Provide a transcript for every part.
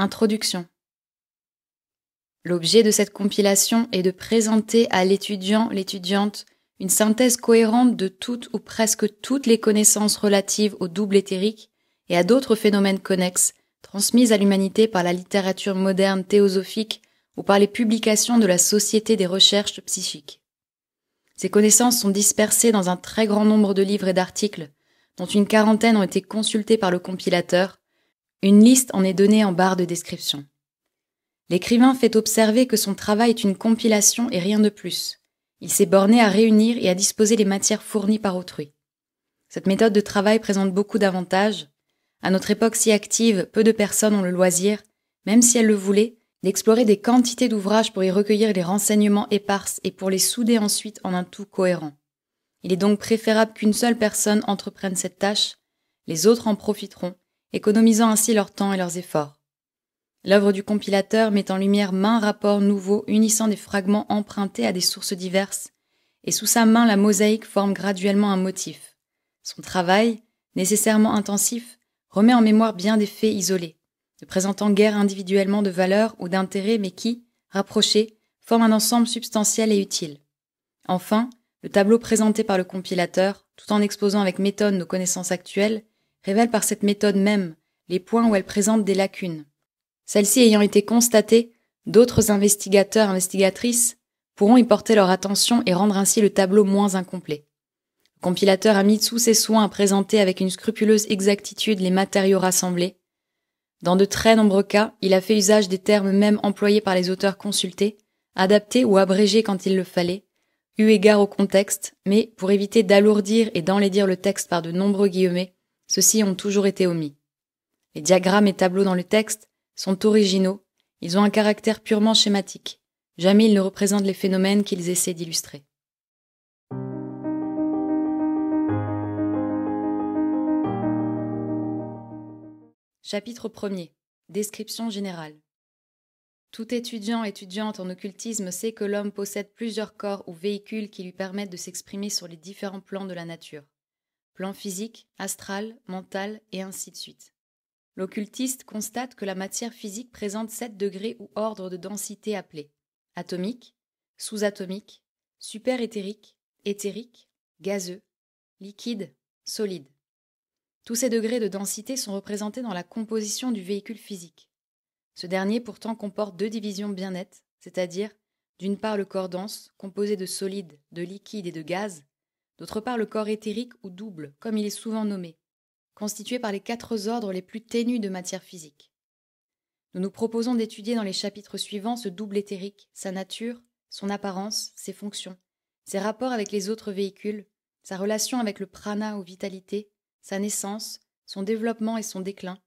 Introduction. L'objet de cette compilation est de présenter à l'étudiant, l'étudiante, une synthèse cohérente de toutes ou presque toutes les connaissances relatives au double éthérique et à d'autres phénomènes connexes transmises à l'humanité par la littérature moderne théosophique ou par les publications de la Société des recherches psychiques. Ces connaissances sont dispersées dans un très grand nombre de livres et d'articles, dont une quarantaine ont été consultés par le compilateur, une liste en est donnée en barre de description. L'écrivain fait observer que son travail est une compilation et rien de plus. Il s'est borné à réunir et à disposer les matières fournies par autrui. Cette méthode de travail présente beaucoup d'avantages. À notre époque si active, peu de personnes ont le loisir, même si elles le voulaient, d'explorer des quantités d'ouvrages pour y recueillir les renseignements éparses et pour les souder ensuite en un tout cohérent. Il est donc préférable qu'une seule personne entreprenne cette tâche, les autres en profiteront économisant ainsi leur temps et leurs efforts. L'œuvre du compilateur met en lumière maints rapports nouveaux unissant des fragments empruntés à des sources diverses, et sous sa main la mosaïque forme graduellement un motif. Son travail, nécessairement intensif, remet en mémoire bien des faits isolés, ne présentant guère individuellement de valeur ou d'intérêt, mais qui, rapprochés, forment un ensemble substantiel et utile. Enfin, le tableau présenté par le compilateur, tout en exposant avec méthode nos connaissances actuelles, révèle par cette méthode même les points où elle présente des lacunes. Celles-ci ayant été constatées, d'autres investigateurs, investigatrices pourront y porter leur attention et rendre ainsi le tableau moins incomplet. Le compilateur a mis sous ses soins à présenter avec une scrupuleuse exactitude les matériaux rassemblés. Dans de très nombreux cas, il a fait usage des termes même employés par les auteurs consultés, adaptés ou abrégés quand il le fallait, eu égard au contexte, mais pour éviter d'alourdir et d'enlaidir le texte par de nombreux guillemets, ceux-ci ont toujours été omis. Les diagrammes et tableaux dans le texte sont originaux, ils ont un caractère purement schématique. Jamais ils ne représentent les phénomènes qu'ils essaient d'illustrer. Chapitre 1 Description générale. Tout étudiant étudiante en occultisme sait que l'homme possède plusieurs corps ou véhicules qui lui permettent de s'exprimer sur les différents plans de la nature plan physique, astral, mental, et ainsi de suite. L'occultiste constate que la matière physique présente sept degrés ou ordres de densité appelés atomique, sous-atomique, superéthérique, éthérique, gazeux, liquide, solide. Tous ces degrés de densité sont représentés dans la composition du véhicule physique. Ce dernier pourtant comporte deux divisions bien nettes, c'est-à-dire d'une part le corps dense, composé de solides, de liquide et de gaz, d'autre part le corps éthérique ou double, comme il est souvent nommé, constitué par les quatre ordres les plus ténus de matière physique. Nous nous proposons d'étudier dans les chapitres suivants ce double éthérique, sa nature, son apparence, ses fonctions, ses rapports avec les autres véhicules, sa relation avec le prana ou vitalité, sa naissance, son développement et son déclin,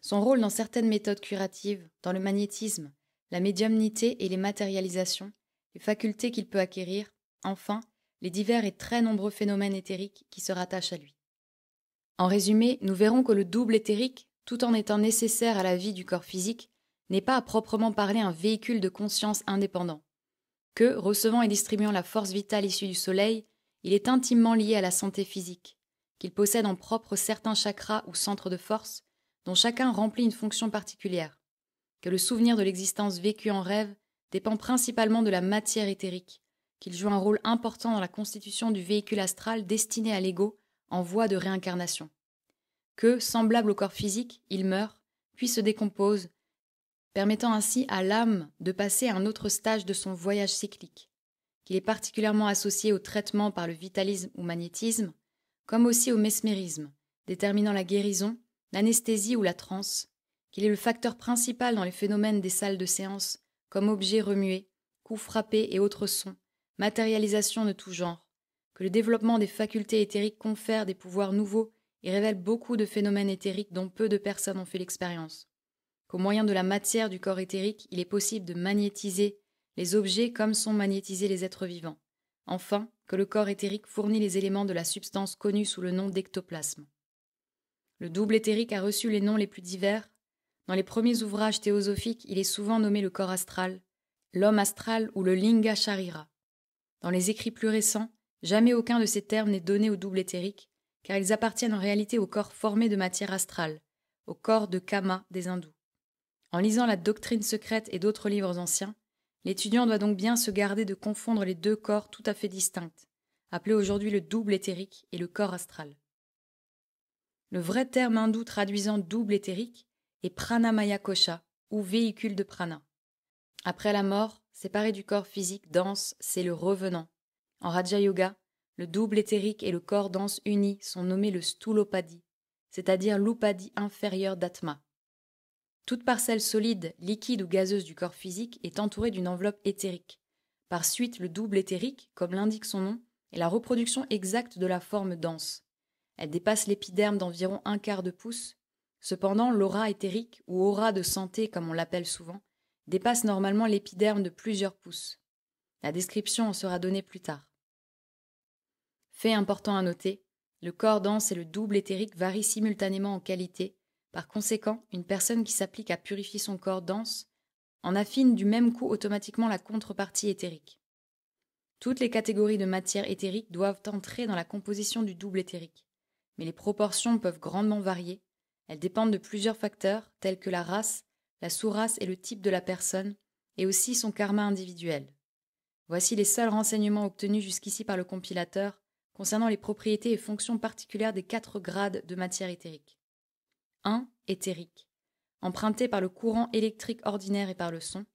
son rôle dans certaines méthodes curatives, dans le magnétisme, la médiumnité et les matérialisations, les facultés qu'il peut acquérir, enfin, les divers et très nombreux phénomènes éthériques qui se rattachent à lui. En résumé, nous verrons que le double éthérique, tout en étant nécessaire à la vie du corps physique, n'est pas à proprement parler un véhicule de conscience indépendant, que, recevant et distribuant la force vitale issue du Soleil, il est intimement lié à la santé physique, qu'il possède en propre certains chakras ou centres de force, dont chacun remplit une fonction particulière, que le souvenir de l'existence vécue en rêve dépend principalement de la matière éthérique, qu'il joue un rôle important dans la constitution du véhicule astral destiné à l'ego en voie de réincarnation. Que, semblable au corps physique, il meurt, puis se décompose, permettant ainsi à l'âme de passer à un autre stage de son voyage cyclique, qu'il est particulièrement associé au traitement par le vitalisme ou magnétisme, comme aussi au mesmérisme, déterminant la guérison, l'anesthésie ou la transe, qu'il est le facteur principal dans les phénomènes des salles de séance, comme objets remués, coups frappés et autres sons, matérialisation de tout genre, que le développement des facultés éthériques confère des pouvoirs nouveaux et révèle beaucoup de phénomènes éthériques dont peu de personnes ont fait l'expérience, qu'au moyen de la matière du corps éthérique, il est possible de magnétiser les objets comme sont magnétisés les êtres vivants, enfin que le corps éthérique fournit les éléments de la substance connue sous le nom d'ectoplasme. Le double éthérique a reçu les noms les plus divers. Dans les premiers ouvrages théosophiques, il est souvent nommé le corps astral, l'homme astral ou le linga charira. Dans les écrits plus récents, jamais aucun de ces termes n'est donné au double éthérique, car ils appartiennent en réalité au corps formé de matière astrale, au corps de Kama des hindous. En lisant la doctrine secrète et d'autres livres anciens, l'étudiant doit donc bien se garder de confondre les deux corps tout à fait distincts, appelés aujourd'hui le double éthérique et le corps astral. Le vrai terme hindou traduisant double éthérique est pranamaya kosha, ou véhicule de prana. Après la mort, séparé du corps physique, dense, c'est le revenant. En Raja Yoga, le double éthérique et le corps dense unis sont nommés le Stulopadi, c'est-à-dire l'Upadi inférieur d'Atma. Toute parcelle solide, liquide ou gazeuse du corps physique est entourée d'une enveloppe éthérique. Par suite, le double éthérique, comme l'indique son nom, est la reproduction exacte de la forme dense. Elle dépasse l'épiderme d'environ un quart de pouce. Cependant, l'aura éthérique, ou aura de santé comme on l'appelle souvent, dépasse normalement l'épiderme de plusieurs pouces. La description en sera donnée plus tard. Fait important à noter, le corps dense et le double éthérique varient simultanément en qualité. Par conséquent, une personne qui s'applique à purifier son corps dense en affine du même coup automatiquement la contrepartie éthérique. Toutes les catégories de matière éthérique doivent entrer dans la composition du double éthérique, mais les proportions peuvent grandement varier. Elles dépendent de plusieurs facteurs tels que la race, la sous-race et le type de la personne, et aussi son karma individuel. Voici les seuls renseignements obtenus jusqu'ici par le compilateur concernant les propriétés et fonctions particulières des quatre grades de matière éthérique. 1. Éthérique, emprunté par le courant électrique ordinaire et par le son.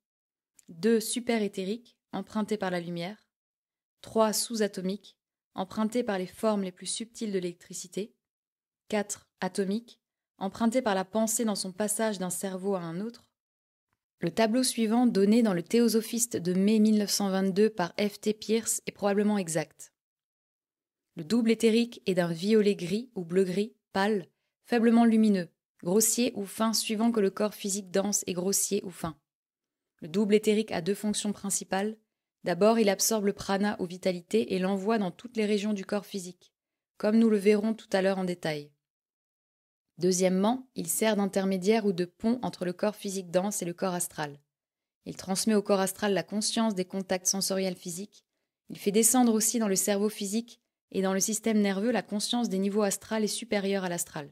2. Superéthérique, emprunté par la lumière. 3. Sous-atomique, emprunté par les formes les plus subtiles de l'électricité. 4. Atomique, emprunté par la pensée dans son passage d'un cerveau à un autre, le tableau suivant, donné dans le Théosophiste de mai 1922 par F.T. Pierce, est probablement exact. Le double éthérique est d'un violet gris ou bleu-gris, pâle, faiblement lumineux, grossier ou fin suivant que le corps physique dense est grossier ou fin. Le double éthérique a deux fonctions principales. D'abord, il absorbe le prana ou vitalité et l'envoie dans toutes les régions du corps physique, comme nous le verrons tout à l'heure en détail. Deuxièmement, il sert d'intermédiaire ou de pont entre le corps physique dense et le corps astral. Il transmet au corps astral la conscience des contacts sensoriels physiques. Il fait descendre aussi dans le cerveau physique et dans le système nerveux la conscience des niveaux astral et supérieurs à l'astral.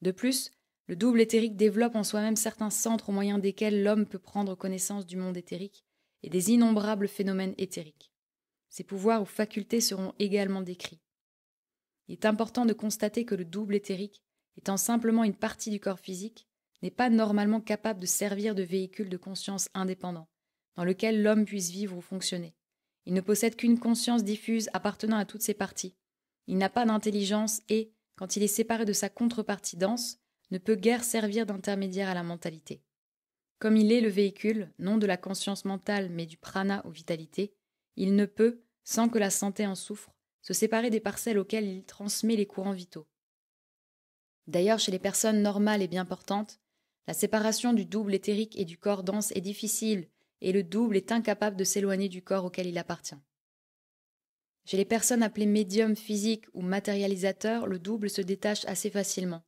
De plus, le double éthérique développe en soi-même certains centres au moyen desquels l'homme peut prendre connaissance du monde éthérique et des innombrables phénomènes éthériques. Ses pouvoirs ou facultés seront également décrits. Il est important de constater que le double éthérique étant simplement une partie du corps physique, n'est pas normalement capable de servir de véhicule de conscience indépendant, dans lequel l'homme puisse vivre ou fonctionner. Il ne possède qu'une conscience diffuse appartenant à toutes ses parties. Il n'a pas d'intelligence et, quand il est séparé de sa contrepartie dense, ne peut guère servir d'intermédiaire à la mentalité. Comme il est le véhicule, non de la conscience mentale, mais du prana ou vitalité, il ne peut, sans que la santé en souffre, se séparer des parcelles auxquelles il transmet les courants vitaux. D'ailleurs, chez les personnes normales et bien portantes, la séparation du double éthérique et du corps dense est difficile, et le double est incapable de s'éloigner du corps auquel il appartient. Chez les personnes appelées médiums physiques ou matérialisateurs, le double se détache assez facilement.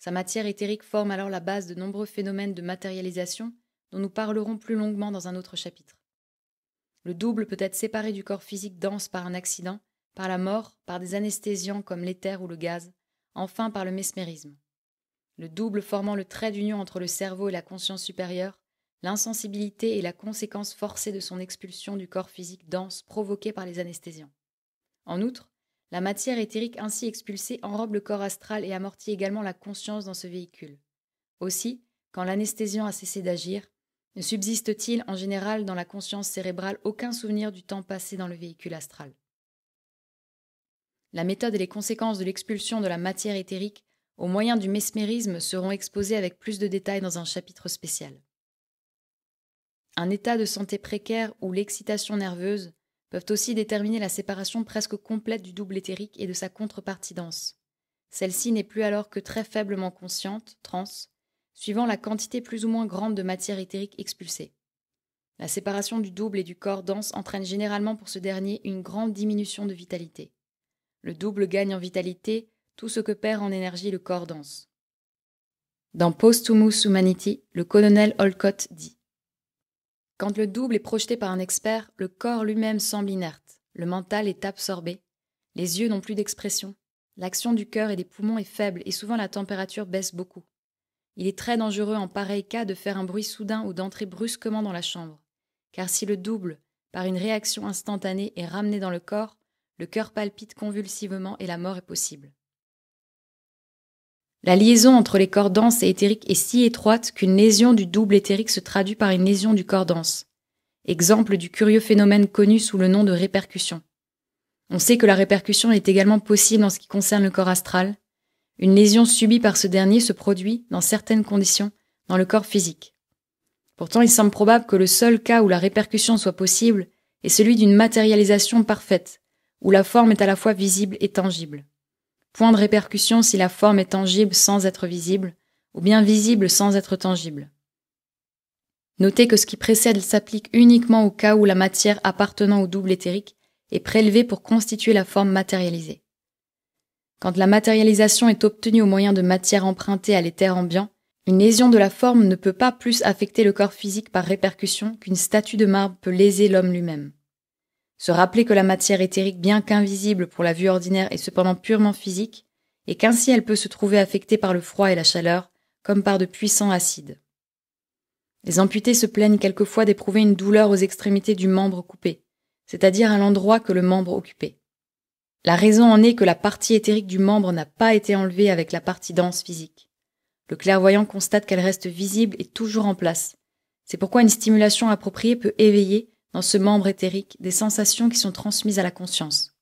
Sa matière éthérique forme alors la base de nombreux phénomènes de matérialisation dont nous parlerons plus longuement dans un autre chapitre. Le double peut être séparé du corps physique dense par un accident, par la mort, par des anesthésiants comme l'éther ou le gaz, enfin par le mesmérisme. Le double formant le trait d'union entre le cerveau et la conscience supérieure, l'insensibilité est la conséquence forcée de son expulsion du corps physique dense provoquée par les anesthésiens En outre, la matière éthérique ainsi expulsée enrobe le corps astral et amortit également la conscience dans ce véhicule. Aussi, quand l'anesthésien a cessé d'agir, ne subsiste-t-il en général dans la conscience cérébrale aucun souvenir du temps passé dans le véhicule astral la méthode et les conséquences de l'expulsion de la matière éthérique au moyen du mesmérisme seront exposées avec plus de détails dans un chapitre spécial. Un état de santé précaire ou l'excitation nerveuse peuvent aussi déterminer la séparation presque complète du double éthérique et de sa contrepartie dense. Celle-ci n'est plus alors que très faiblement consciente, trans, suivant la quantité plus ou moins grande de matière éthérique expulsée. La séparation du double et du corps dense entraîne généralement pour ce dernier une grande diminution de vitalité. Le double gagne en vitalité tout ce que perd en énergie le corps dense. Dans Posthumous Humanity, le colonel Olcott dit Quand le double est projeté par un expert, le corps lui-même semble inerte, le mental est absorbé, les yeux n'ont plus d'expression, l'action du cœur et des poumons est faible et souvent la température baisse beaucoup. Il est très dangereux en pareil cas de faire un bruit soudain ou d'entrer brusquement dans la chambre, car si le double, par une réaction instantanée, est ramené dans le corps, le cœur palpite convulsivement et la mort est possible. La liaison entre les corps denses et éthériques est si étroite qu'une lésion du double éthérique se traduit par une lésion du corps dense. Exemple du curieux phénomène connu sous le nom de répercussion. On sait que la répercussion est également possible en ce qui concerne le corps astral. Une lésion subie par ce dernier se produit, dans certaines conditions, dans le corps physique. Pourtant, il semble probable que le seul cas où la répercussion soit possible est celui d'une matérialisation parfaite, où la forme est à la fois visible et tangible. Point de répercussion si la forme est tangible sans être visible, ou bien visible sans être tangible. Notez que ce qui précède s'applique uniquement au cas où la matière appartenant au double éthérique est prélevée pour constituer la forme matérialisée. Quand la matérialisation est obtenue au moyen de matière empruntée à l'éther ambiant, une lésion de la forme ne peut pas plus affecter le corps physique par répercussion qu'une statue de marbre peut léser l'homme lui-même. Se rappeler que la matière éthérique, bien qu'invisible pour la vue ordinaire, est cependant purement physique, et qu'ainsi elle peut se trouver affectée par le froid et la chaleur, comme par de puissants acides. Les amputés se plaignent quelquefois d'éprouver une douleur aux extrémités du membre coupé, c'est-à-dire à, l'endroit que le membre occupait. La raison en est que la partie éthérique du membre n'a pas été enlevée avec la partie dense physique. Le clairvoyant constate qu'elle reste visible et toujours en place. C'est pourquoi une stimulation appropriée peut éveiller, dans ce membre éthérique, des sensations qui sont transmises à la conscience.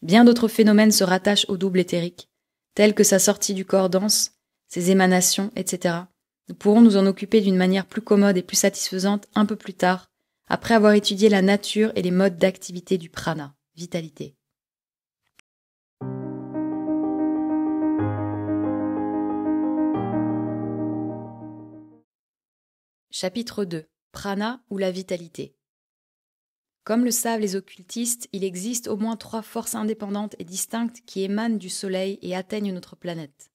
Bien d'autres phénomènes se rattachent au double éthérique, tels que sa sortie du corps dense, ses émanations, etc. Nous pourrons nous en occuper d'une manière plus commode et plus satisfaisante un peu plus tard, après avoir étudié la nature et les modes d'activité du prana, vitalité. Chapitre 2. Prana ou la vitalité. Comme le savent les occultistes, il existe au moins trois forces indépendantes et distinctes qui émanent du Soleil et atteignent notre planète.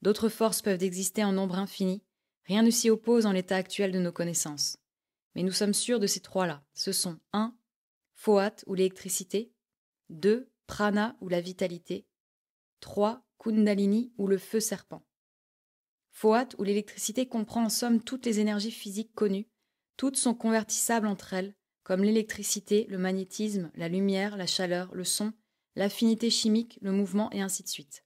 D'autres forces peuvent exister en nombre infini, rien ne s'y oppose en l'état actuel de nos connaissances. Mais nous sommes sûrs de ces trois-là. Ce sont 1. phoat ou l'électricité, 2. Prana ou la vitalité, 3. Kundalini ou le feu serpent. Phoat ou l'électricité comprend en somme toutes les énergies physiques connues, toutes sont convertissables entre elles, comme l'électricité, le magnétisme, la lumière, la chaleur, le son, l'affinité chimique, le mouvement et ainsi de suite.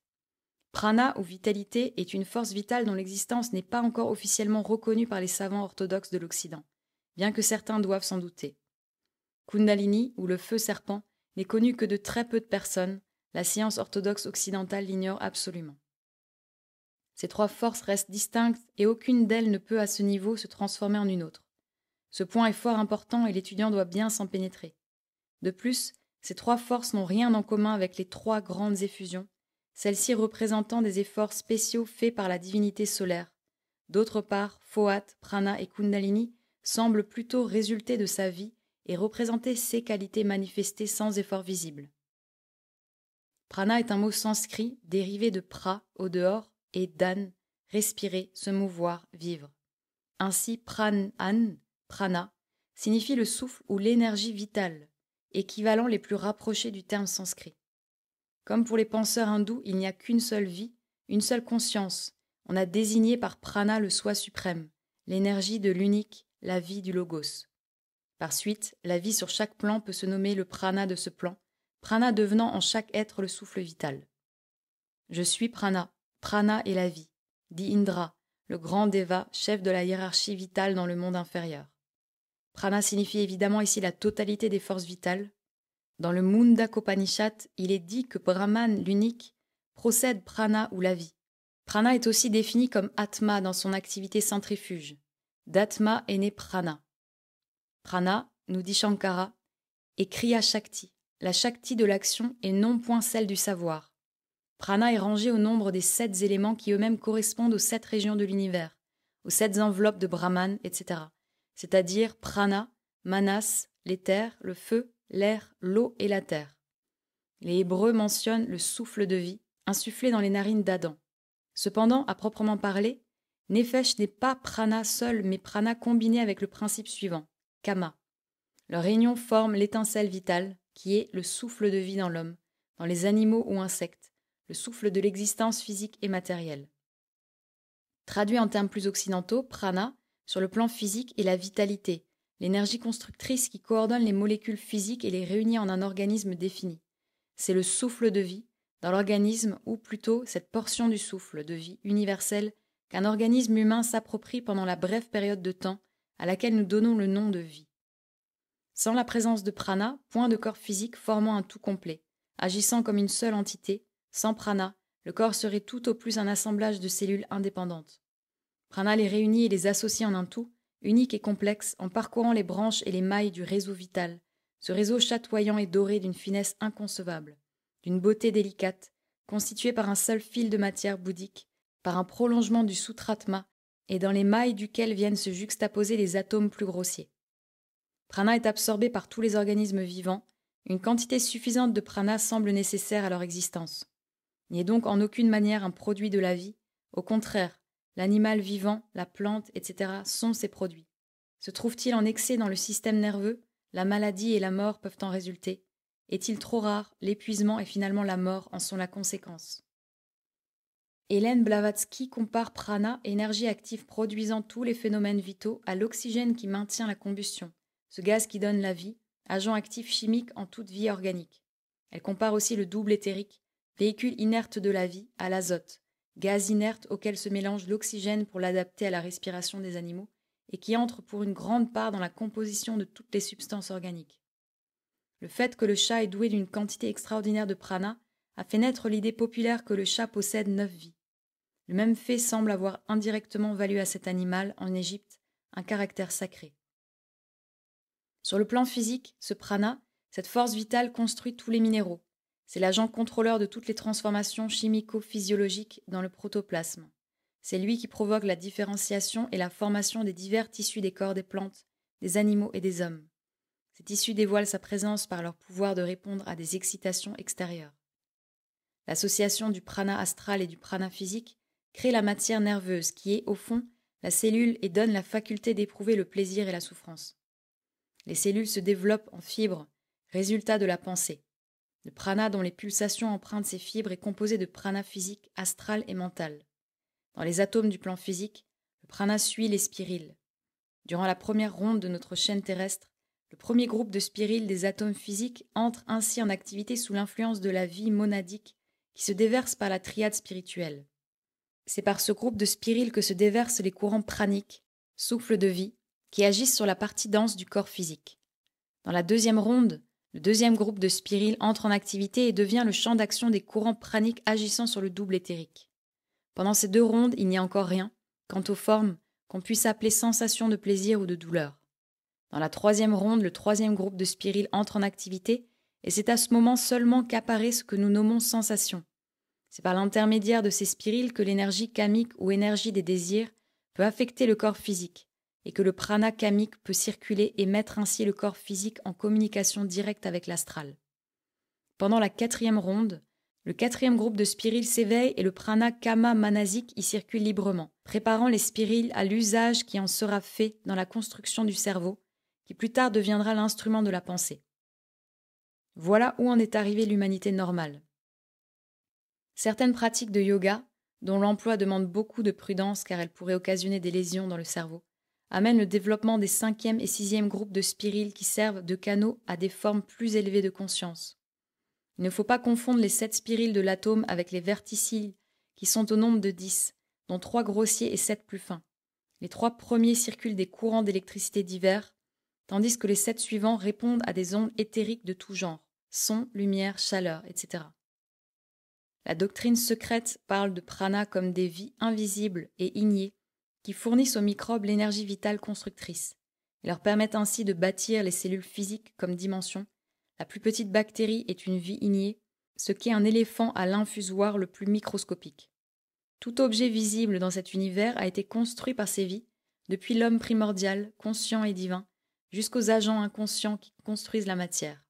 Prana ou vitalité est une force vitale dont l'existence n'est pas encore officiellement reconnue par les savants orthodoxes de l'Occident, bien que certains doivent s'en douter. Kundalini ou le feu serpent n'est connu que de très peu de personnes, la science orthodoxe occidentale l'ignore absolument. Ces trois forces restent distinctes et aucune d'elles ne peut à ce niveau se transformer en une autre. Ce point est fort important et l'étudiant doit bien s'en pénétrer. De plus, ces trois forces n'ont rien en commun avec les trois grandes effusions, celles-ci représentant des efforts spéciaux faits par la divinité solaire. D'autre part, Phoat, Prana et Kundalini semblent plutôt résulter de sa vie et représenter ses qualités manifestées sans effort visible. Prana est un mot sanscrit dérivé de pra au dehors et dan respirer, se mouvoir, vivre. Ainsi, pran an prana, signifie le souffle ou l'énergie vitale, équivalent les plus rapprochés du terme sanskrit. Comme pour les penseurs hindous, il n'y a qu'une seule vie, une seule conscience. On a désigné par prana le soi suprême, l'énergie de l'unique, la vie du logos. Par suite, la vie sur chaque plan peut se nommer le prana de ce plan, prana devenant en chaque être le souffle vital. Je suis prana, prana est la vie, dit Indra, le grand Deva, chef de la hiérarchie vitale dans le monde inférieur. Prana signifie évidemment ici la totalité des forces vitales. Dans le Mundakopanishad, il est dit que Brahman, l'unique, procède prana ou la vie. Prana est aussi défini comme atma dans son activité centrifuge. D'atma est né prana. Prana, nous dit Shankara, est kriya shakti, la shakti de l'action et non point celle du savoir. Prana est rangé au nombre des sept éléments qui eux-mêmes correspondent aux sept régions de l'univers, aux sept enveloppes de Brahman, etc c'est-à-dire prana, manas, l'éther, le feu, l'air, l'eau et la terre. Les Hébreux mentionnent le souffle de vie, insufflé dans les narines d'Adam. Cependant, à proprement parler, Nefesh n'est pas prana seul, mais prana combiné avec le principe suivant, kama. Leur réunion forme l'étincelle vitale, qui est le souffle de vie dans l'homme, dans les animaux ou insectes, le souffle de l'existence physique et matérielle. Traduit en termes plus occidentaux, prana sur le plan physique est la vitalité, l'énergie constructrice qui coordonne les molécules physiques et les réunit en un organisme défini. C'est le souffle de vie dans l'organisme, ou plutôt cette portion du souffle de vie universelle, qu'un organisme humain s'approprie pendant la brève période de temps à laquelle nous donnons le nom de vie. Sans la présence de prana, point de corps physique formant un tout complet, agissant comme une seule entité, sans prana, le corps serait tout au plus un assemblage de cellules indépendantes. Prana les réunit et les associe en un tout, unique et complexe, en parcourant les branches et les mailles du réseau vital, ce réseau chatoyant et doré d'une finesse inconcevable, d'une beauté délicate, constitué par un seul fil de matière bouddhique, par un prolongement du sutratma, et dans les mailles duquel viennent se juxtaposer les atomes plus grossiers. Prana est absorbé par tous les organismes vivants, une quantité suffisante de prana semble nécessaire à leur existence. Il n'est donc en aucune manière un produit de la vie, au contraire, l'animal vivant, la plante, etc. sont ses produits. Se trouve-t-il en excès dans le système nerveux La maladie et la mort peuvent en résulter. Est-il trop rare L'épuisement et finalement la mort en sont la conséquence. Hélène Blavatsky compare prana, énergie active produisant tous les phénomènes vitaux, à l'oxygène qui maintient la combustion, ce gaz qui donne la vie, agent actif chimique en toute vie organique. Elle compare aussi le double éthérique, véhicule inerte de la vie, à l'azote, gaz inerte auquel se mélange l'oxygène pour l'adapter à la respiration des animaux, et qui entre pour une grande part dans la composition de toutes les substances organiques. Le fait que le chat est doué d'une quantité extraordinaire de prana a fait naître l'idée populaire que le chat possède neuf vies. Le même fait semble avoir indirectement valu à cet animal, en Égypte, un caractère sacré. Sur le plan physique, ce prana, cette force vitale construit tous les minéraux, c'est l'agent contrôleur de toutes les transformations chimico-physiologiques dans le protoplasme. C'est lui qui provoque la différenciation et la formation des divers tissus des corps des plantes, des animaux et des hommes. Ces tissus dévoilent sa présence par leur pouvoir de répondre à des excitations extérieures. L'association du prana astral et du prana physique crée la matière nerveuse qui est, au fond, la cellule et donne la faculté d'éprouver le plaisir et la souffrance. Les cellules se développent en fibres, résultat de la pensée le prana dont les pulsations empruntent ses fibres est composé de prana physique, astral et mental. Dans les atomes du plan physique, le prana suit les spiriles. Durant la première ronde de notre chaîne terrestre, le premier groupe de spiriles des atomes physiques entre ainsi en activité sous l'influence de la vie monadique qui se déverse par la triade spirituelle. C'est par ce groupe de spiriles que se déversent les courants praniques, souffles de vie, qui agissent sur la partie dense du corps physique. Dans la deuxième ronde, le deuxième groupe de spiriles entre en activité et devient le champ d'action des courants praniques agissant sur le double éthérique. Pendant ces deux rondes, il n'y a encore rien, quant aux formes, qu'on puisse appeler sensation de plaisir ou de douleur. Dans la troisième ronde, le troisième groupe de spiriles entre en activité, et c'est à ce moment seulement qu'apparaît ce que nous nommons sensation. C'est par l'intermédiaire de ces spiriles que l'énergie kamique ou énergie des désirs peut affecter le corps physique et que le prana kamique peut circuler et mettre ainsi le corps physique en communication directe avec l'astral. Pendant la quatrième ronde, le quatrième groupe de spiriles s'éveille et le prana kama manasique y circule librement, préparant les spiriles à l'usage qui en sera fait dans la construction du cerveau, qui plus tard deviendra l'instrument de la pensée. Voilà où en est arrivée l'humanité normale. Certaines pratiques de yoga, dont l'emploi demande beaucoup de prudence car elles pourraient occasionner des lésions dans le cerveau, amène le développement des cinquième et sixième groupes de spiriles qui servent de canaux à des formes plus élevées de conscience. Il ne faut pas confondre les sept spiriles de l'atome avec les verticilles, qui sont au nombre de dix, dont trois grossiers et sept plus fins. Les trois premiers circulent des courants d'électricité divers, tandis que les sept suivants répondent à des ondes éthériques de tout genre, son, lumière, chaleur, etc. La doctrine secrète parle de prana comme des vies invisibles et ignées qui fournissent aux microbes l'énergie vitale constructrice et leur permettent ainsi de bâtir les cellules physiques comme dimension. La plus petite bactérie est une vie ignée, ce qu'est un éléphant à l'infusoire le plus microscopique. Tout objet visible dans cet univers a été construit par ces vies, depuis l'homme primordial, conscient et divin, jusqu'aux agents inconscients qui construisent la matière.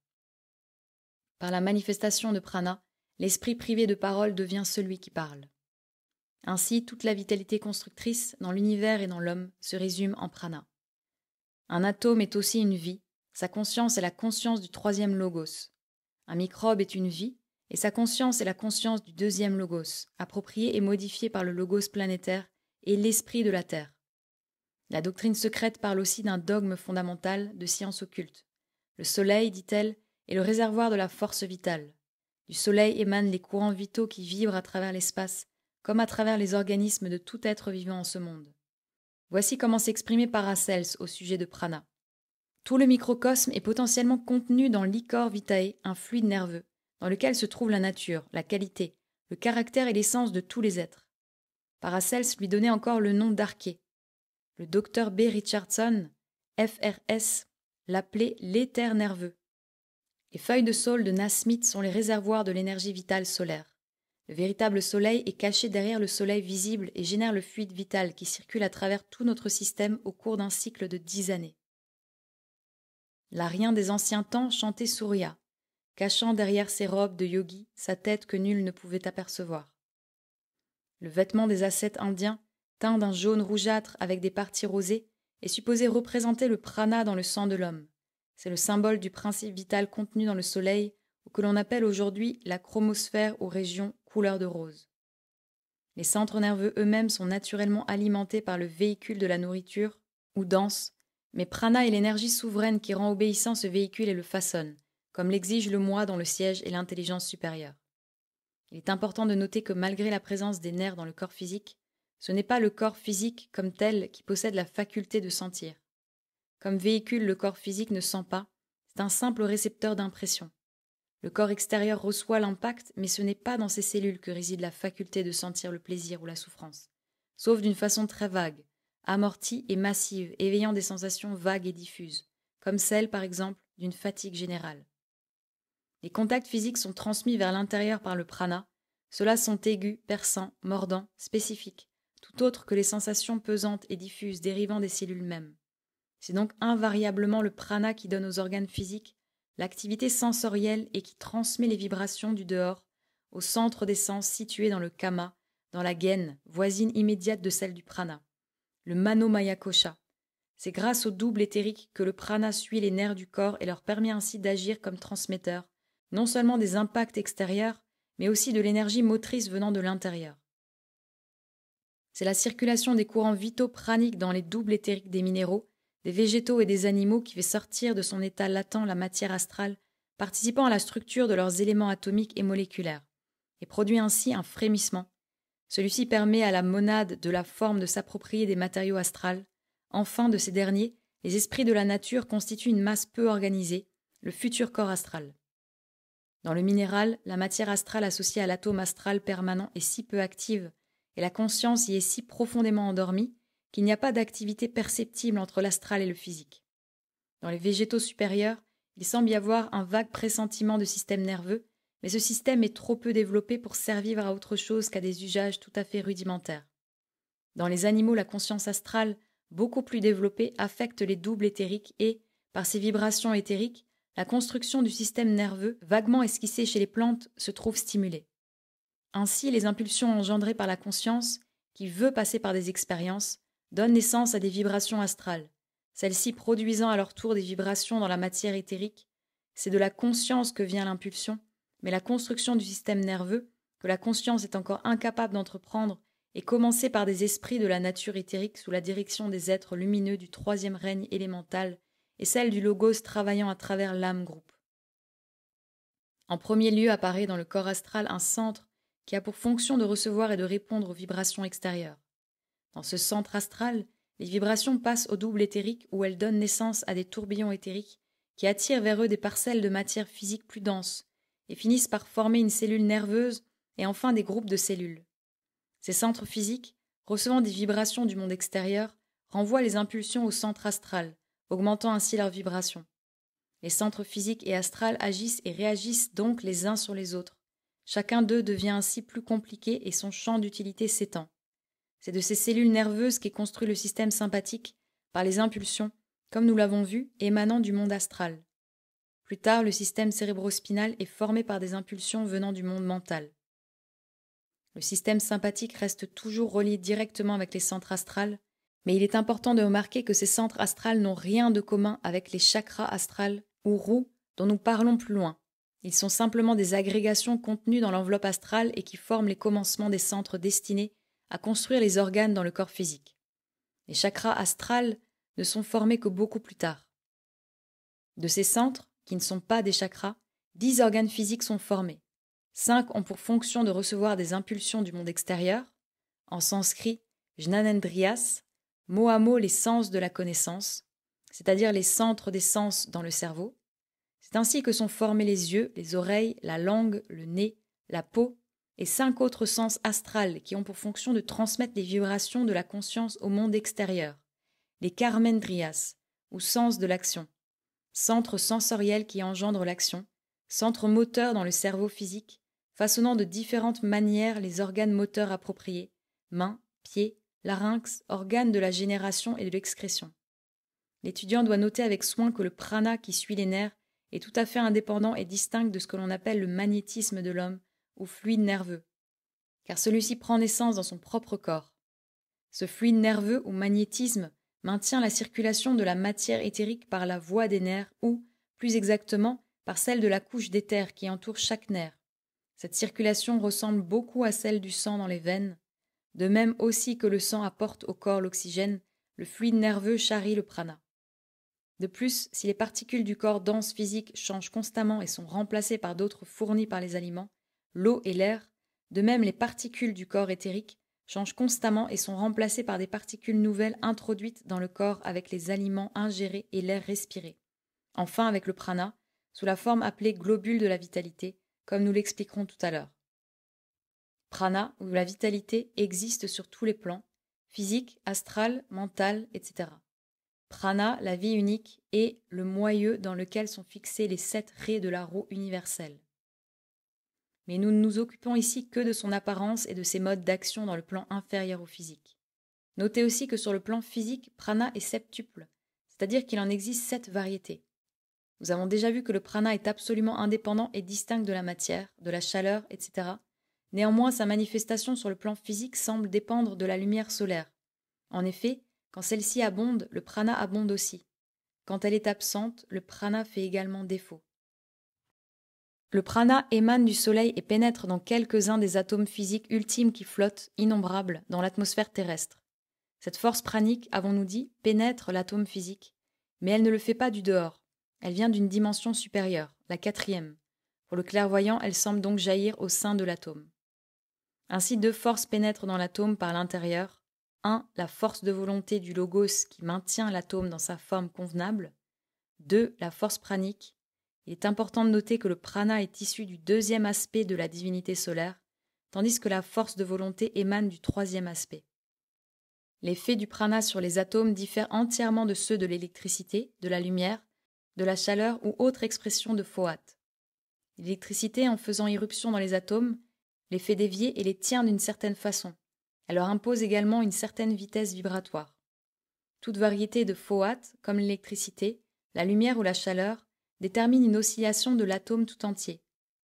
Par la manifestation de prana, l'esprit privé de parole devient celui qui parle. Ainsi, toute la vitalité constructrice dans l'univers et dans l'homme se résume en prana. Un atome est aussi une vie, sa conscience est la conscience du troisième logos. Un microbe est une vie, et sa conscience est la conscience du deuxième logos, approprié et modifié par le logos planétaire et l'esprit de la Terre. La doctrine secrète parle aussi d'un dogme fondamental de science occulte. Le soleil, dit-elle, est le réservoir de la force vitale. Du soleil émanent les courants vitaux qui vibrent à travers l'espace comme à travers les organismes de tout être vivant en ce monde. Voici comment s'exprimait Paracels au sujet de prana. Tout le microcosme est potentiellement contenu dans l'icor vitae, un fluide nerveux, dans lequel se trouve la nature, la qualité, le caractère et l'essence de tous les êtres. Paracels lui donnait encore le nom d'arché. Le docteur B. Richardson, FRS, l'appelait l'éther nerveux. Les feuilles de saule de Nasmith sont les réservoirs de l'énergie vitale solaire. Le véritable soleil est caché derrière le soleil visible et génère le fluide vital qui circule à travers tout notre système au cours d'un cycle de dix années. L'arien des anciens temps chantait Surya, cachant derrière ses robes de yogi sa tête que nul ne pouvait apercevoir. Le vêtement des ascètes indiens, teint d'un jaune rougeâtre avec des parties rosées, est supposé représenter le prana dans le sang de l'homme. C'est le symbole du principe vital contenu dans le soleil, ou que l'on appelle aujourd'hui la chromosphère ou région couleur de rose. Les centres nerveux eux-mêmes sont naturellement alimentés par le véhicule de la nourriture, ou danse, mais prana est l'énergie souveraine qui rend obéissant ce véhicule et le façonne, comme l'exige le moi dans le siège et l'intelligence supérieure. Il est important de noter que malgré la présence des nerfs dans le corps physique, ce n'est pas le corps physique comme tel qui possède la faculté de sentir. Comme véhicule, le corps physique ne sent pas, c'est un simple récepteur d'impression. Le corps extérieur reçoit l'impact, mais ce n'est pas dans ces cellules que réside la faculté de sentir le plaisir ou la souffrance, sauf d'une façon très vague, amortie et massive, éveillant des sensations vagues et diffuses, comme celle, par exemple, d'une fatigue générale. Les contacts physiques sont transmis vers l'intérieur par le prana, ceux-là sont aigus, perçants, mordants, spécifiques, tout autre que les sensations pesantes et diffuses dérivant des cellules mêmes. C'est donc invariablement le prana qui donne aux organes physiques l'activité sensorielle et qui transmet les vibrations du dehors au centre des sens situé dans le kama, dans la gaine, voisine immédiate de celle du prana, le manomaya C'est grâce au double éthérique que le prana suit les nerfs du corps et leur permet ainsi d'agir comme transmetteur, non seulement des impacts extérieurs, mais aussi de l'énergie motrice venant de l'intérieur. C'est la circulation des courants vitaux praniques dans les doubles éthériques des minéraux des végétaux et des animaux qui fait sortir de son état latent la matière astrale, participant à la structure de leurs éléments atomiques et moléculaires, et produit ainsi un frémissement. Celui-ci permet à la monade de la forme de s'approprier des matériaux astrals. Enfin, de ces derniers, les esprits de la nature constituent une masse peu organisée, le futur corps astral. Dans le minéral, la matière astrale associée à l'atome astral permanent est si peu active, et la conscience y est si profondément endormie qu'il n'y a pas d'activité perceptible entre l'astral et le physique. Dans les végétaux supérieurs, il semble y avoir un vague pressentiment de système nerveux, mais ce système est trop peu développé pour servir à autre chose qu'à des usages tout à fait rudimentaires. Dans les animaux, la conscience astrale, beaucoup plus développée, affecte les doubles éthériques et, par ces vibrations éthériques, la construction du système nerveux, vaguement esquissée chez les plantes, se trouve stimulée. Ainsi, les impulsions engendrées par la conscience, qui veut passer par des expériences, donnent naissance à des vibrations astrales, celles-ci produisant à leur tour des vibrations dans la matière éthérique. C'est de la conscience que vient l'impulsion, mais la construction du système nerveux, que la conscience est encore incapable d'entreprendre, est commencée par des esprits de la nature éthérique sous la direction des êtres lumineux du troisième règne élémental et celle du logos travaillant à travers l'âme groupe. En premier lieu apparaît dans le corps astral un centre qui a pour fonction de recevoir et de répondre aux vibrations extérieures. Dans ce centre astral, les vibrations passent au double éthérique où elles donnent naissance à des tourbillons éthériques qui attirent vers eux des parcelles de matière physique plus denses et finissent par former une cellule nerveuse et enfin des groupes de cellules. Ces centres physiques, recevant des vibrations du monde extérieur, renvoient les impulsions au centre astral, augmentant ainsi leurs vibrations. Les centres physiques et astral agissent et réagissent donc les uns sur les autres. Chacun d'eux devient ainsi plus compliqué et son champ d'utilité s'étend. C'est de ces cellules nerveuses qu'est construit le système sympathique par les impulsions, comme nous l'avons vu, émanant du monde astral. Plus tard, le système cérébrospinal est formé par des impulsions venant du monde mental. Le système sympathique reste toujours relié directement avec les centres astrales, mais il est important de remarquer que ces centres astrales n'ont rien de commun avec les chakras astrales ou roues dont nous parlons plus loin. Ils sont simplement des agrégations contenues dans l'enveloppe astrale et qui forment les commencements des centres destinés à construire les organes dans le corps physique. Les chakras astrales ne sont formés que beaucoup plus tard. De ces centres, qui ne sont pas des chakras, dix organes physiques sont formés. Cinq ont pour fonction de recevoir des impulsions du monde extérieur. En sanskrit, jnanendriyas, mot à mot les sens de la connaissance, c'est-à-dire les centres des sens dans le cerveau. C'est ainsi que sont formés les yeux, les oreilles, la langue, le nez, la peau, et cinq autres sens astrales qui ont pour fonction de transmettre les vibrations de la conscience au monde extérieur, les karmendrias ou sens de l'action, centre sensoriel qui engendre l'action, centre moteur dans le cerveau physique, façonnant de différentes manières les organes moteurs appropriés, mains, pieds, larynx, organes de la génération et de l'excrétion. L'étudiant doit noter avec soin que le prana qui suit les nerfs est tout à fait indépendant et distinct de ce que l'on appelle le magnétisme de l'homme ou fluide nerveux, car celui-ci prend naissance dans son propre corps. Ce fluide nerveux ou magnétisme maintient la circulation de la matière éthérique par la voie des nerfs ou, plus exactement, par celle de la couche d'éther qui entoure chaque nerf. Cette circulation ressemble beaucoup à celle du sang dans les veines. De même aussi que le sang apporte au corps l'oxygène, le fluide nerveux charrie le prana. De plus, si les particules du corps dense physique changent constamment et sont remplacées par d'autres fournies par les aliments, l'eau et l'air, de même les particules du corps éthérique, changent constamment et sont remplacées par des particules nouvelles introduites dans le corps avec les aliments ingérés et l'air respiré. Enfin avec le prana, sous la forme appelée globule de la vitalité, comme nous l'expliquerons tout à l'heure. Prana ou la vitalité existe sur tous les plans, physique, astral, mental, etc. Prana, la vie unique, est le moyeu dans lequel sont fixés les sept raies de la roue universelle mais nous ne nous occupons ici que de son apparence et de ses modes d'action dans le plan inférieur au physique. Notez aussi que sur le plan physique, prana est septuple, c'est-à-dire qu'il en existe sept variétés. Nous avons déjà vu que le prana est absolument indépendant et distinct de la matière, de la chaleur, etc. Néanmoins, sa manifestation sur le plan physique semble dépendre de la lumière solaire. En effet, quand celle-ci abonde, le prana abonde aussi. Quand elle est absente, le prana fait également défaut. Le prana émane du Soleil et pénètre dans quelques-uns des atomes physiques ultimes qui flottent, innombrables, dans l'atmosphère terrestre. Cette force pranique, avons-nous dit, pénètre l'atome physique, mais elle ne le fait pas du dehors. Elle vient d'une dimension supérieure, la quatrième. Pour le clairvoyant, elle semble donc jaillir au sein de l'atome. Ainsi, deux forces pénètrent dans l'atome par l'intérieur. Un, la force de volonté du logos qui maintient l'atome dans sa forme convenable. Deux, la force pranique il est important de noter que le prana est issu du deuxième aspect de la divinité solaire, tandis que la force de volonté émane du troisième aspect. L'effet du prana sur les atomes diffère entièrement de ceux de l'électricité, de la lumière, de la chaleur ou autre expression de phoate. L'électricité, en faisant irruption dans les atomes, les fait dévier et les tient d'une certaine façon. Elle leur impose également une certaine vitesse vibratoire. Toute variété de phoate, comme l'électricité, la lumière ou la chaleur, détermine une oscillation de l'atome tout entier,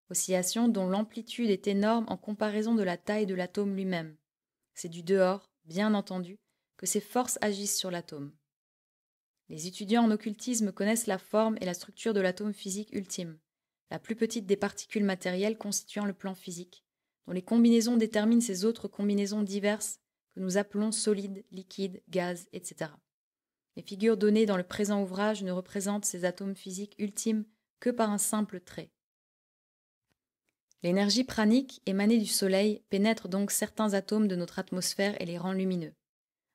oscillation dont l'amplitude est énorme en comparaison de la taille de l'atome lui-même. C'est du dehors, bien entendu, que ces forces agissent sur l'atome. Les étudiants en occultisme connaissent la forme et la structure de l'atome physique ultime, la plus petite des particules matérielles constituant le plan physique, dont les combinaisons déterminent ces autres combinaisons diverses que nous appelons solides, liquides, gaz, etc. Les figures données dans le présent ouvrage ne représentent ces atomes physiques ultimes que par un simple trait. L'énergie pranique émanée du Soleil pénètre donc certains atomes de notre atmosphère et les rend lumineux.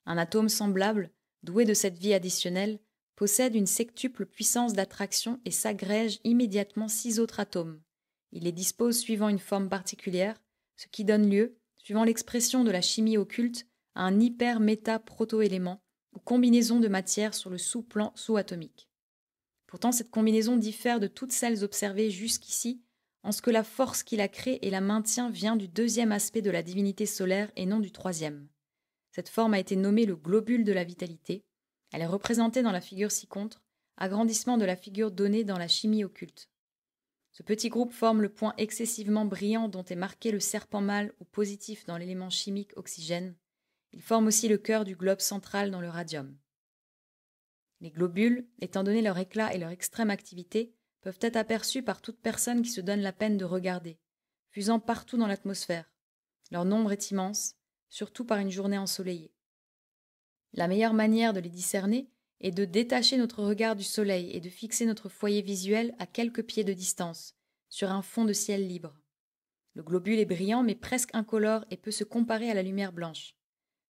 Un atome semblable, doué de cette vie additionnelle, possède une sectuple puissance d'attraction et s'agrège immédiatement six autres atomes. Il les dispose suivant une forme particulière, ce qui donne lieu, suivant l'expression de la chimie occulte, à un hyper-méta-proto-élément ou combinaison de matière sur le sous-plan sous-atomique. Pourtant, cette combinaison diffère de toutes celles observées jusqu'ici en ce que la force qui la crée et la maintient vient du deuxième aspect de la divinité solaire et non du troisième. Cette forme a été nommée le globule de la vitalité. Elle est représentée dans la figure ci-contre, agrandissement de la figure donnée dans la chimie occulte. Ce petit groupe forme le point excessivement brillant dont est marqué le serpent mâle ou positif dans l'élément chimique oxygène, ils forment aussi le cœur du globe central dans le radium. Les globules, étant donné leur éclat et leur extrême activité, peuvent être aperçus par toute personne qui se donne la peine de regarder, fusant partout dans l'atmosphère. Leur nombre est immense, surtout par une journée ensoleillée. La meilleure manière de les discerner est de détacher notre regard du soleil et de fixer notre foyer visuel à quelques pieds de distance, sur un fond de ciel libre. Le globule est brillant mais presque incolore et peut se comparer à la lumière blanche.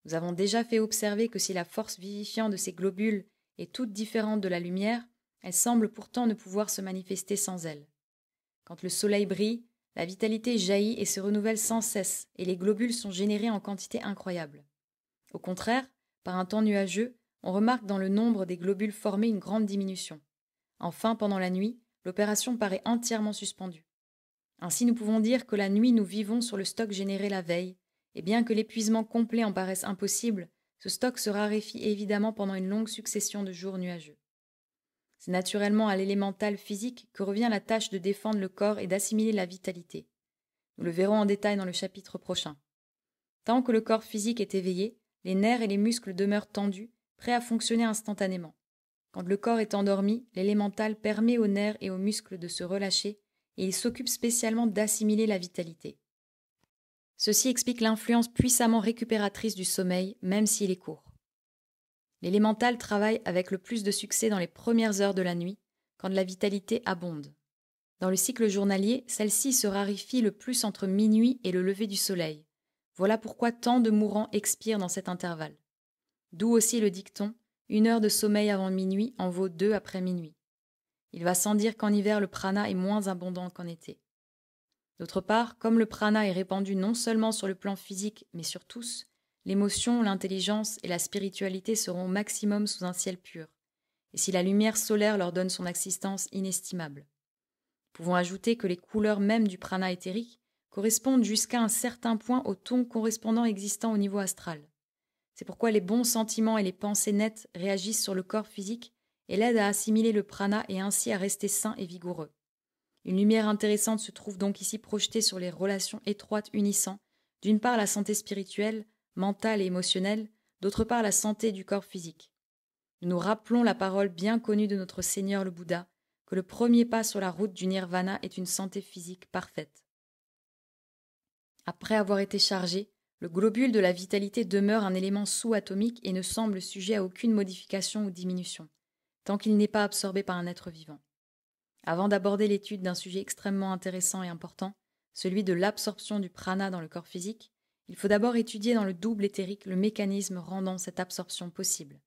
Nous avons déjà fait observer que si la force vivifiante de ces globules est toute différente de la lumière, elle semble pourtant ne pouvoir se manifester sans elle. Quand le soleil brille, la vitalité jaillit et se renouvelle sans cesse, et les globules sont générés en quantité incroyable. Au contraire, par un temps nuageux, on remarque dans le nombre des globules formés une grande diminution. Enfin, pendant la nuit, l'opération paraît entièrement suspendue. Ainsi, nous pouvons dire que la nuit nous vivons sur le stock généré la veille, et bien que l'épuisement complet en paraisse impossible, ce stock se raréfie évidemment pendant une longue succession de jours nuageux. C'est naturellement à l'élémental physique que revient la tâche de défendre le corps et d'assimiler la vitalité. Nous le verrons en détail dans le chapitre prochain. Tant que le corps physique est éveillé, les nerfs et les muscles demeurent tendus, prêts à fonctionner instantanément. Quand le corps est endormi, l'élémental permet aux nerfs et aux muscles de se relâcher, et il s'occupe spécialement d'assimiler la vitalité. Ceci explique l'influence puissamment récupératrice du sommeil, même s'il est court. L'élémental travaille avec le plus de succès dans les premières heures de la nuit, quand la vitalité abonde. Dans le cycle journalier, celle-ci se raréfie le plus entre minuit et le lever du soleil. Voilà pourquoi tant de mourants expirent dans cet intervalle. D'où aussi le dicton Une heure de sommeil avant minuit en vaut deux après minuit. Il va sans dire qu'en hiver le prana est moins abondant qu'en été. D'autre part, comme le prana est répandu non seulement sur le plan physique, mais sur tous, l'émotion, l'intelligence et la spiritualité seront au maximum sous un ciel pur, et si la lumière solaire leur donne son existence inestimable. Pouvons ajouter que les couleurs mêmes du prana éthérique correspondent jusqu'à un certain point au ton correspondant existant au niveau astral. C'est pourquoi les bons sentiments et les pensées nettes réagissent sur le corps physique et l'aident à assimiler le prana et ainsi à rester sain et vigoureux. Une lumière intéressante se trouve donc ici projetée sur les relations étroites unissant, d'une part la santé spirituelle, mentale et émotionnelle, d'autre part la santé du corps physique. Nous nous rappelons la parole bien connue de notre Seigneur le Bouddha, que le premier pas sur la route du nirvana est une santé physique parfaite. Après avoir été chargé, le globule de la vitalité demeure un élément sous-atomique et ne semble sujet à aucune modification ou diminution, tant qu'il n'est pas absorbé par un être vivant. Avant d'aborder l'étude d'un sujet extrêmement intéressant et important, celui de l'absorption du prana dans le corps physique, il faut d'abord étudier dans le double éthérique le mécanisme rendant cette absorption possible.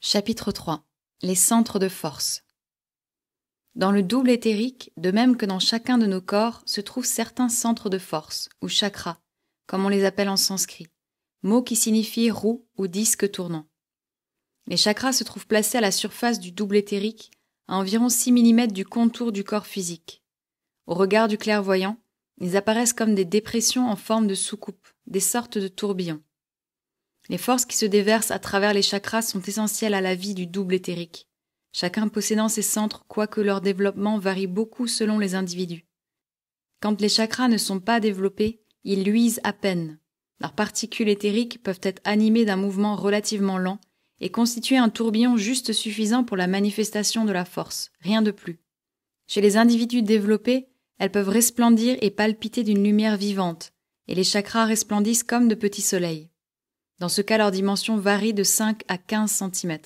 Chapitre 3 Les centres de force. Dans le double éthérique, de même que dans chacun de nos corps, se trouvent certains centres de force, ou chakras, comme on les appelle en sanskrit mot qui signifie roue ou disque tournant. Les chakras se trouvent placés à la surface du double éthérique, à environ 6 mm du contour du corps physique. Au regard du clairvoyant, ils apparaissent comme des dépressions en forme de soucoupe, des sortes de tourbillons. Les forces qui se déversent à travers les chakras sont essentielles à la vie du double éthérique, chacun possédant ses centres quoique leur développement varie beaucoup selon les individus. Quand les chakras ne sont pas développés, ils luisent à peine, leurs particules éthériques peuvent être animées d'un mouvement relativement lent et constituer un tourbillon juste suffisant pour la manifestation de la force, rien de plus. Chez les individus développés, elles peuvent resplendir et palpiter d'une lumière vivante, et les chakras resplendissent comme de petits soleils. Dans ce cas, leur dimension varie de 5 à 15 cm.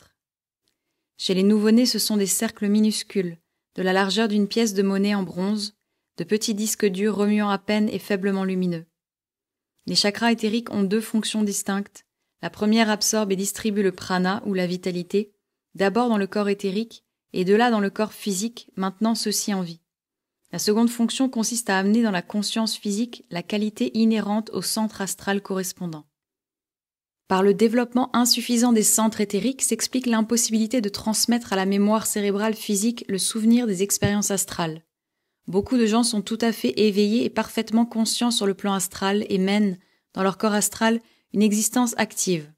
Chez les nouveau-nés, ce sont des cercles minuscules, de la largeur d'une pièce de monnaie en bronze, de petits disques durs remuant à peine et faiblement lumineux. Les chakras éthériques ont deux fonctions distinctes. La première absorbe et distribue le prana ou la vitalité, d'abord dans le corps éthérique et de là dans le corps physique, maintenant ceci en vie. La seconde fonction consiste à amener dans la conscience physique la qualité inhérente au centre astral correspondant. Par le développement insuffisant des centres éthériques s'explique l'impossibilité de transmettre à la mémoire cérébrale physique le souvenir des expériences astrales. Beaucoup de gens sont tout à fait éveillés et parfaitement conscients sur le plan astral et mènent, dans leur corps astral, une existence active.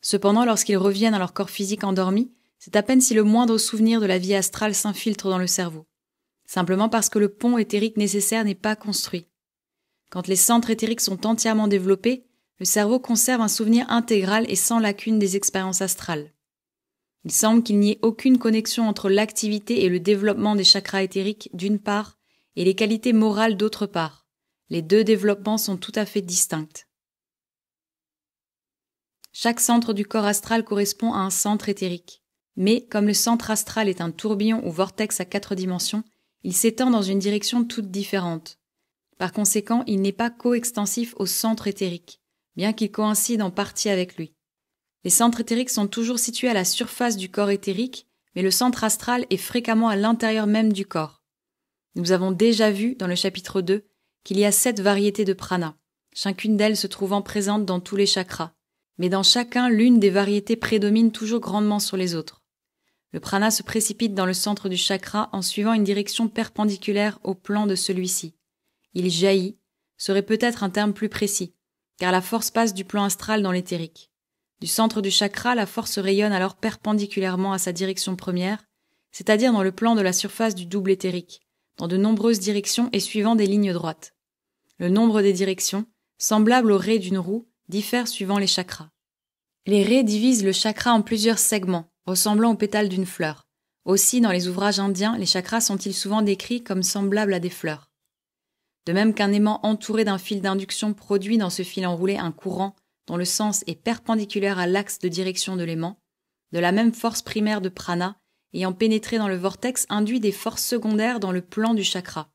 Cependant, lorsqu'ils reviennent à leur corps physique endormi, c'est à peine si le moindre souvenir de la vie astrale s'infiltre dans le cerveau, simplement parce que le pont éthérique nécessaire n'est pas construit. Quand les centres éthériques sont entièrement développés, le cerveau conserve un souvenir intégral et sans lacune des expériences astrales. Il semble qu'il n'y ait aucune connexion entre l'activité et le développement des chakras éthériques d'une part et les qualités morales d'autre part. Les deux développements sont tout à fait distincts. Chaque centre du corps astral correspond à un centre éthérique. Mais comme le centre astral est un tourbillon ou vortex à quatre dimensions, il s'étend dans une direction toute différente. Par conséquent, il n'est pas coextensif au centre éthérique, bien qu'il coïncide en partie avec lui. Les centres éthériques sont toujours situés à la surface du corps éthérique, mais le centre astral est fréquemment à l'intérieur même du corps. Nous avons déjà vu dans le chapitre 2 qu'il y a sept variétés de prana, chacune d'elles se trouvant présente dans tous les chakras, mais dans chacun l'une des variétés prédomine toujours grandement sur les autres. Le prana se précipite dans le centre du chakra en suivant une direction perpendiculaire au plan de celui-ci. Il jaillit, serait peut-être un terme plus précis, car la force passe du plan astral dans l'éthérique. Du centre du chakra, la force rayonne alors perpendiculairement à sa direction première, c'est-à-dire dans le plan de la surface du double éthérique, dans de nombreuses directions et suivant des lignes droites. Le nombre des directions, semblable aux raies d'une roue, diffère suivant les chakras. Les raies divisent le chakra en plusieurs segments, ressemblant aux pétales d'une fleur. Aussi, dans les ouvrages indiens, les chakras sont-ils souvent décrits comme semblables à des fleurs. De même qu'un aimant entouré d'un fil d'induction produit dans ce fil enroulé un courant dont le sens est perpendiculaire à l'axe de direction de l'aimant, de la même force primaire de prana, ayant pénétré dans le vortex induit des forces secondaires dans le plan du chakra.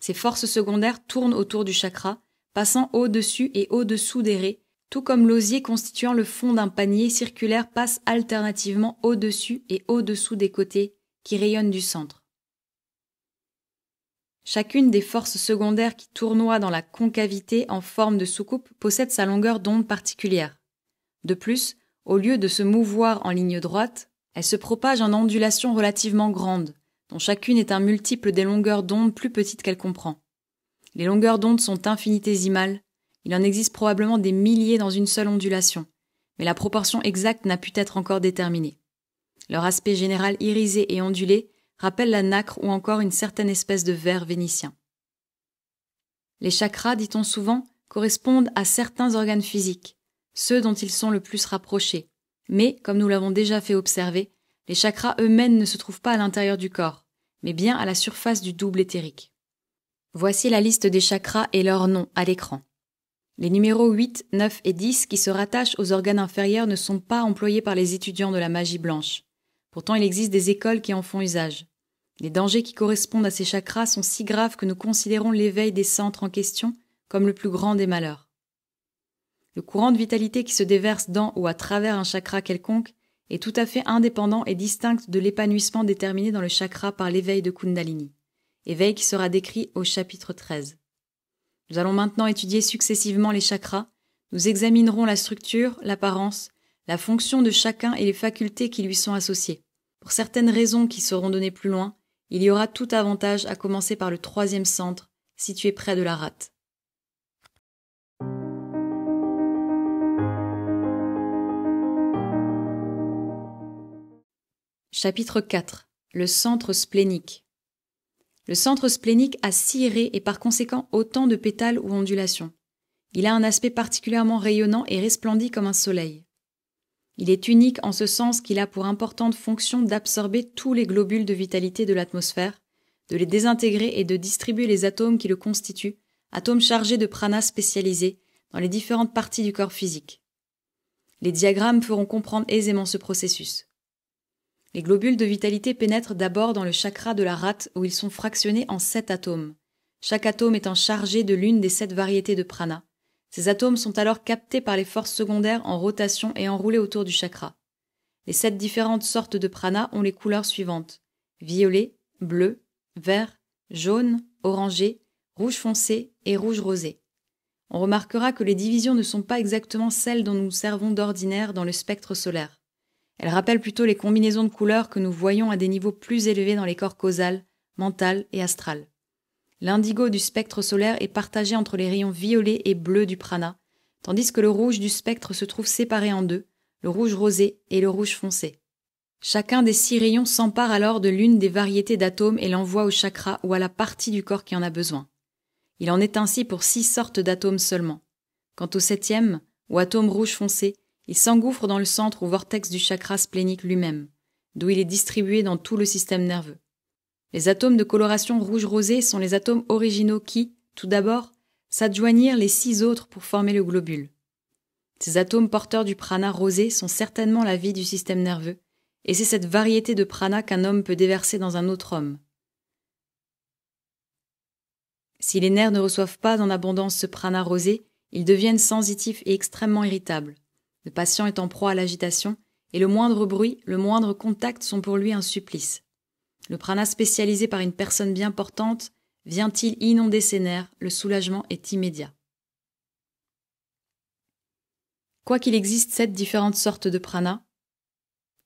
Ces forces secondaires tournent autour du chakra, passant au-dessus et au-dessous des raies, tout comme l'osier constituant le fond d'un panier circulaire passe alternativement au-dessus et au-dessous des côtés, qui rayonnent du centre. Chacune des forces secondaires qui tournoient dans la concavité en forme de soucoupe possède sa longueur d'onde particulière. De plus, au lieu de se mouvoir en ligne droite, elle se propage en ondulations relativement grandes, dont chacune est un multiple des longueurs d'onde plus petites qu'elle comprend. Les longueurs d'onde sont infinitésimales, il en existe probablement des milliers dans une seule ondulation, mais la proportion exacte n'a pu être encore déterminée. Leur aspect général irisé et ondulé rappelle la nacre ou encore une certaine espèce de verre vénitien. Les chakras, dit-on souvent, correspondent à certains organes physiques, ceux dont ils sont le plus rapprochés, mais, comme nous l'avons déjà fait observer, les chakras eux-mêmes ne se trouvent pas à l'intérieur du corps, mais bien à la surface du double éthérique. Voici la liste des chakras et leurs noms à l'écran. Les numéros 8, 9 et 10 qui se rattachent aux organes inférieurs ne sont pas employés par les étudiants de la magie blanche. Pourtant, il existe des écoles qui en font usage. Les dangers qui correspondent à ces chakras sont si graves que nous considérons l'éveil des centres en question comme le plus grand des malheurs. Le courant de vitalité qui se déverse dans ou à travers un chakra quelconque est tout à fait indépendant et distinct de l'épanouissement déterminé dans le chakra par l'éveil de Kundalini, éveil qui sera décrit au chapitre 13. Nous allons maintenant étudier successivement les chakras, nous examinerons la structure, l'apparence, la fonction de chacun et les facultés qui lui sont associées. Pour certaines raisons qui seront données plus loin, il y aura tout avantage à commencer par le troisième centre, situé près de la rate. Chapitre 4. Le centre splénique. Le centre splénique a ciré et par conséquent autant de pétales ou ondulations. Il a un aspect particulièrement rayonnant et resplendit comme un soleil. Il est unique en ce sens qu'il a pour importante fonction d'absorber tous les globules de vitalité de l'atmosphère, de les désintégrer et de distribuer les atomes qui le constituent, atomes chargés de pranas spécialisés, dans les différentes parties du corps physique. Les diagrammes feront comprendre aisément ce processus. Les globules de vitalité pénètrent d'abord dans le chakra de la rate où ils sont fractionnés en sept atomes. Chaque atome étant chargé de l'une des sept variétés de prana. Ces atomes sont alors captés par les forces secondaires en rotation et enroulés autour du chakra. Les sept différentes sortes de prana ont les couleurs suivantes violet, bleu, vert, jaune, orangé, rouge foncé et rouge rosé. On remarquera que les divisions ne sont pas exactement celles dont nous servons d'ordinaire dans le spectre solaire. Elle rappelle plutôt les combinaisons de couleurs que nous voyons à des niveaux plus élevés dans les corps causal, mental et astral. L'indigo du spectre solaire est partagé entre les rayons violets et bleus du prana, tandis que le rouge du spectre se trouve séparé en deux, le rouge rosé et le rouge foncé. Chacun des six rayons s'empare alors de l'une des variétés d'atomes et l'envoie au chakra ou à la partie du corps qui en a besoin. Il en est ainsi pour six sortes d'atomes seulement. Quant au septième, ou atome rouge foncé, il s'engouffre dans le centre ou vortex du chakra splénique lui-même, d'où il est distribué dans tout le système nerveux. Les atomes de coloration rouge-rosé sont les atomes originaux qui, tout d'abord, s'adjoignirent les six autres pour former le globule. Ces atomes porteurs du prana rosé sont certainement la vie du système nerveux, et c'est cette variété de prana qu'un homme peut déverser dans un autre homme. Si les nerfs ne reçoivent pas en abondance ce prana rosé, ils deviennent sensitifs et extrêmement irritables. Le patient est en proie à l'agitation, et le moindre bruit, le moindre contact sont pour lui un supplice. Le prana spécialisé par une personne bien portante vient-il inonder ses nerfs, le soulagement est immédiat. Quoiqu'il existe sept différentes sortes de prana,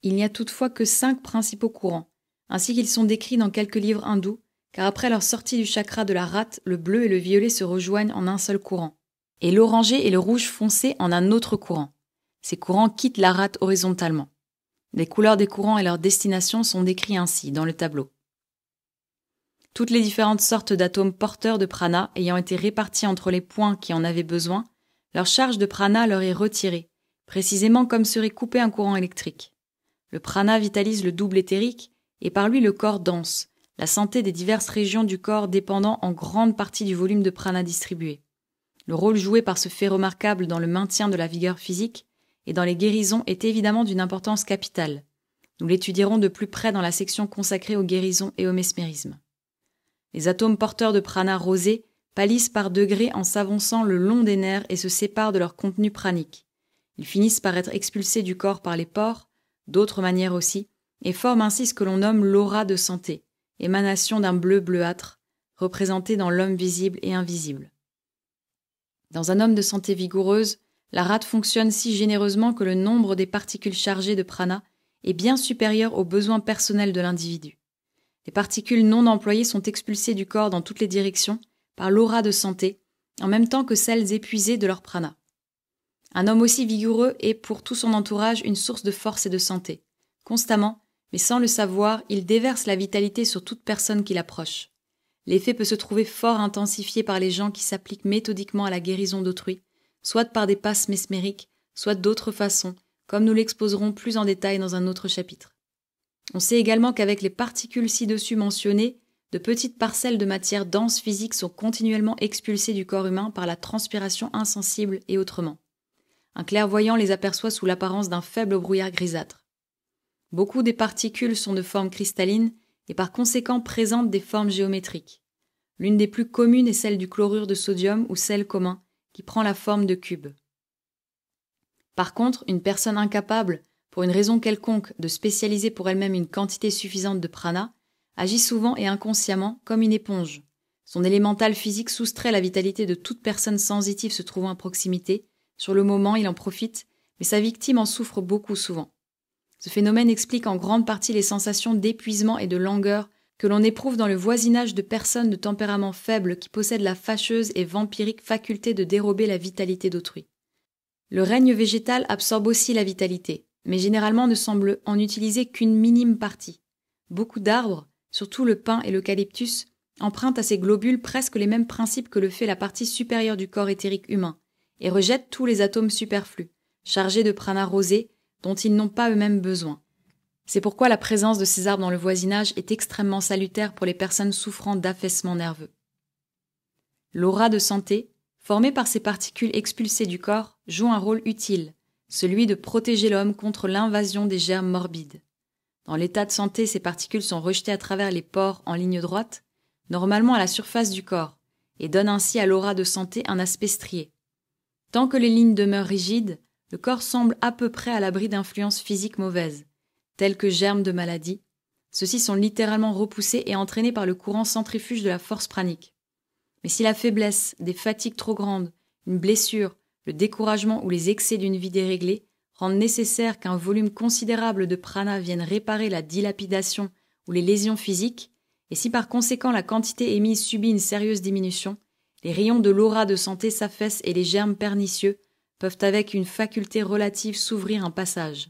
il n'y a toutefois que cinq principaux courants, ainsi qu'ils sont décrits dans quelques livres hindous, car après leur sortie du chakra de la rate, le bleu et le violet se rejoignent en un seul courant, et l'oranger et le rouge foncé en un autre courant. Ces courants quittent la rate horizontalement. Les couleurs des courants et leur destination sont décrits ainsi dans le tableau. Toutes les différentes sortes d'atomes porteurs de prana ayant été répartis entre les points qui en avaient besoin, leur charge de prana leur est retirée, précisément comme serait coupé un courant électrique. Le prana vitalise le double éthérique et par lui le corps danse, la santé des diverses régions du corps dépendant en grande partie du volume de prana distribué. Le rôle joué par ce fait remarquable dans le maintien de la vigueur physique et dans les guérisons est évidemment d'une importance capitale. Nous l'étudierons de plus près dans la section consacrée aux guérisons et au mesmérisme. Les atomes porteurs de prana rosé pâlissent par degrés en s'avançant le long des nerfs et se séparent de leur contenu pranique. Ils finissent par être expulsés du corps par les pores, d'autres manières aussi, et forment ainsi ce que l'on nomme l'aura de santé, émanation d'un bleu bleuâtre, représenté dans l'homme visible et invisible. Dans un homme de santé vigoureuse, la rate fonctionne si généreusement que le nombre des particules chargées de prana est bien supérieur aux besoins personnels de l'individu. Les particules non employées sont expulsées du corps dans toutes les directions par l'aura de santé, en même temps que celles épuisées de leur prana. Un homme aussi vigoureux est pour tout son entourage une source de force et de santé. Constamment, mais sans le savoir, il déverse la vitalité sur toute personne qui l'approche. L'effet peut se trouver fort intensifié par les gens qui s'appliquent méthodiquement à la guérison d'autrui, soit par des passes mesmériques, soit d'autres façons, comme nous l'exposerons plus en détail dans un autre chapitre. On sait également qu'avec les particules ci-dessus mentionnées, de petites parcelles de matière dense physique sont continuellement expulsées du corps humain par la transpiration insensible et autrement. Un clairvoyant les aperçoit sous l'apparence d'un faible brouillard grisâtre. Beaucoup des particules sont de forme cristalline et par conséquent présentent des formes géométriques. L'une des plus communes est celle du chlorure de sodium ou sel commun, qui prend la forme de cube. Par contre, une personne incapable, pour une raison quelconque, de spécialiser pour elle-même une quantité suffisante de prana, agit souvent et inconsciemment comme une éponge. Son élémental physique soustrait la vitalité de toute personne sensitive se trouvant à proximité. Sur le moment, il en profite, mais sa victime en souffre beaucoup souvent. Ce phénomène explique en grande partie les sensations d'épuisement et de langueur que l'on éprouve dans le voisinage de personnes de tempérament faible qui possèdent la fâcheuse et vampirique faculté de dérober la vitalité d'autrui. Le règne végétal absorbe aussi la vitalité, mais généralement ne semble en utiliser qu'une minime partie. Beaucoup d'arbres, surtout le pin et l'eucalyptus, empruntent à ces globules presque les mêmes principes que le fait la partie supérieure du corps éthérique humain, et rejettent tous les atomes superflus, chargés de prana rosé, dont ils n'ont pas eux-mêmes besoin, c'est pourquoi la présence de ces arbres dans le voisinage est extrêmement salutaire pour les personnes souffrant d'affaissement nerveux. L'aura de santé, formée par ces particules expulsées du corps, joue un rôle utile, celui de protéger l'homme contre l'invasion des germes morbides. Dans l'état de santé, ces particules sont rejetées à travers les pores en ligne droite, normalement à la surface du corps, et donnent ainsi à l'aura de santé un aspect strié. Tant que les lignes demeurent rigides, le corps semble à peu près à l'abri d'influences physiques mauvaises tels que germes de maladie, Ceux-ci sont littéralement repoussés et entraînés par le courant centrifuge de la force pranique. Mais si la faiblesse, des fatigues trop grandes, une blessure, le découragement ou les excès d'une vie déréglée rendent nécessaire qu'un volume considérable de prana vienne réparer la dilapidation ou les lésions physiques, et si par conséquent la quantité émise subit une sérieuse diminution, les rayons de l'aura de santé s'affaissent et les germes pernicieux peuvent avec une faculté relative s'ouvrir un passage.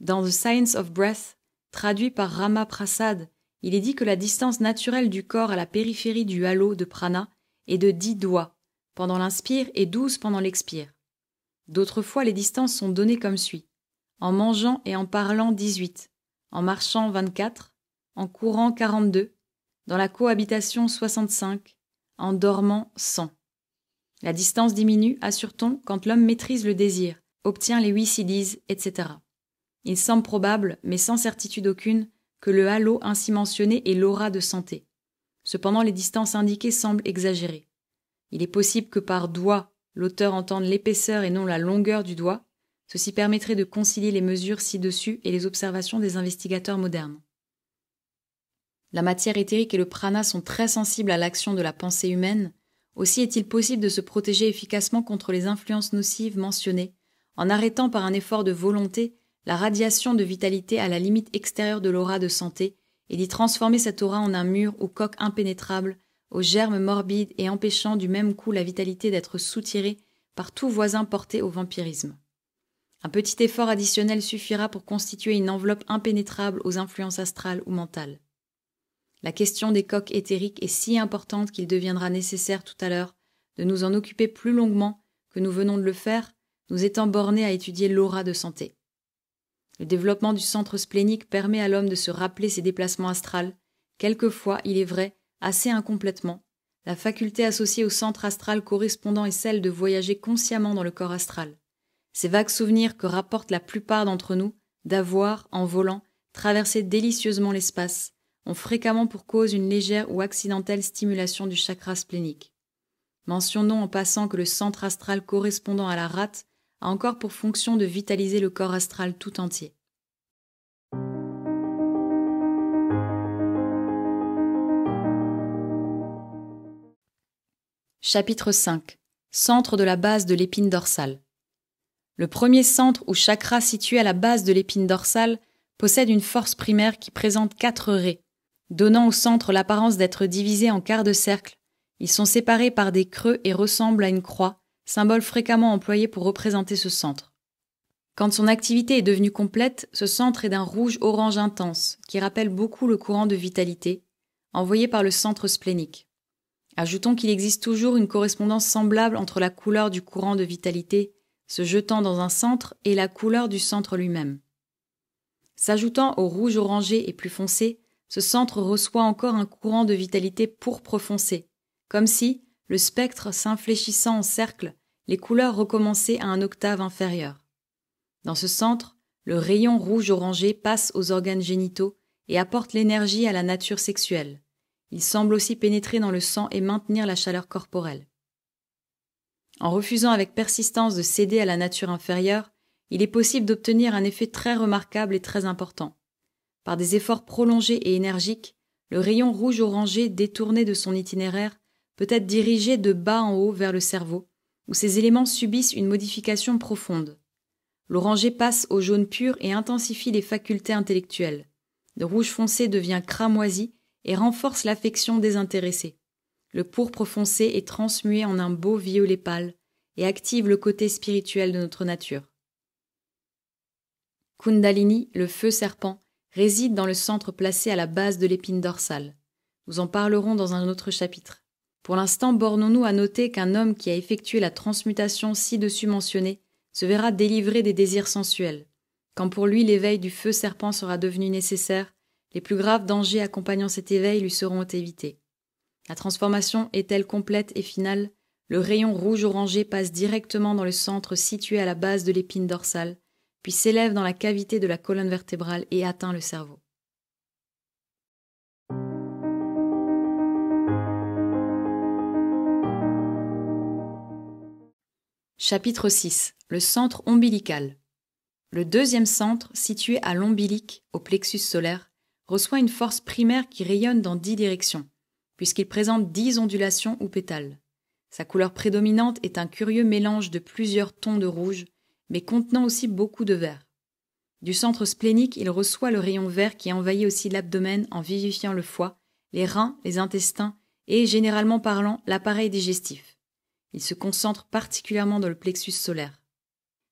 Dans The Science of Breath, traduit par Rama Prasad, il est dit que la distance naturelle du corps à la périphérie du halo de prana est de dix doigts pendant l'inspire et douze pendant l'expire. D'autres fois, les distances sont données comme suit. En mangeant et en parlant dix-huit en marchant 24, en courant quarante-deux dans la cohabitation 65, en dormant 100. La distance diminue, assure-t-on, quand l'homme maîtrise le désir, obtient les huit siddhis, etc. Il semble probable, mais sans certitude aucune, que le halo ainsi mentionné est l'aura de santé. Cependant, les distances indiquées semblent exagérées. Il est possible que par doigt, l'auteur entende l'épaisseur et non la longueur du doigt. Ceci permettrait de concilier les mesures ci-dessus et les observations des investigateurs modernes. La matière éthérique et le prana sont très sensibles à l'action de la pensée humaine. Aussi est-il possible de se protéger efficacement contre les influences nocives mentionnées en arrêtant par un effort de volonté la radiation de vitalité à la limite extérieure de l'aura de santé et d'y transformer cette aura en un mur ou coque impénétrable, aux germes morbides et empêchant du même coup la vitalité d'être soutirée par tout voisin porté au vampirisme. Un petit effort additionnel suffira pour constituer une enveloppe impénétrable aux influences astrales ou mentales. La question des coques éthériques est si importante qu'il deviendra nécessaire tout à l'heure de nous en occuper plus longuement que nous venons de le faire, nous étant bornés à étudier l'aura de santé. Le développement du centre splénique permet à l'homme de se rappeler ses déplacements astrals, quelquefois, il est vrai, assez incomplètement. La faculté associée au centre astral correspondant est celle de voyager consciemment dans le corps astral. Ces vagues souvenirs que rapportent la plupart d'entre nous d'avoir, en volant, traversé délicieusement l'espace, ont fréquemment pour cause une légère ou accidentelle stimulation du chakra splénique. Mentionnons en passant que le centre astral correspondant à la rate encore pour fonction de vitaliser le corps astral tout entier. Chapitre 5 Centre de la base de l'épine dorsale. Le premier centre ou chakra situé à la base de l'épine dorsale possède une force primaire qui présente quatre raies, donnant au centre l'apparence d'être divisé en quarts de cercle. Ils sont séparés par des creux et ressemblent à une croix, symbole fréquemment employé pour représenter ce centre. Quand son activité est devenue complète, ce centre est d'un rouge-orange intense, qui rappelle beaucoup le courant de vitalité, envoyé par le centre splénique. Ajoutons qu'il existe toujours une correspondance semblable entre la couleur du courant de vitalité se jetant dans un centre et la couleur du centre lui-même. S'ajoutant au rouge orangé et plus foncé, ce centre reçoit encore un courant de vitalité pourpre foncé, comme si, le spectre s'infléchissant en cercle, les couleurs recommençaient à un octave inférieur. Dans ce centre, le rayon rouge-orangé passe aux organes génitaux et apporte l'énergie à la nature sexuelle. Il semble aussi pénétrer dans le sang et maintenir la chaleur corporelle. En refusant avec persistance de céder à la nature inférieure, il est possible d'obtenir un effet très remarquable et très important. Par des efforts prolongés et énergiques, le rayon rouge-orangé détourné de son itinéraire peut être dirigé de bas en haut vers le cerveau, où ces éléments subissent une modification profonde. L'oranger passe au jaune pur et intensifie les facultés intellectuelles. Le rouge foncé devient cramoisi et renforce l'affection désintéressée. Le pourpre foncé est transmué en un beau violet pâle et active le côté spirituel de notre nature. Kundalini, le feu serpent, réside dans le centre placé à la base de l'épine dorsale. Nous en parlerons dans un autre chapitre. Pour l'instant, bornons-nous à noter qu'un homme qui a effectué la transmutation ci-dessus mentionnée se verra délivré des désirs sensuels. Quand pour lui l'éveil du feu serpent sera devenu nécessaire, les plus graves dangers accompagnant cet éveil lui seront évités. La transformation est elle complète et finale, le rayon rouge orangé passe directement dans le centre situé à la base de l'épine dorsale, puis s'élève dans la cavité de la colonne vertébrale et atteint le cerveau. Chapitre 6. Le centre ombilical. Le deuxième centre, situé à l'ombilic, au plexus solaire, reçoit une force primaire qui rayonne dans dix directions, puisqu'il présente dix ondulations ou pétales. Sa couleur prédominante est un curieux mélange de plusieurs tons de rouge, mais contenant aussi beaucoup de vert. Du centre splénique, il reçoit le rayon vert qui envahit aussi l'abdomen en vivifiant le foie, les reins, les intestins et, généralement parlant, l'appareil digestif. Il se concentre particulièrement dans le plexus solaire.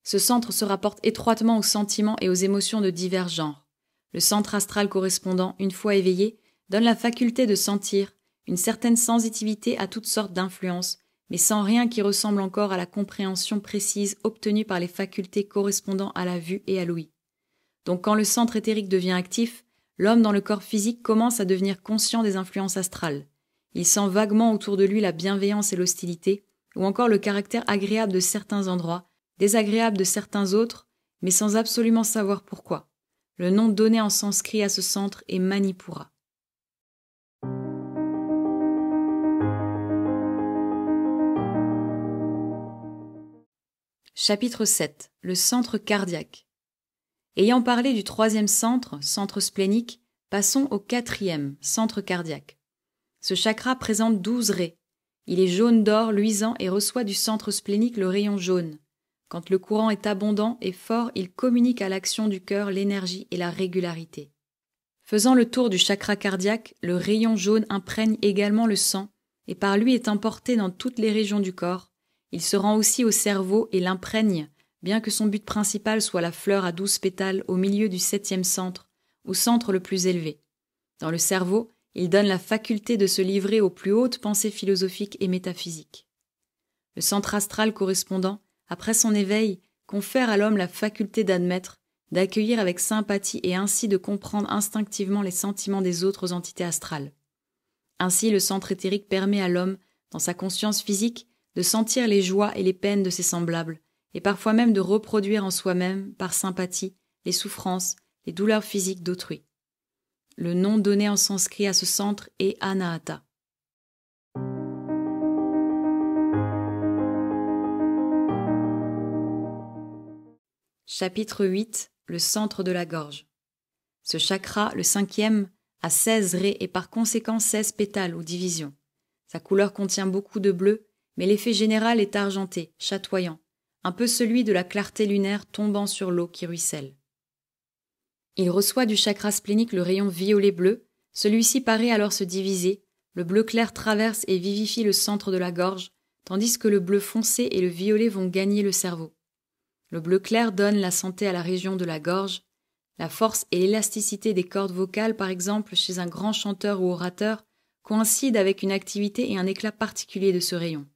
Ce centre se rapporte étroitement aux sentiments et aux émotions de divers genres. Le centre astral correspondant, une fois éveillé, donne la faculté de sentir une certaine sensitivité à toutes sortes d'influences, mais sans rien qui ressemble encore à la compréhension précise obtenue par les facultés correspondant à la vue et à l'ouïe. Donc quand le centre éthérique devient actif, l'homme dans le corps physique commence à devenir conscient des influences astrales. Il sent vaguement autour de lui la bienveillance et l'hostilité, ou encore le caractère agréable de certains endroits, désagréable de certains autres, mais sans absolument savoir pourquoi. Le nom donné en sanskrit à ce centre est Manipura. Chapitre 7 Le centre cardiaque. Ayant parlé du troisième centre, centre splénique, passons au quatrième, centre cardiaque. Ce chakra présente douze raies, il est jaune d'or luisant et reçoit du centre splénique le rayon jaune. Quand le courant est abondant et fort, il communique à l'action du cœur l'énergie et la régularité. Faisant le tour du chakra cardiaque, le rayon jaune imprègne également le sang et par lui est emporté dans toutes les régions du corps. Il se rend aussi au cerveau et l'imprègne, bien que son but principal soit la fleur à douze pétales au milieu du septième centre, ou centre le plus élevé. Dans le cerveau, il donne la faculté de se livrer aux plus hautes pensées philosophiques et métaphysiques. Le centre astral correspondant, après son éveil, confère à l'homme la faculté d'admettre, d'accueillir avec sympathie et ainsi de comprendre instinctivement les sentiments des autres entités astrales. Ainsi, le centre éthérique permet à l'homme, dans sa conscience physique, de sentir les joies et les peines de ses semblables, et parfois même de reproduire en soi-même, par sympathie, les souffrances, les douleurs physiques d'autrui. Le nom donné en sanskrit à ce centre est Anahata. Chapitre 8 Le centre de la gorge. Ce chakra, le cinquième, a 16 raies et par conséquent 16 pétales ou divisions. Sa couleur contient beaucoup de bleu, mais l'effet général est argenté, chatoyant, un peu celui de la clarté lunaire tombant sur l'eau qui ruisselle. Il reçoit du chakra splénique le rayon violet-bleu, celui-ci paraît alors se diviser, le bleu clair traverse et vivifie le centre de la gorge, tandis que le bleu foncé et le violet vont gagner le cerveau. Le bleu clair donne la santé à la région de la gorge, la force et l'élasticité des cordes vocales par exemple chez un grand chanteur ou orateur coïncident avec une activité et un éclat particulier de ce rayon.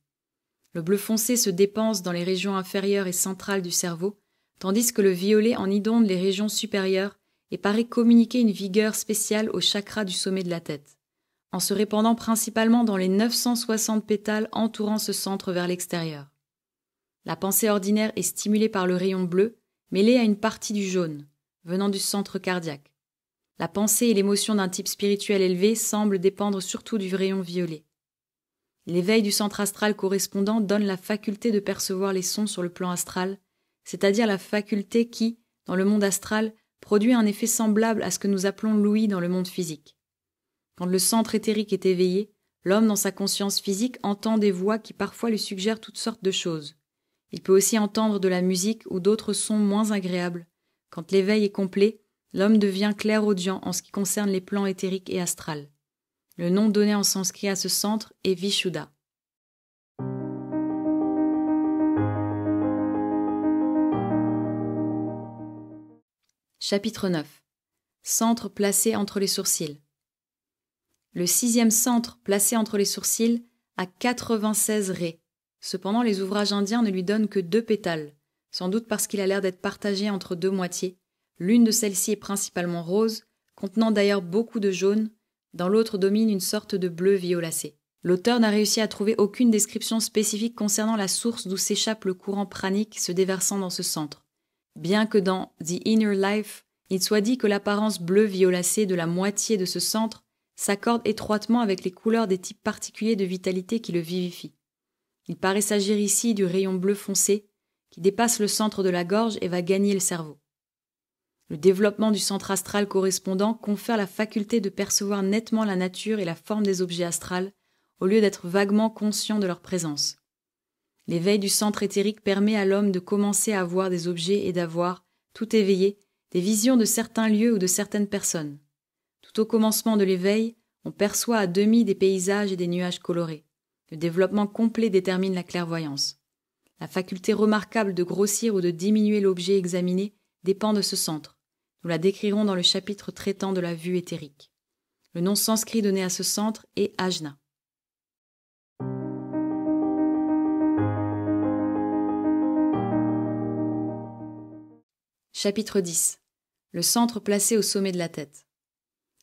Le bleu foncé se dépense dans les régions inférieures et centrales du cerveau, tandis que le violet en idonde les régions supérieures et paraît communiquer une vigueur spéciale au chakra du sommet de la tête, en se répandant principalement dans les 960 pétales entourant ce centre vers l'extérieur. La pensée ordinaire est stimulée par le rayon bleu, mêlé à une partie du jaune, venant du centre cardiaque. La pensée et l'émotion d'un type spirituel élevé semblent dépendre surtout du rayon violet. L'éveil du centre astral correspondant donne la faculté de percevoir les sons sur le plan astral, c'est-à-dire la faculté qui, dans le monde astral, produit un effet semblable à ce que nous appelons l'ouïe dans le monde physique. Quand le centre éthérique est éveillé, l'homme dans sa conscience physique entend des voix qui parfois lui suggèrent toutes sortes de choses. Il peut aussi entendre de la musique ou d'autres sons moins agréables. Quand l'éveil est complet, l'homme devient clairaudient en ce qui concerne les plans éthériques et astrales. Le nom donné en sanskrit à ce centre est Vishuddha. Chapitre 9. Centre placé entre les sourcils. Le sixième centre placé entre les sourcils a 96 raies. Cependant, les ouvrages indiens ne lui donnent que deux pétales, sans doute parce qu'il a l'air d'être partagé entre deux moitiés. L'une de celles-ci est principalement rose, contenant d'ailleurs beaucoup de jaune, dans l'autre domine une sorte de bleu violacé. L'auteur n'a réussi à trouver aucune description spécifique concernant la source d'où s'échappe le courant pranique se déversant dans ce centre bien que dans The Inner Life, il soit dit que l'apparence bleu violacée de la moitié de ce centre s'accorde étroitement avec les couleurs des types particuliers de vitalité qui le vivifient. Il paraît s'agir ici du rayon bleu foncé qui dépasse le centre de la gorge et va gagner le cerveau. Le développement du centre astral correspondant confère la faculté de percevoir nettement la nature et la forme des objets astrals au lieu d'être vaguement conscient de leur présence. L'éveil du centre éthérique permet à l'homme de commencer à voir des objets et d'avoir, tout éveillé, des visions de certains lieux ou de certaines personnes. Tout au commencement de l'éveil, on perçoit à demi des paysages et des nuages colorés. Le développement complet détermine la clairvoyance. La faculté remarquable de grossir ou de diminuer l'objet examiné dépend de ce centre. Nous la décrirons dans le chapitre traitant de la vue éthérique. Le nom sanscrit donné à ce centre est ajna. Chapitre 10. Le centre placé au sommet de la tête.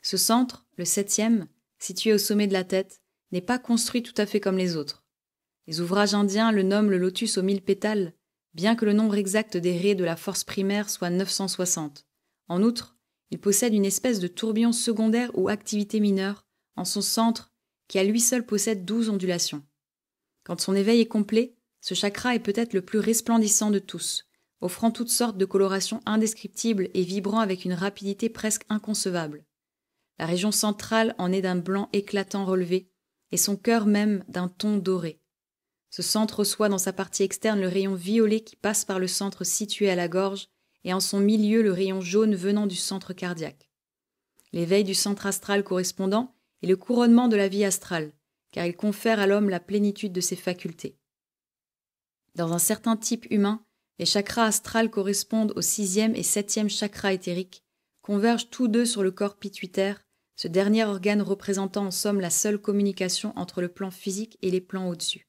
Ce centre, le septième, situé au sommet de la tête, n'est pas construit tout à fait comme les autres. Les ouvrages indiens le nomment le lotus aux mille pétales, bien que le nombre exact des raies de la force primaire soit 960. En outre, il possède une espèce de tourbillon secondaire ou activité mineure en son centre qui à lui seul possède douze ondulations. Quand son éveil est complet, ce chakra est peut-être le plus resplendissant de tous, offrant toutes sortes de colorations indescriptibles et vibrant avec une rapidité presque inconcevable. La région centrale en est d'un blanc éclatant relevé, et son cœur même d'un ton doré. Ce centre reçoit dans sa partie externe le rayon violet qui passe par le centre situé à la gorge, et en son milieu le rayon jaune venant du centre cardiaque. L'éveil du centre astral correspondant est le couronnement de la vie astrale, car il confère à l'homme la plénitude de ses facultés. Dans un certain type humain, les chakras astrales correspondent au sixième et septième chakra éthérique, convergent tous deux sur le corps pituitaire, ce dernier organe représentant en somme la seule communication entre le plan physique et les plans au-dessus.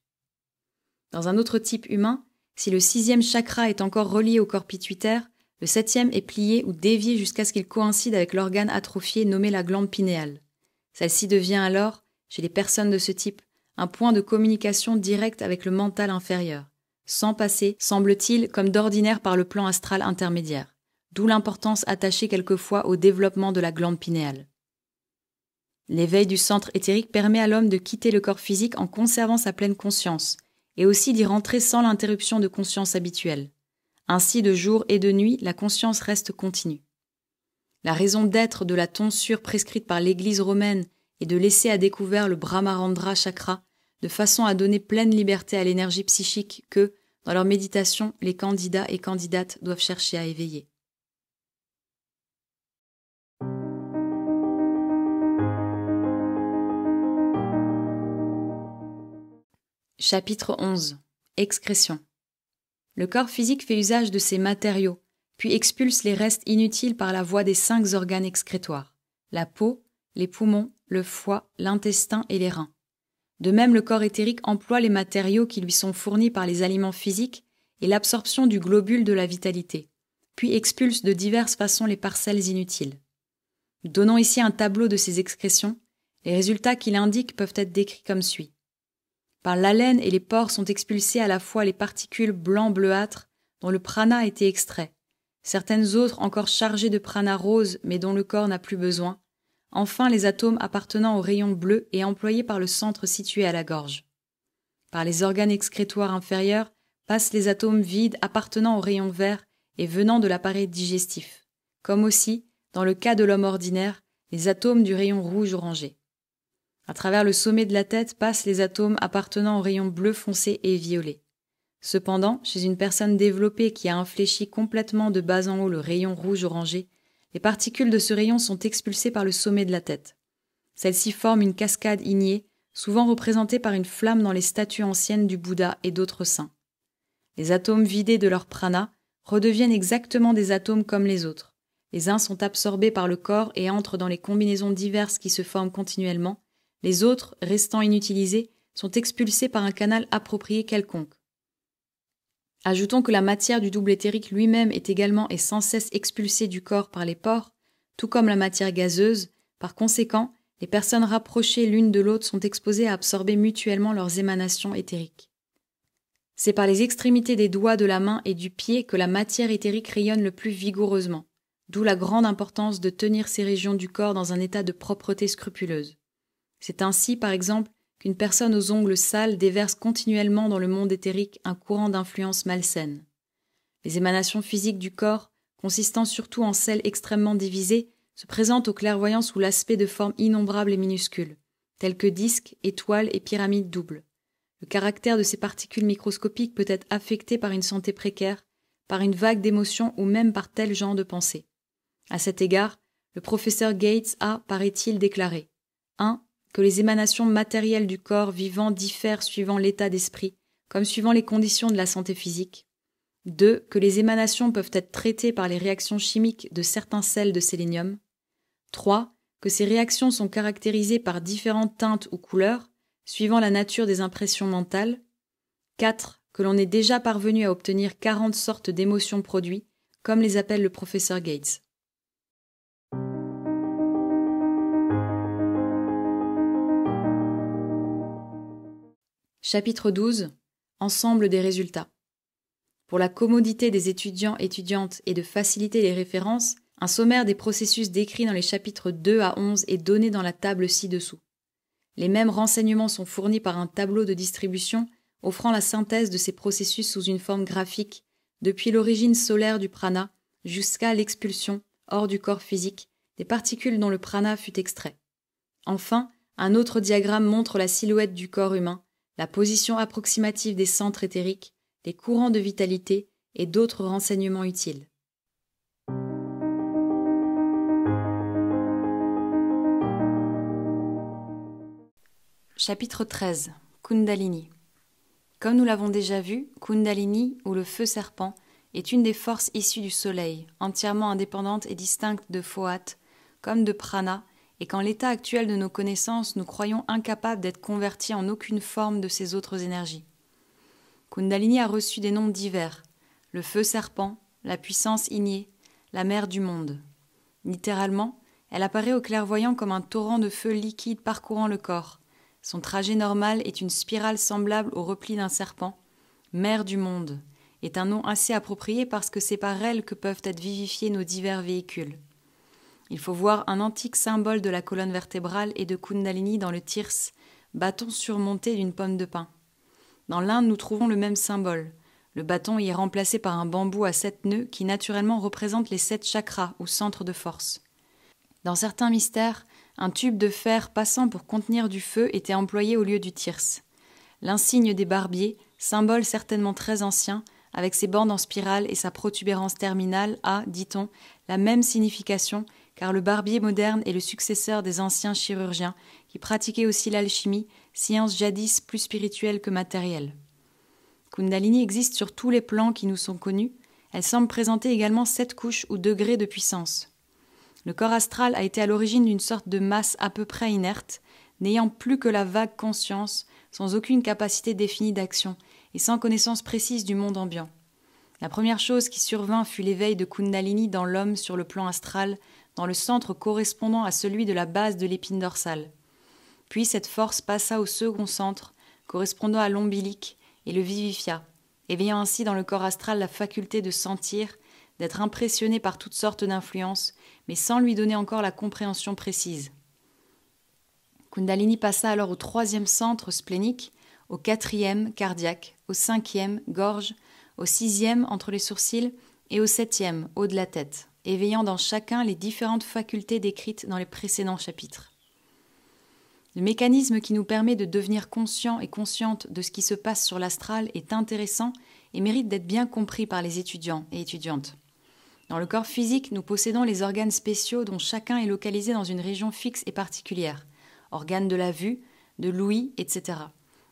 Dans un autre type humain, si le sixième chakra est encore relié au corps pituitaire, le septième est plié ou dévié jusqu'à ce qu'il coïncide avec l'organe atrophié nommé la glande pinéale. Celle-ci devient alors, chez les personnes de ce type, un point de communication direct avec le mental inférieur sans passer, semble-t-il, comme d'ordinaire par le plan astral intermédiaire, d'où l'importance attachée quelquefois au développement de la glande pinéale. L'éveil du centre éthérique permet à l'homme de quitter le corps physique en conservant sa pleine conscience, et aussi d'y rentrer sans l'interruption de conscience habituelle. Ainsi, de jour et de nuit, la conscience reste continue. La raison d'être de la tonsure prescrite par l'Église romaine et de laisser à découvert le Brahmarandra chakra de façon à donner pleine liberté à l'énergie psychique que, dans leur méditation, les candidats et candidates doivent chercher à éveiller. Chapitre 11 Excrétion Le corps physique fait usage de ces matériaux, puis expulse les restes inutiles par la voie des cinq organes excrétoires la peau, les poumons, le foie, l'intestin et les reins. De même, le corps éthérique emploie les matériaux qui lui sont fournis par les aliments physiques et l'absorption du globule de la vitalité, puis expulse de diverses façons les parcelles inutiles. Donnons ici un tableau de ces excrétions, les résultats qu'il indique peuvent être décrits comme suit. Par l'haleine et les pores sont expulsés à la fois les particules blancs bleuâtres dont le prana a été extrait, certaines autres encore chargées de prana rose mais dont le corps n'a plus besoin, enfin les atomes appartenant au rayon bleu et employés par le centre situé à la gorge. Par les organes excrétoires inférieurs passent les atomes vides appartenant au rayon vert et venant de l'appareil digestif, comme aussi, dans le cas de l'homme ordinaire, les atomes du rayon rouge-orangé. À travers le sommet de la tête passent les atomes appartenant au rayon bleu foncé et violet. Cependant, chez une personne développée qui a infléchi complètement de bas en haut le rayon rouge-orangé, les particules de ce rayon sont expulsées par le sommet de la tête. Celles-ci forment une cascade ignée, souvent représentée par une flamme dans les statues anciennes du Bouddha et d'autres saints. Les atomes vidés de leur prana redeviennent exactement des atomes comme les autres. Les uns sont absorbés par le corps et entrent dans les combinaisons diverses qui se forment continuellement, les autres, restant inutilisés, sont expulsés par un canal approprié quelconque. Ajoutons que la matière du double éthérique lui-même est également et sans cesse expulsée du corps par les pores, tout comme la matière gazeuse. Par conséquent, les personnes rapprochées l'une de l'autre sont exposées à absorber mutuellement leurs émanations éthériques. C'est par les extrémités des doigts de la main et du pied que la matière éthérique rayonne le plus vigoureusement, d'où la grande importance de tenir ces régions du corps dans un état de propreté scrupuleuse. C'est ainsi, par exemple, une personne aux ongles sales déverse continuellement dans le monde éthérique un courant d'influence malsaine. Les émanations physiques du corps, consistant surtout en celles extrêmement divisées, se présentent aux clairvoyants sous l'aspect de formes innombrables et minuscules, telles que disques, étoiles et pyramides doubles. Le caractère de ces particules microscopiques peut être affecté par une santé précaire, par une vague d'émotions ou même par tel genre de pensée. À cet égard, le professeur Gates a, paraît-il, déclaré 1 que les émanations matérielles du corps vivant diffèrent suivant l'état d'esprit, comme suivant les conditions de la santé physique. 2. Que les émanations peuvent être traitées par les réactions chimiques de certains sels de sélénium. 3. Que ces réactions sont caractérisées par différentes teintes ou couleurs, suivant la nature des impressions mentales. 4. Que l'on est déjà parvenu à obtenir 40 sortes d'émotions produits, comme les appelle le professeur Gates. Chapitre 12 Ensemble des résultats. Pour la commodité des étudiants étudiantes et de faciliter les références, un sommaire des processus décrits dans les chapitres 2 à 11 est donné dans la table ci-dessous. Les mêmes renseignements sont fournis par un tableau de distribution offrant la synthèse de ces processus sous une forme graphique, depuis l'origine solaire du prana jusqu'à l'expulsion, hors du corps physique, des particules dont le prana fut extrait. Enfin, un autre diagramme montre la silhouette du corps humain, la position approximative des centres éthériques, les courants de vitalité et d'autres renseignements utiles. Chapitre 13 Kundalini Comme nous l'avons déjà vu, Kundalini, ou le feu serpent, est une des forces issues du soleil, entièrement indépendante et distincte de Phoat, comme de Prana et qu'en l'état actuel de nos connaissances, nous croyons incapables d'être convertis en aucune forme de ces autres énergies. Kundalini a reçu des noms divers le feu serpent, la puissance ignée, la mère du monde. Littéralement, elle apparaît au clairvoyant comme un torrent de feu liquide parcourant le corps. Son trajet normal est une spirale semblable au repli d'un serpent. Mère du monde est un nom assez approprié parce que c'est par elle que peuvent être vivifiés nos divers véhicules. Il faut voir un antique symbole de la colonne vertébrale et de Kundalini dans le tirse, bâton surmonté d'une pomme de pin. Dans l'Inde, nous trouvons le même symbole. Le bâton y est remplacé par un bambou à sept nœuds qui naturellement représente les sept chakras ou centres de force. Dans certains mystères, un tube de fer passant pour contenir du feu était employé au lieu du tirse. L'insigne des barbiers, symbole certainement très ancien, avec ses bandes en spirale et sa protubérance terminale a, dit-on, la même signification car le barbier moderne est le successeur des anciens chirurgiens, qui pratiquaient aussi l'alchimie, science jadis plus spirituelle que matérielle. Kundalini existe sur tous les plans qui nous sont connus, elle semble présenter également sept couches ou degrés de puissance. Le corps astral a été à l'origine d'une sorte de masse à peu près inerte, n'ayant plus que la vague conscience, sans aucune capacité définie d'action, et sans connaissance précise du monde ambiant. La première chose qui survint fut l'éveil de Kundalini dans l'homme sur le plan astral, dans le centre correspondant à celui de la base de l'épine dorsale. Puis cette force passa au second centre, correspondant à l'ombilique, et le vivifia, éveillant ainsi dans le corps astral la faculté de sentir, d'être impressionné par toutes sortes d'influences, mais sans lui donner encore la compréhension précise. Kundalini passa alors au troisième centre splénique, au quatrième cardiaque, au cinquième gorge, au sixième entre les sourcils et au septième haut de la tête éveillant dans chacun les différentes facultés décrites dans les précédents chapitres. Le mécanisme qui nous permet de devenir conscient et consciente de ce qui se passe sur l'astral est intéressant et mérite d'être bien compris par les étudiants et étudiantes. Dans le corps physique, nous possédons les organes spéciaux dont chacun est localisé dans une région fixe et particulière, organes de la vue, de l'ouïe, etc.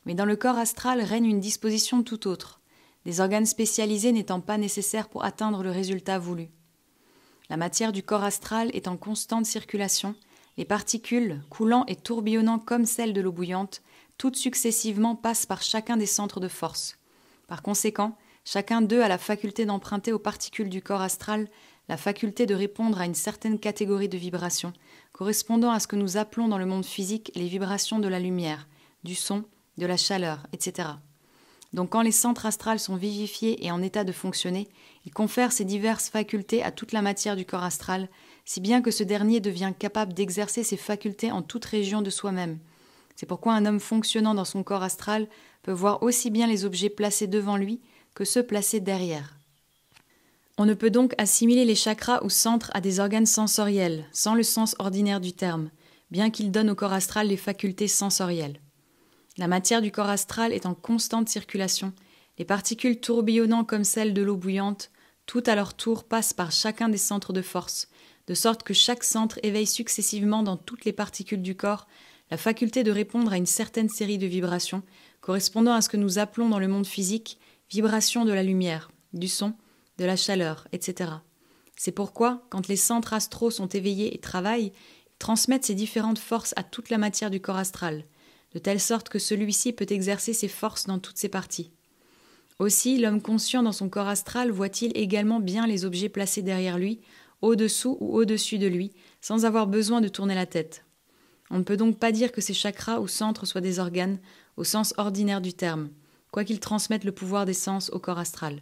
Mais dans le corps astral règne une disposition tout autre, des organes spécialisés n'étant pas nécessaires pour atteindre le résultat voulu. La matière du corps astral est en constante circulation, les particules, coulant et tourbillonnant comme celles de l'eau bouillante, toutes successivement passent par chacun des centres de force. Par conséquent, chacun d'eux a la faculté d'emprunter aux particules du corps astral la faculté de répondre à une certaine catégorie de vibrations, correspondant à ce que nous appelons dans le monde physique les vibrations de la lumière, du son, de la chaleur, etc. Donc quand les centres astrales sont vivifiés et en état de fonctionner, il confère ses diverses facultés à toute la matière du corps astral, si bien que ce dernier devient capable d'exercer ses facultés en toute région de soi-même. C'est pourquoi un homme fonctionnant dans son corps astral peut voir aussi bien les objets placés devant lui que ceux placés derrière. On ne peut donc assimiler les chakras ou centres à des organes sensoriels, sans le sens ordinaire du terme, bien qu'ils donnent au corps astral les facultés sensorielles. La matière du corps astral est en constante circulation, les particules tourbillonnant comme celles de l'eau bouillante, tout à leur tour passent par chacun des centres de force, de sorte que chaque centre éveille successivement dans toutes les particules du corps la faculté de répondre à une certaine série de vibrations, correspondant à ce que nous appelons dans le monde physique vibrations de la lumière, du son, de la chaleur, etc. C'est pourquoi, quand les centres astraux sont éveillés et travaillent, ils transmettent ces différentes forces à toute la matière du corps astral, de telle sorte que celui-ci peut exercer ses forces dans toutes ses parties. Aussi, l'homme conscient dans son corps astral voit-il également bien les objets placés derrière lui, au-dessous ou au-dessus de lui, sans avoir besoin de tourner la tête. On ne peut donc pas dire que ces chakras ou centres soient des organes, au sens ordinaire du terme, quoiqu'ils transmettent le pouvoir des sens au corps astral.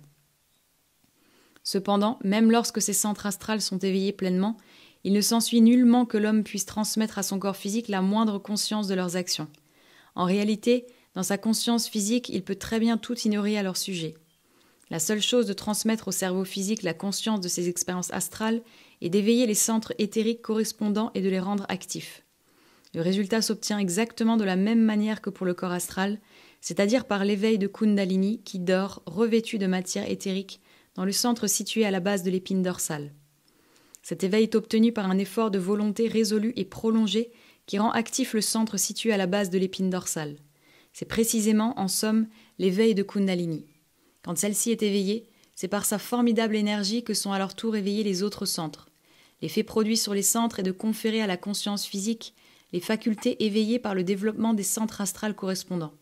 Cependant, même lorsque ces centres astrals sont éveillés pleinement, il ne s'ensuit nullement que l'homme puisse transmettre à son corps physique la moindre conscience de leurs actions. En réalité, dans sa conscience physique, il peut très bien tout ignorer à leur sujet. La seule chose de transmettre au cerveau physique la conscience de ses expériences astrales est d'éveiller les centres éthériques correspondants et de les rendre actifs. Le résultat s'obtient exactement de la même manière que pour le corps astral, c'est-à-dire par l'éveil de Kundalini qui dort revêtu de matière éthérique dans le centre situé à la base de l'épine dorsale. Cet éveil est obtenu par un effort de volonté résolu et prolongé qui rend actif le centre situé à la base de l'épine dorsale. C'est précisément, en somme, l'éveil de Kundalini. Quand celle-ci est éveillée, c'est par sa formidable énergie que sont à leur tour éveillés les autres centres. L'effet produit sur les centres est de conférer à la conscience physique les facultés éveillées par le développement des centres astrales correspondants.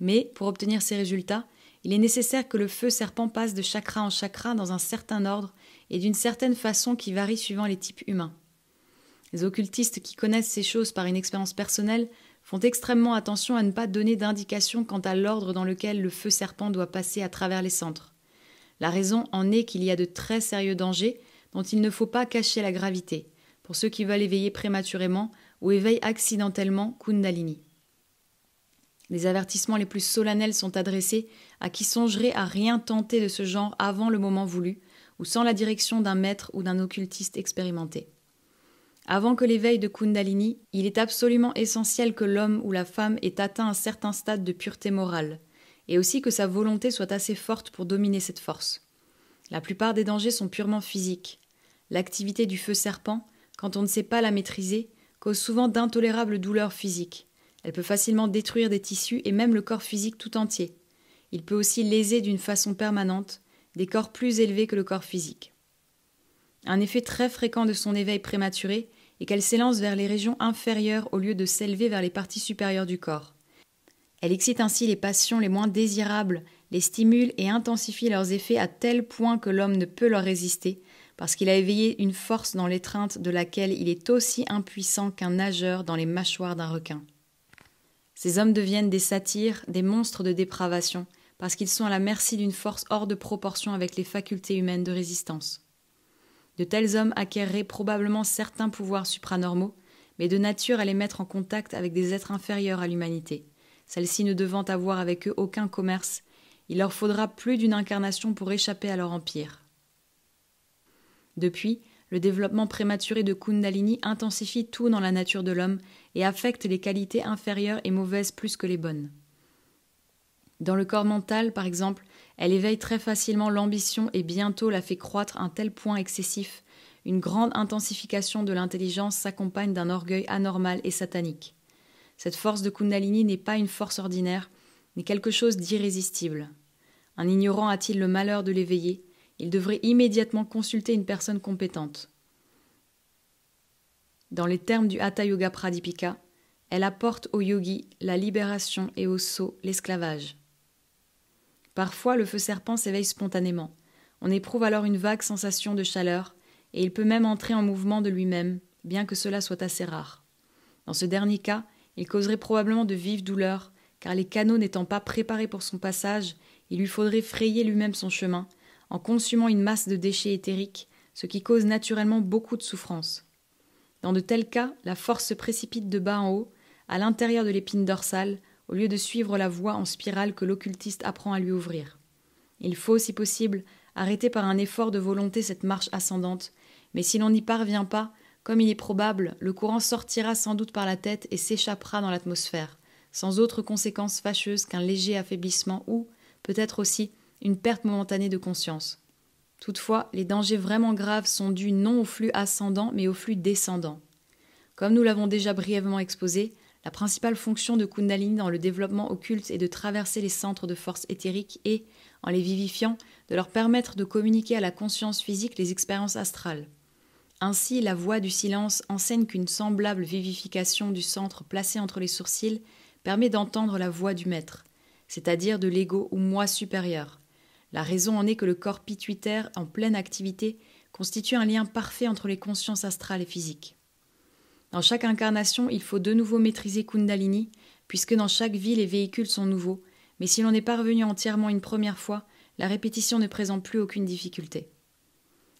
Mais, pour obtenir ces résultats, il est nécessaire que le feu serpent passe de chakra en chakra dans un certain ordre et d'une certaine façon qui varie suivant les types humains. Les occultistes qui connaissent ces choses par une expérience personnelle extrêmement attention à ne pas donner d'indication quant à l'ordre dans lequel le feu serpent doit passer à travers les centres. La raison en est qu'il y a de très sérieux dangers dont il ne faut pas cacher la gravité, pour ceux qui veulent éveiller prématurément ou éveillent accidentellement Kundalini. Les avertissements les plus solennels sont adressés à qui songerait à rien tenter de ce genre avant le moment voulu, ou sans la direction d'un maître ou d'un occultiste expérimenté. Avant que l'éveil de Kundalini, il est absolument essentiel que l'homme ou la femme ait atteint un certain stade de pureté morale, et aussi que sa volonté soit assez forte pour dominer cette force. La plupart des dangers sont purement physiques. L'activité du feu serpent, quand on ne sait pas la maîtriser, cause souvent d'intolérables douleurs physiques. Elle peut facilement détruire des tissus et même le corps physique tout entier. Il peut aussi léser d'une façon permanente des corps plus élevés que le corps physique. Un effet très fréquent de son éveil prématuré et qu'elle s'élance vers les régions inférieures au lieu de s'élever vers les parties supérieures du corps. Elle excite ainsi les passions les moins désirables, les stimule et intensifie leurs effets à tel point que l'homme ne peut leur résister, parce qu'il a éveillé une force dans l'étreinte de laquelle il est aussi impuissant qu'un nageur dans les mâchoires d'un requin. Ces hommes deviennent des satyres, des monstres de dépravation, parce qu'ils sont à la merci d'une force hors de proportion avec les facultés humaines de résistance. De tels hommes acquerraient probablement certains pouvoirs supranormaux, mais de nature à les mettre en contact avec des êtres inférieurs à l'humanité, celles ci ne devant avoir avec eux aucun commerce, il leur faudra plus d'une incarnation pour échapper à leur empire. Depuis, le développement prématuré de Kundalini intensifie tout dans la nature de l'homme et affecte les qualités inférieures et mauvaises plus que les bonnes. Dans le corps mental, par exemple, elle éveille très facilement l'ambition et bientôt la fait croître un tel point excessif. Une grande intensification de l'intelligence s'accompagne d'un orgueil anormal et satanique. Cette force de Kundalini n'est pas une force ordinaire, mais quelque chose d'irrésistible. Un ignorant a-t-il le malheur de l'éveiller Il devrait immédiatement consulter une personne compétente. Dans les termes du Hatha Yoga Pradipika, elle apporte au yogi la libération et au sot l'esclavage. Parfois, le feu serpent s'éveille spontanément. On éprouve alors une vague sensation de chaleur, et il peut même entrer en mouvement de lui-même, bien que cela soit assez rare. Dans ce dernier cas, il causerait probablement de vives douleurs, car les canaux n'étant pas préparés pour son passage, il lui faudrait frayer lui-même son chemin, en consumant une masse de déchets éthériques, ce qui cause naturellement beaucoup de souffrance. Dans de tels cas, la force se précipite de bas en haut, à l'intérieur de l'épine dorsale, au lieu de suivre la voie en spirale que l'occultiste apprend à lui ouvrir. Il faut, si possible, arrêter par un effort de volonté cette marche ascendante, mais si l'on n'y parvient pas, comme il est probable, le courant sortira sans doute par la tête et s'échappera dans l'atmosphère, sans autre conséquence fâcheuse qu'un léger affaiblissement ou, peut-être aussi, une perte momentanée de conscience. Toutefois, les dangers vraiment graves sont dus non au flux ascendant mais au flux descendant. Comme nous l'avons déjà brièvement exposé, la principale fonction de Kundalini dans le développement occulte est de traverser les centres de force éthérique et, en les vivifiant, de leur permettre de communiquer à la conscience physique les expériences astrales. Ainsi, la voix du silence enseigne qu'une semblable vivification du centre placé entre les sourcils permet d'entendre la voix du maître, c'est-à-dire de l'ego ou moi supérieur. La raison en est que le corps pituitaire en pleine activité constitue un lien parfait entre les consciences astrales et physiques. Dans chaque incarnation, il faut de nouveau maîtriser Kundalini, puisque dans chaque vie les véhicules sont nouveaux, mais si l'on n'est pas revenu entièrement une première fois, la répétition ne présente plus aucune difficulté.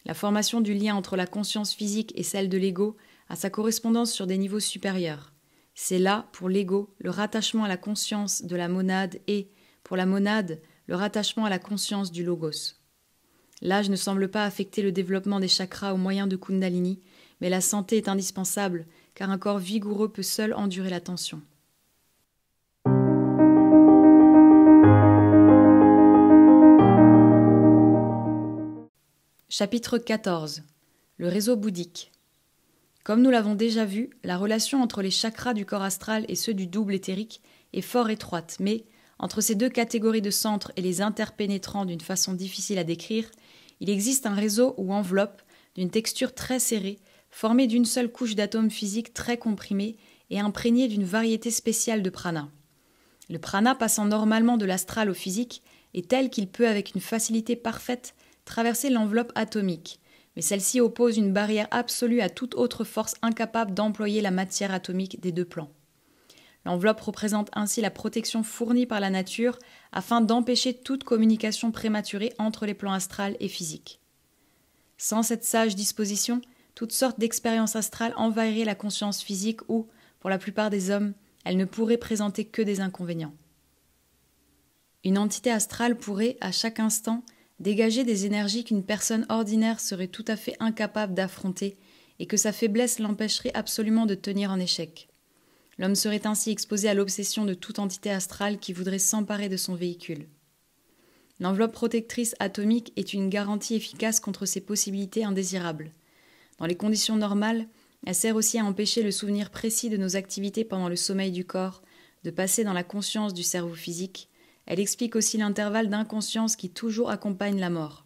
La formation du lien entre la conscience physique et celle de l'ego a sa correspondance sur des niveaux supérieurs. C'est là, pour l'ego, le rattachement à la conscience de la monade et, pour la monade, le rattachement à la conscience du logos. L'âge ne semble pas affecter le développement des chakras au moyen de Kundalini, mais la santé est indispensable car un corps vigoureux peut seul endurer la tension. Chapitre 14 Le réseau bouddhique. Comme nous l'avons déjà vu, la relation entre les chakras du corps astral et ceux du double éthérique est fort étroite, mais entre ces deux catégories de centres et les interpénétrant d'une façon difficile à décrire, il existe un réseau ou enveloppe d'une texture très serrée formé d'une seule couche d'atomes physiques très comprimés et imprégné d'une variété spéciale de prana. Le prana passant normalement de l'astral au physique est tel qu'il peut avec une facilité parfaite traverser l'enveloppe atomique, mais celle-ci oppose une barrière absolue à toute autre force incapable d'employer la matière atomique des deux plans. L'enveloppe représente ainsi la protection fournie par la nature afin d'empêcher toute communication prématurée entre les plans astral et physique. Sans cette sage disposition, toutes sortes d'expériences astrales envahiraient la conscience physique où, pour la plupart des hommes, elles ne pourraient présenter que des inconvénients. Une entité astrale pourrait, à chaque instant, dégager des énergies qu'une personne ordinaire serait tout à fait incapable d'affronter et que sa faiblesse l'empêcherait absolument de tenir en échec. L'homme serait ainsi exposé à l'obsession de toute entité astrale qui voudrait s'emparer de son véhicule. L'enveloppe protectrice atomique est une garantie efficace contre ces possibilités indésirables. Dans les conditions normales, elle sert aussi à empêcher le souvenir précis de nos activités pendant le sommeil du corps, de passer dans la conscience du cerveau physique. Elle explique aussi l'intervalle d'inconscience qui toujours accompagne la mort.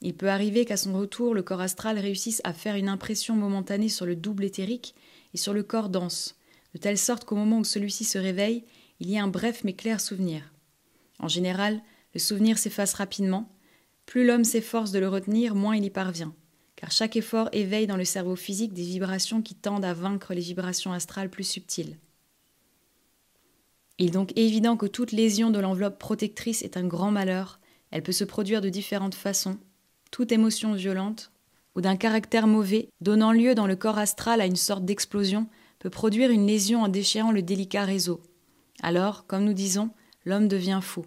Il peut arriver qu'à son retour, le corps astral réussisse à faire une impression momentanée sur le double éthérique et sur le corps dense, de telle sorte qu'au moment où celui-ci se réveille, il y a un bref mais clair souvenir. En général, le souvenir s'efface rapidement. Plus l'homme s'efforce de le retenir, moins il y parvient car chaque effort éveille dans le cerveau physique des vibrations qui tendent à vaincre les vibrations astrales plus subtiles. Il est donc évident que toute lésion de l'enveloppe protectrice est un grand malheur, elle peut se produire de différentes façons, toute émotion violente ou d'un caractère mauvais, donnant lieu dans le corps astral à une sorte d'explosion, peut produire une lésion en déchirant le délicat réseau. Alors, comme nous disons, l'homme devient fou.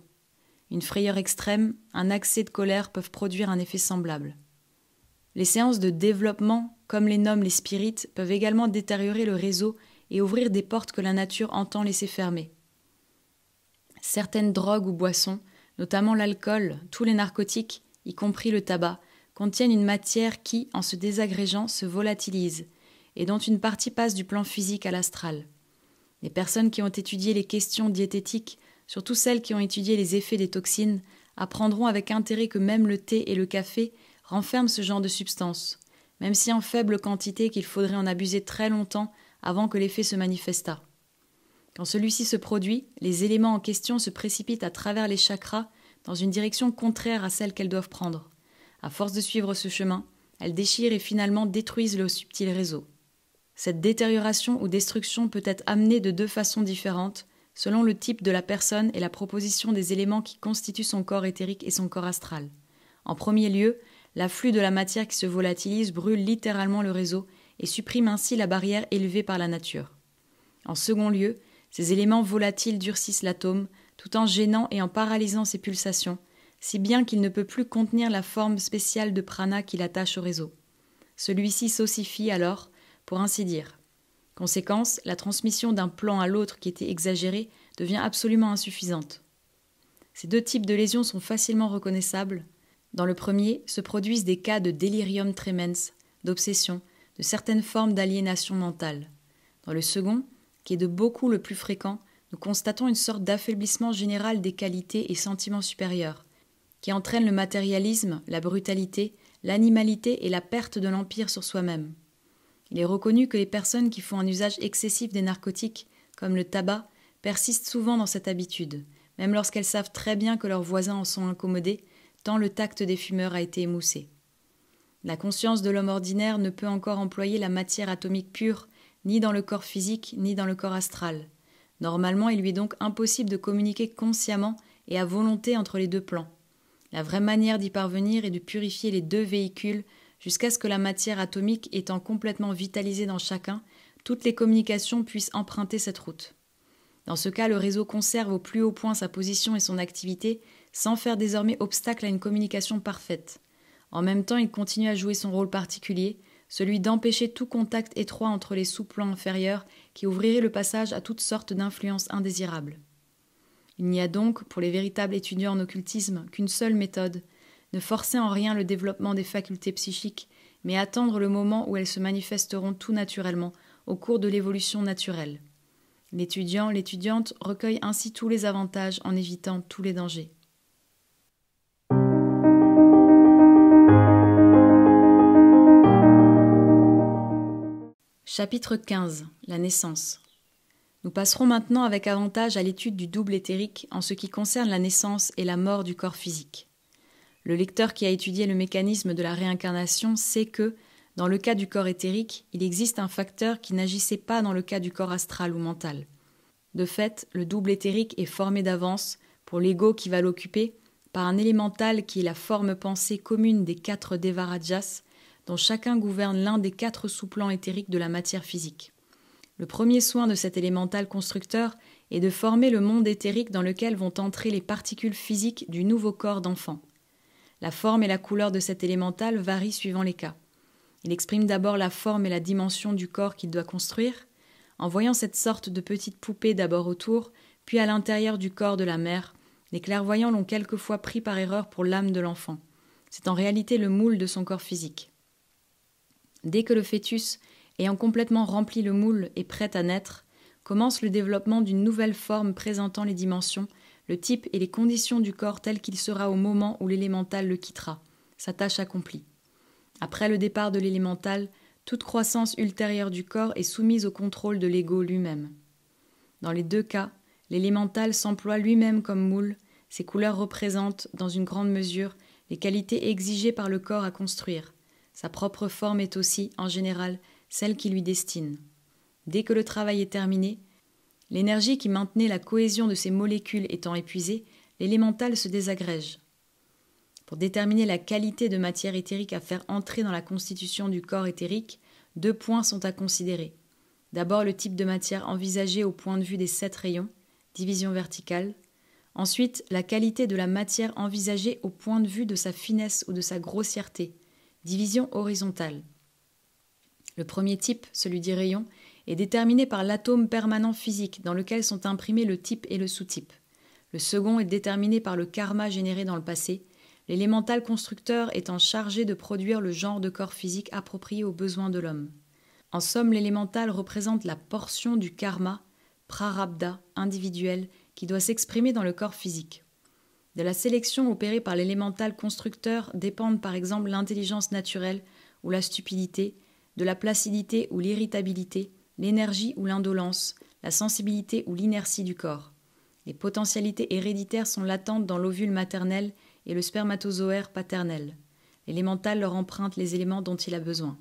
Une frayeur extrême, un accès de colère peuvent produire un effet semblable. Les séances de développement, comme les nomment les spirites, peuvent également détériorer le réseau et ouvrir des portes que la nature entend laisser fermer. Certaines drogues ou boissons, notamment l'alcool, tous les narcotiques, y compris le tabac, contiennent une matière qui, en se désagrégeant, se volatilise, et dont une partie passe du plan physique à l'astral. Les personnes qui ont étudié les questions diététiques, surtout celles qui ont étudié les effets des toxines, apprendront avec intérêt que même le thé et le café renferme ce genre de substance, même si en faible quantité qu'il faudrait en abuser très longtemps avant que l'effet se manifestât. Quand celui-ci se produit, les éléments en question se précipitent à travers les chakras dans une direction contraire à celle qu'elles doivent prendre. À force de suivre ce chemin, elles déchirent et finalement détruisent le subtil réseau. Cette détérioration ou destruction peut être amenée de deux façons différentes, selon le type de la personne et la proposition des éléments qui constituent son corps éthérique et son corps astral. En premier lieu, L'afflux de la matière qui se volatilise brûle littéralement le réseau et supprime ainsi la barrière élevée par la nature. En second lieu, ces éléments volatiles durcissent l'atome, tout en gênant et en paralysant ses pulsations, si bien qu'il ne peut plus contenir la forme spéciale de prana qu'il attache au réseau. Celui-ci s'ossifie alors, pour ainsi dire. Conséquence, la transmission d'un plan à l'autre qui était exagérée devient absolument insuffisante. Ces deux types de lésions sont facilement reconnaissables, dans le premier se produisent des cas de délirium tremens, d'obsession, de certaines formes d'aliénation mentale. Dans le second, qui est de beaucoup le plus fréquent, nous constatons une sorte d'affaiblissement général des qualités et sentiments supérieurs, qui entraîne le matérialisme, la brutalité, l'animalité et la perte de l'empire sur soi-même. Il est reconnu que les personnes qui font un usage excessif des narcotiques, comme le tabac, persistent souvent dans cette habitude, même lorsqu'elles savent très bien que leurs voisins en sont incommodés tant le tact des fumeurs a été émoussé. La conscience de l'homme ordinaire ne peut encore employer la matière atomique pure, ni dans le corps physique, ni dans le corps astral. Normalement, il lui est donc impossible de communiquer consciemment et à volonté entre les deux plans. La vraie manière d'y parvenir est de purifier les deux véhicules jusqu'à ce que la matière atomique étant complètement vitalisée dans chacun, toutes les communications puissent emprunter cette route. Dans ce cas, le réseau conserve au plus haut point sa position et son activité, sans faire désormais obstacle à une communication parfaite. En même temps, il continue à jouer son rôle particulier, celui d'empêcher tout contact étroit entre les sous-plans inférieurs qui ouvriraient le passage à toutes sortes d'influences indésirables. Il n'y a donc, pour les véritables étudiants en occultisme, qu'une seule méthode, ne forcer en rien le développement des facultés psychiques, mais attendre le moment où elles se manifesteront tout naturellement, au cours de l'évolution naturelle. L'étudiant, l'étudiante recueille ainsi tous les avantages en évitant tous les dangers. Chapitre 15 La naissance. Nous passerons maintenant avec avantage à l'étude du double éthérique en ce qui concerne la naissance et la mort du corps physique. Le lecteur qui a étudié le mécanisme de la réincarnation sait que, dans le cas du corps éthérique, il existe un facteur qui n'agissait pas dans le cas du corps astral ou mental. De fait, le double éthérique est formé d'avance, pour l'ego qui va l'occuper, par un élémental qui est la forme pensée commune des quatre Devarajas, dont chacun gouverne l'un des quatre sous-plans éthériques de la matière physique. Le premier soin de cet élémental constructeur est de former le monde éthérique dans lequel vont entrer les particules physiques du nouveau corps d'enfant. La forme et la couleur de cet élémental varient suivant les cas. Il exprime d'abord la forme et la dimension du corps qu'il doit construire, en voyant cette sorte de petite poupée d'abord autour, puis à l'intérieur du corps de la mère, les clairvoyants l'ont quelquefois pris par erreur pour l'âme de l'enfant. C'est en réalité le moule de son corps physique. Dès que le fœtus, ayant complètement rempli le moule, est prêt à naître, commence le développement d'une nouvelle forme présentant les dimensions, le type et les conditions du corps tel qu'il sera au moment où l'élémental le quittera, sa tâche accomplie. Après le départ de l'élémental, toute croissance ultérieure du corps est soumise au contrôle de l'ego lui-même. Dans les deux cas, l'élémental s'emploie lui-même comme moule, ses couleurs représentent, dans une grande mesure, les qualités exigées par le corps à construire, sa propre forme est aussi, en général, celle qui lui destine. Dès que le travail est terminé, l'énergie qui maintenait la cohésion de ces molécules étant épuisée, l'élémental se désagrège. Pour déterminer la qualité de matière éthérique à faire entrer dans la constitution du corps éthérique, deux points sont à considérer. D'abord le type de matière envisagée au point de vue des sept rayons, division verticale. Ensuite, la qualité de la matière envisagée au point de vue de sa finesse ou de sa grossièreté, Division horizontale. Le premier type, celui rayons, est déterminé par l'atome permanent physique dans lequel sont imprimés le type et le sous-type. Le second est déterminé par le karma généré dans le passé, l'élémental constructeur étant chargé de produire le genre de corps physique approprié aux besoins de l'homme. En somme, l'élémental représente la portion du karma, prarabda, individuel, qui doit s'exprimer dans le corps physique. De la sélection opérée par l'élémental constructeur dépendent par exemple l'intelligence naturelle ou la stupidité, de la placidité ou l'irritabilité, l'énergie ou l'indolence, la sensibilité ou l'inertie du corps. Les potentialités héréditaires sont latentes dans l'ovule maternel et le spermatozoaire paternel. L'élémental leur emprunte les éléments dont il a besoin.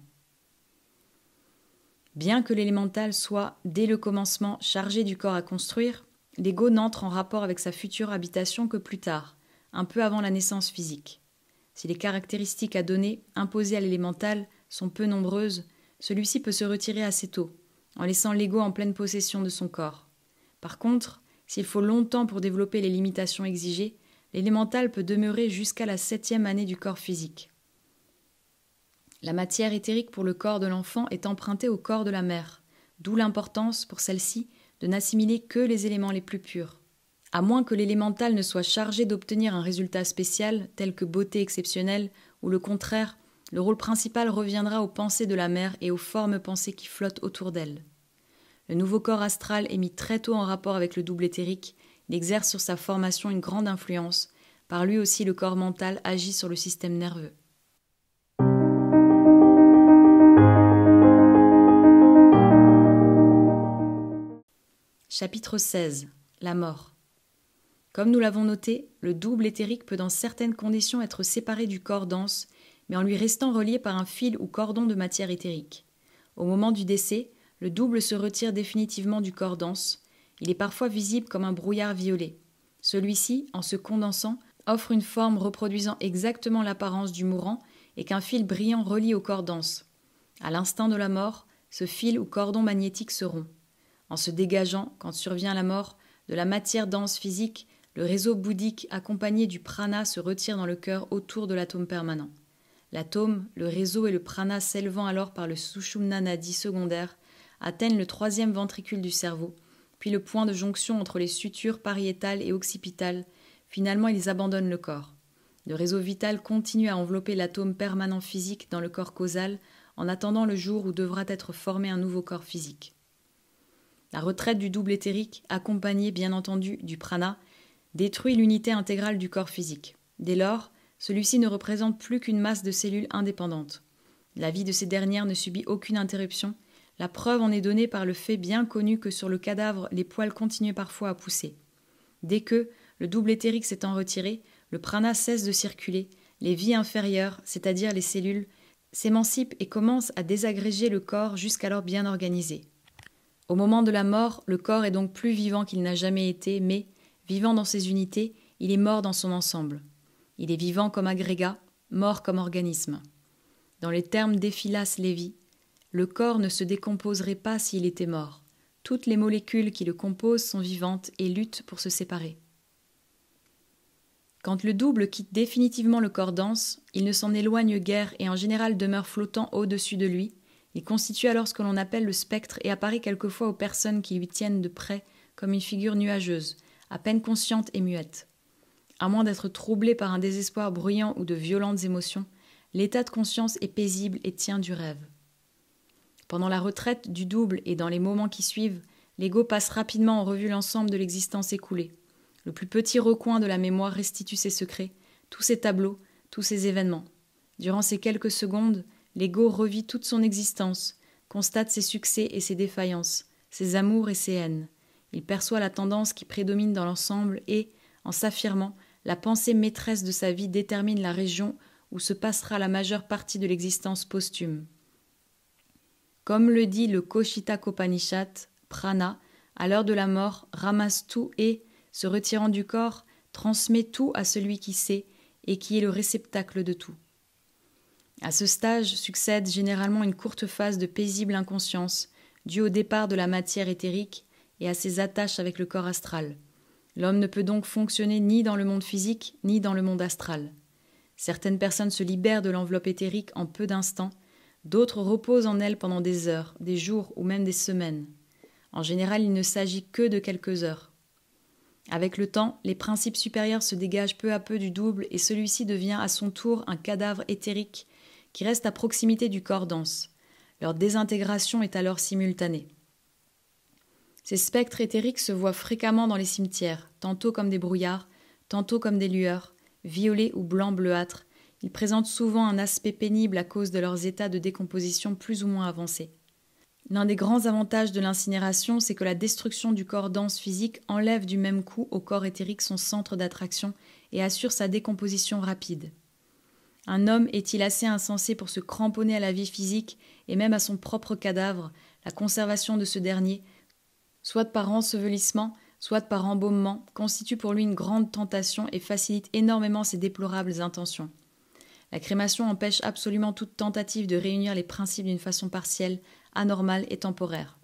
Bien que l'élémental soit, dès le commencement, chargé du corps à construire, l'ego n'entre en rapport avec sa future habitation que plus tard, un peu avant la naissance physique. Si les caractéristiques à donner, imposées à l'élémental, sont peu nombreuses, celui-ci peut se retirer assez tôt, en laissant l'ego en pleine possession de son corps. Par contre, s'il faut longtemps pour développer les limitations exigées, l'élémental peut demeurer jusqu'à la septième année du corps physique. La matière éthérique pour le corps de l'enfant est empruntée au corps de la mère, d'où l'importance pour celle-ci de n'assimiler que les éléments les plus purs, à moins que l'élémental ne soit chargé d'obtenir un résultat spécial tel que beauté exceptionnelle, ou le contraire, le rôle principal reviendra aux pensées de la mère et aux formes pensées qui flottent autour d'elle. Le nouveau corps astral est mis très tôt en rapport avec le double éthérique, il exerce sur sa formation une grande influence, par lui aussi le corps mental agit sur le système nerveux. Chapitre 16 La mort. Comme nous l'avons noté, le double éthérique peut dans certaines conditions être séparé du corps dense, mais en lui restant relié par un fil ou cordon de matière éthérique. Au moment du décès, le double se retire définitivement du corps dense. Il est parfois visible comme un brouillard violet. Celui-ci, en se condensant, offre une forme reproduisant exactement l'apparence du mourant et qu'un fil brillant relie au corps dense. À l'instant de la mort, ce fil ou cordon magnétique se rompt en se dégageant, quand survient la mort, de la matière dense physique, le réseau bouddhique accompagné du prana se retire dans le cœur autour de l'atome permanent. L'atome, le réseau et le prana s'élevant alors par le sushumna nadi secondaire, atteignent le troisième ventricule du cerveau, puis le point de jonction entre les sutures pariétales et occipitales. Finalement, ils abandonnent le corps. Le réseau vital continue à envelopper l'atome permanent physique dans le corps causal en attendant le jour où devra être formé un nouveau corps physique. La retraite du double éthérique, accompagnée bien entendu du prana, détruit l'unité intégrale du corps physique. Dès lors, celui-ci ne représente plus qu'une masse de cellules indépendantes. La vie de ces dernières ne subit aucune interruption. La preuve en est donnée par le fait bien connu que sur le cadavre, les poils continuent parfois à pousser. Dès que, le double éthérique s'étant retiré, le prana cesse de circuler, les vies inférieures, c'est-à-dire les cellules, s'émancipent et commencent à désagréger le corps jusqu'alors bien organisé. Au moment de la mort, le corps est donc plus vivant qu'il n'a jamais été, mais, vivant dans ses unités, il est mort dans son ensemble. Il est vivant comme agrégat, mort comme organisme. Dans les termes d'Ephilas Lévy, le corps ne se décomposerait pas s'il était mort. Toutes les molécules qui le composent sont vivantes et luttent pour se séparer. Quand le double quitte définitivement le corps dense, il ne s'en éloigne guère et en général demeure flottant au-dessus de lui, il constitue alors ce que l'on appelle le spectre et apparaît quelquefois aux personnes qui lui tiennent de près comme une figure nuageuse, à peine consciente et muette. À moins d'être troublé par un désespoir bruyant ou de violentes émotions, l'état de conscience est paisible et tient du rêve. Pendant la retraite du double et dans les moments qui suivent, l'ego passe rapidement en revue l'ensemble de l'existence écoulée. Le plus petit recoin de la mémoire restitue ses secrets, tous ses tableaux, tous ses événements. Durant ces quelques secondes, l'ego revit toute son existence, constate ses succès et ses défaillances, ses amours et ses haines. Il perçoit la tendance qui prédomine dans l'ensemble et, en s'affirmant, la pensée maîtresse de sa vie détermine la région où se passera la majeure partie de l'existence posthume. Comme le dit le Koshita Kopanishat, Prana, à l'heure de la mort, ramasse tout et, se retirant du corps, transmet tout à celui qui sait et qui est le réceptacle de tout. À ce stage succède généralement une courte phase de paisible inconscience, due au départ de la matière éthérique et à ses attaches avec le corps astral. L'homme ne peut donc fonctionner ni dans le monde physique ni dans le monde astral. Certaines personnes se libèrent de l'enveloppe éthérique en peu d'instants, d'autres reposent en elle pendant des heures, des jours ou même des semaines. En général, il ne s'agit que de quelques heures. Avec le temps, les principes supérieurs se dégagent peu à peu du double et celui-ci devient à son tour un cadavre éthérique qui restent à proximité du corps dense. Leur désintégration est alors simultanée. Ces spectres éthériques se voient fréquemment dans les cimetières, tantôt comme des brouillards, tantôt comme des lueurs, violets ou blancs bleuâtres. Ils présentent souvent un aspect pénible à cause de leurs états de décomposition plus ou moins avancés. L'un des grands avantages de l'incinération, c'est que la destruction du corps dense physique enlève du même coup au corps éthérique son centre d'attraction et assure sa décomposition rapide. Un homme est-il assez insensé pour se cramponner à la vie physique et même à son propre cadavre, la conservation de ce dernier, soit par ensevelissement, soit par embaumement, constitue pour lui une grande tentation et facilite énormément ses déplorables intentions. La crémation empêche absolument toute tentative de réunir les principes d'une façon partielle, anormale et temporaire.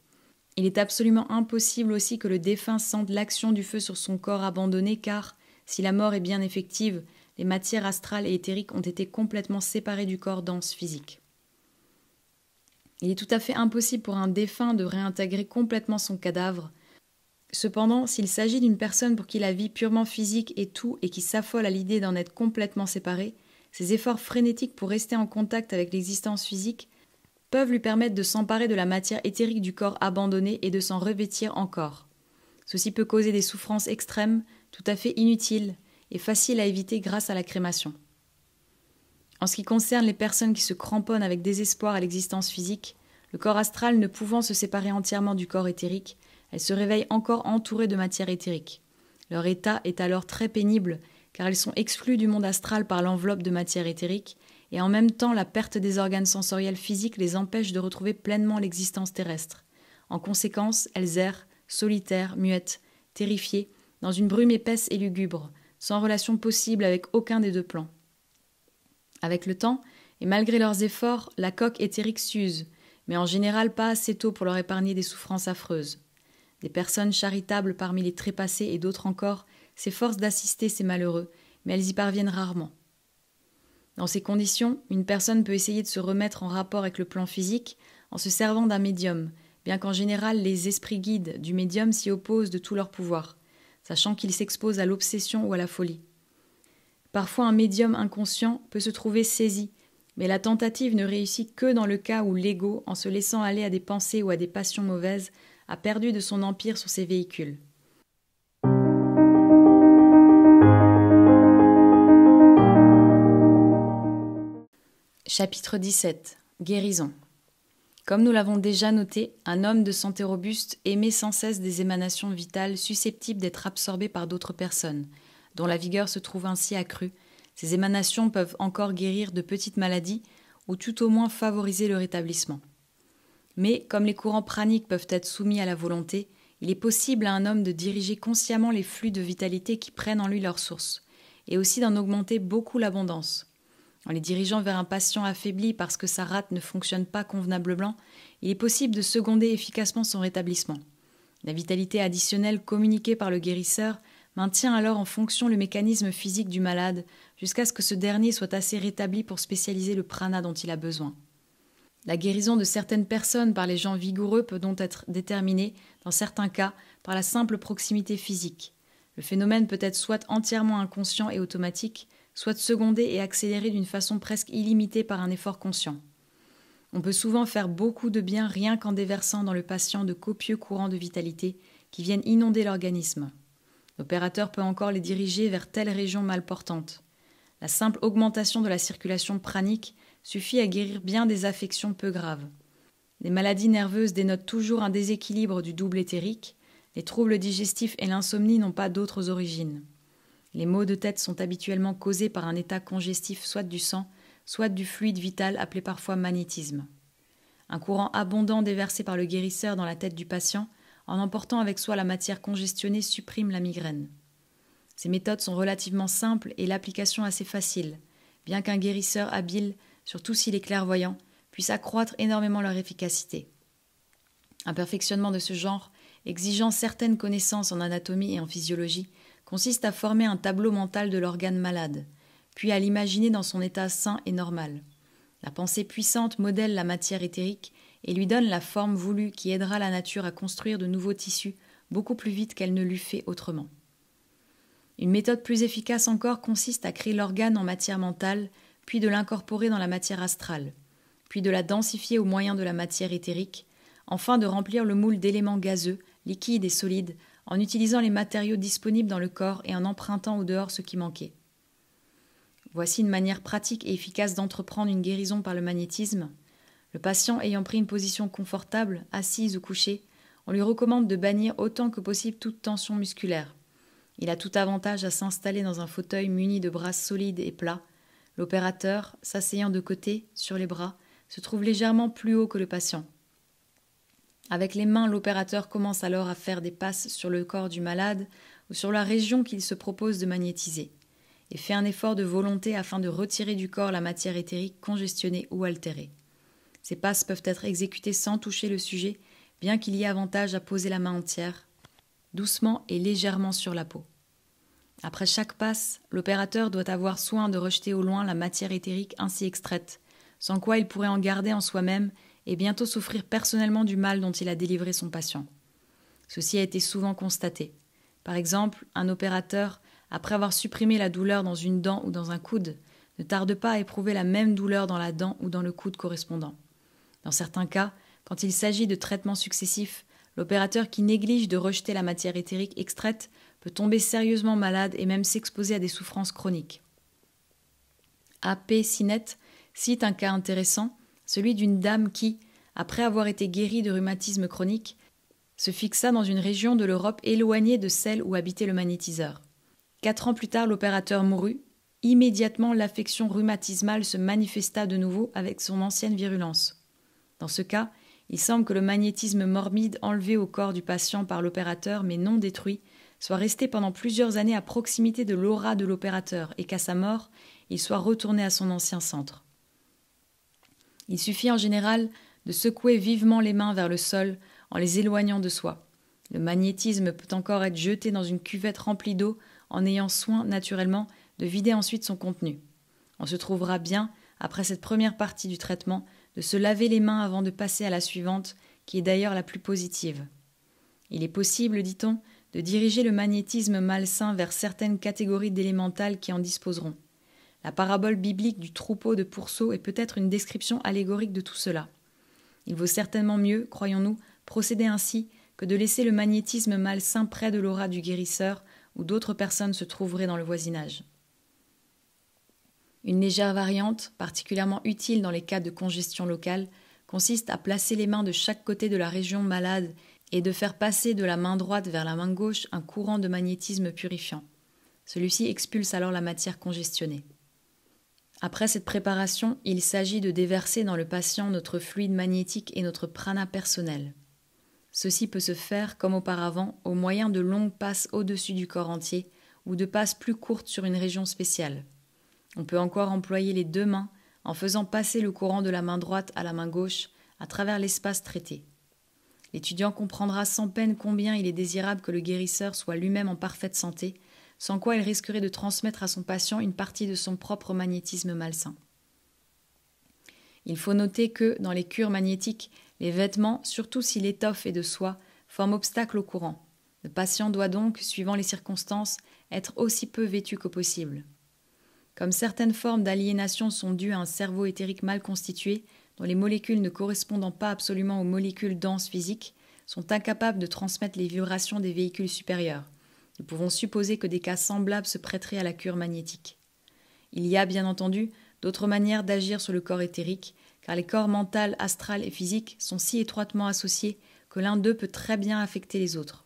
Il est absolument impossible aussi que le défunt sente l'action du feu sur son corps abandonné car, si la mort est bien effective, les matières astrales et éthériques ont été complètement séparées du corps dense physique. Il est tout à fait impossible pour un défunt de réintégrer complètement son cadavre. Cependant, s'il s'agit d'une personne pour qui la vie purement physique est tout et qui s'affole à l'idée d'en être complètement séparée, ses efforts frénétiques pour rester en contact avec l'existence physique peuvent lui permettre de s'emparer de la matière éthérique du corps abandonné et de s'en revêtir encore. Ceci peut causer des souffrances extrêmes, tout à fait inutiles, et facile à éviter grâce à la crémation. En ce qui concerne les personnes qui se cramponnent avec désespoir à l'existence physique, le corps astral ne pouvant se séparer entièrement du corps éthérique, elles se réveillent encore entourées de matière éthérique. Leur état est alors très pénible car elles sont exclues du monde astral par l'enveloppe de matière éthérique et en même temps la perte des organes sensoriels physiques les empêche de retrouver pleinement l'existence terrestre. En conséquence, elles errent, solitaires, muettes, terrifiées, dans une brume épaisse et lugubre, sans relation possible avec aucun des deux plans. Avec le temps, et malgré leurs efforts, la coque éthérique s'use, mais en général pas assez tôt pour leur épargner des souffrances affreuses. Des personnes charitables parmi les trépassés et d'autres encore s'efforcent d'assister ces malheureux, mais elles y parviennent rarement. Dans ces conditions, une personne peut essayer de se remettre en rapport avec le plan physique en se servant d'un médium, bien qu'en général les esprits guides du médium s'y opposent de tout leur pouvoir sachant qu'il s'expose à l'obsession ou à la folie. Parfois un médium inconscient peut se trouver saisi, mais la tentative ne réussit que dans le cas où l'ego, en se laissant aller à des pensées ou à des passions mauvaises, a perdu de son empire sur ses véhicules. Chapitre 17 Guérison comme nous l'avons déjà noté, un homme de santé robuste émet sans cesse des émanations vitales susceptibles d'être absorbées par d'autres personnes, dont la vigueur se trouve ainsi accrue. Ces émanations peuvent encore guérir de petites maladies ou tout au moins favoriser le rétablissement. Mais comme les courants praniques peuvent être soumis à la volonté, il est possible à un homme de diriger consciemment les flux de vitalité qui prennent en lui leur source, et aussi d'en augmenter beaucoup l'abondance. En les dirigeant vers un patient affaibli parce que sa rate ne fonctionne pas convenablement, il est possible de seconder efficacement son rétablissement. La vitalité additionnelle communiquée par le guérisseur maintient alors en fonction le mécanisme physique du malade jusqu'à ce que ce dernier soit assez rétabli pour spécialiser le prana dont il a besoin. La guérison de certaines personnes par les gens vigoureux peut donc être déterminée, dans certains cas, par la simple proximité physique. Le phénomène peut être soit entièrement inconscient et automatique, soit secondée et accélérée d'une façon presque illimitée par un effort conscient. On peut souvent faire beaucoup de bien rien qu'en déversant dans le patient de copieux courants de vitalité qui viennent inonder l'organisme. L'opérateur peut encore les diriger vers telle région portante. La simple augmentation de la circulation pranique suffit à guérir bien des affections peu graves. Les maladies nerveuses dénotent toujours un déséquilibre du double éthérique, les troubles digestifs et l'insomnie n'ont pas d'autres origines. Les maux de tête sont habituellement causés par un état congestif soit du sang, soit du fluide vital appelé parfois magnétisme. Un courant abondant déversé par le guérisseur dans la tête du patient, en emportant avec soi la matière congestionnée, supprime la migraine. Ces méthodes sont relativement simples et l'application assez facile, bien qu'un guérisseur habile, surtout s'il est clairvoyant, puisse accroître énormément leur efficacité. Un perfectionnement de ce genre, exigeant certaines connaissances en anatomie et en physiologie, consiste à former un tableau mental de l'organe malade, puis à l'imaginer dans son état sain et normal. La pensée puissante modèle la matière éthérique et lui donne la forme voulue qui aidera la nature à construire de nouveaux tissus beaucoup plus vite qu'elle ne l'eût fait autrement. Une méthode plus efficace encore consiste à créer l'organe en matière mentale, puis de l'incorporer dans la matière astrale, puis de la densifier au moyen de la matière éthérique, enfin de remplir le moule d'éléments gazeux, liquides et solides en utilisant les matériaux disponibles dans le corps et en empruntant au dehors ce qui manquait. Voici une manière pratique et efficace d'entreprendre une guérison par le magnétisme. Le patient ayant pris une position confortable, assise ou couchée, on lui recommande de bannir autant que possible toute tension musculaire. Il a tout avantage à s'installer dans un fauteuil muni de bras solides et plats. L'opérateur, s'asseyant de côté, sur les bras, se trouve légèrement plus haut que le patient. Avec les mains, l'opérateur commence alors à faire des passes sur le corps du malade ou sur la région qu'il se propose de magnétiser, et fait un effort de volonté afin de retirer du corps la matière éthérique congestionnée ou altérée. Ces passes peuvent être exécutées sans toucher le sujet, bien qu'il y ait avantage à poser la main entière, doucement et légèrement sur la peau. Après chaque passe, l'opérateur doit avoir soin de rejeter au loin la matière éthérique ainsi extraite, sans quoi il pourrait en garder en soi-même et bientôt souffrir personnellement du mal dont il a délivré son patient. Ceci a été souvent constaté. Par exemple, un opérateur, après avoir supprimé la douleur dans une dent ou dans un coude, ne tarde pas à éprouver la même douleur dans la dent ou dans le coude correspondant. Dans certains cas, quand il s'agit de traitements successifs, l'opérateur qui néglige de rejeter la matière éthérique extraite peut tomber sérieusement malade et même s'exposer à des souffrances chroniques. A.P. Sinet cite un cas intéressant celui d'une dame qui, après avoir été guérie de rhumatisme chronique, se fixa dans une région de l'Europe éloignée de celle où habitait le magnétiseur. Quatre ans plus tard, l'opérateur mourut. Immédiatement, l'affection rhumatismale se manifesta de nouveau avec son ancienne virulence. Dans ce cas, il semble que le magnétisme morbide enlevé au corps du patient par l'opérateur mais non détruit soit resté pendant plusieurs années à proximité de l'aura de l'opérateur et qu'à sa mort, il soit retourné à son ancien centre. Il suffit en général de secouer vivement les mains vers le sol en les éloignant de soi. Le magnétisme peut encore être jeté dans une cuvette remplie d'eau en ayant soin naturellement de vider ensuite son contenu. On se trouvera bien, après cette première partie du traitement, de se laver les mains avant de passer à la suivante, qui est d'ailleurs la plus positive. Il est possible, dit-on, de diriger le magnétisme malsain vers certaines catégories d'élémentales qui en disposeront. La parabole biblique du troupeau de pourceaux est peut-être une description allégorique de tout cela. Il vaut certainement mieux, croyons-nous, procéder ainsi que de laisser le magnétisme malsain près de l'aura du guérisseur où d'autres personnes se trouveraient dans le voisinage. Une légère variante, particulièrement utile dans les cas de congestion locale, consiste à placer les mains de chaque côté de la région malade et de faire passer de la main droite vers la main gauche un courant de magnétisme purifiant. Celui-ci expulse alors la matière congestionnée. Après cette préparation, il s'agit de déverser dans le patient notre fluide magnétique et notre prana personnel. Ceci peut se faire, comme auparavant, au moyen de longues passes au-dessus du corps entier ou de passes plus courtes sur une région spéciale. On peut encore employer les deux mains en faisant passer le courant de la main droite à la main gauche à travers l'espace traité. L'étudiant comprendra sans peine combien il est désirable que le guérisseur soit lui-même en parfaite santé sans quoi elle risquerait de transmettre à son patient une partie de son propre magnétisme malsain. Il faut noter que, dans les cures magnétiques, les vêtements, surtout si l'étoffe est de soie, forment obstacle au courant. Le patient doit donc, suivant les circonstances, être aussi peu vêtu que possible. Comme certaines formes d'aliénation sont dues à un cerveau éthérique mal constitué, dont les molécules ne correspondant pas absolument aux molécules denses physiques, sont incapables de transmettre les vibrations des véhicules supérieurs. Nous pouvons supposer que des cas semblables se prêteraient à la cure magnétique. Il y a bien entendu d'autres manières d'agir sur le corps éthérique, car les corps mental, astral et physique sont si étroitement associés que l'un d'eux peut très bien affecter les autres.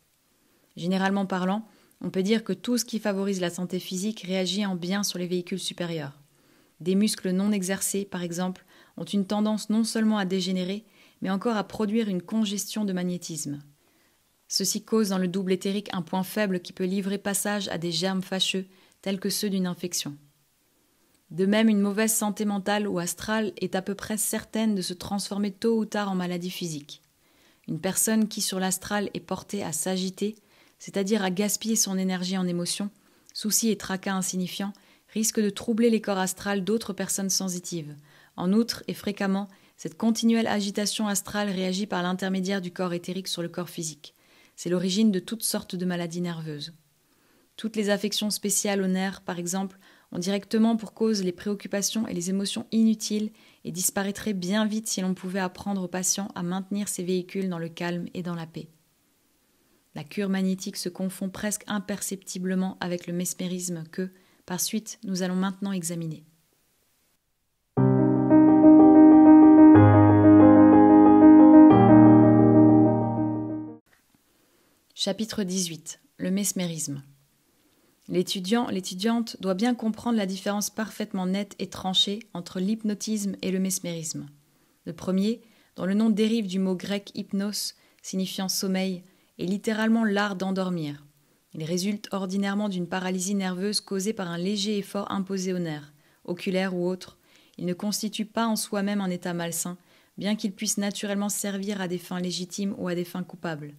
Généralement parlant, on peut dire que tout ce qui favorise la santé physique réagit en bien sur les véhicules supérieurs. Des muscles non exercés, par exemple, ont une tendance non seulement à dégénérer, mais encore à produire une congestion de magnétisme. Ceci cause dans le double éthérique un point faible qui peut livrer passage à des germes fâcheux, tels que ceux d'une infection. De même, une mauvaise santé mentale ou astrale est à peu près certaine de se transformer tôt ou tard en maladie physique. Une personne qui sur l'astral est portée à s'agiter, c'est-à-dire à gaspiller son énergie en émotions, soucis et tracas insignifiants, risque de troubler les corps astrals d'autres personnes sensitives. En outre, et fréquemment, cette continuelle agitation astrale réagit par l'intermédiaire du corps éthérique sur le corps physique. C'est l'origine de toutes sortes de maladies nerveuses. Toutes les affections spéciales aux nerfs, par exemple, ont directement pour cause les préoccupations et les émotions inutiles et disparaîtraient bien vite si l'on pouvait apprendre aux patients à maintenir ses véhicules dans le calme et dans la paix. La cure magnétique se confond presque imperceptiblement avec le mesmérisme que, par suite, nous allons maintenant examiner. Chapitre 18 Le mesmérisme. L'étudiant, l'étudiante doit bien comprendre la différence parfaitement nette et tranchée entre l'hypnotisme et le mesmérisme. Le premier, dont le nom dérive du mot grec hypnos, signifiant sommeil, est littéralement l'art d'endormir. Il résulte ordinairement d'une paralysie nerveuse causée par un léger effort imposé aux nerfs, oculaires ou autres. Il ne constitue pas en soi-même un état malsain, bien qu'il puisse naturellement servir à des fins légitimes ou à des fins coupables.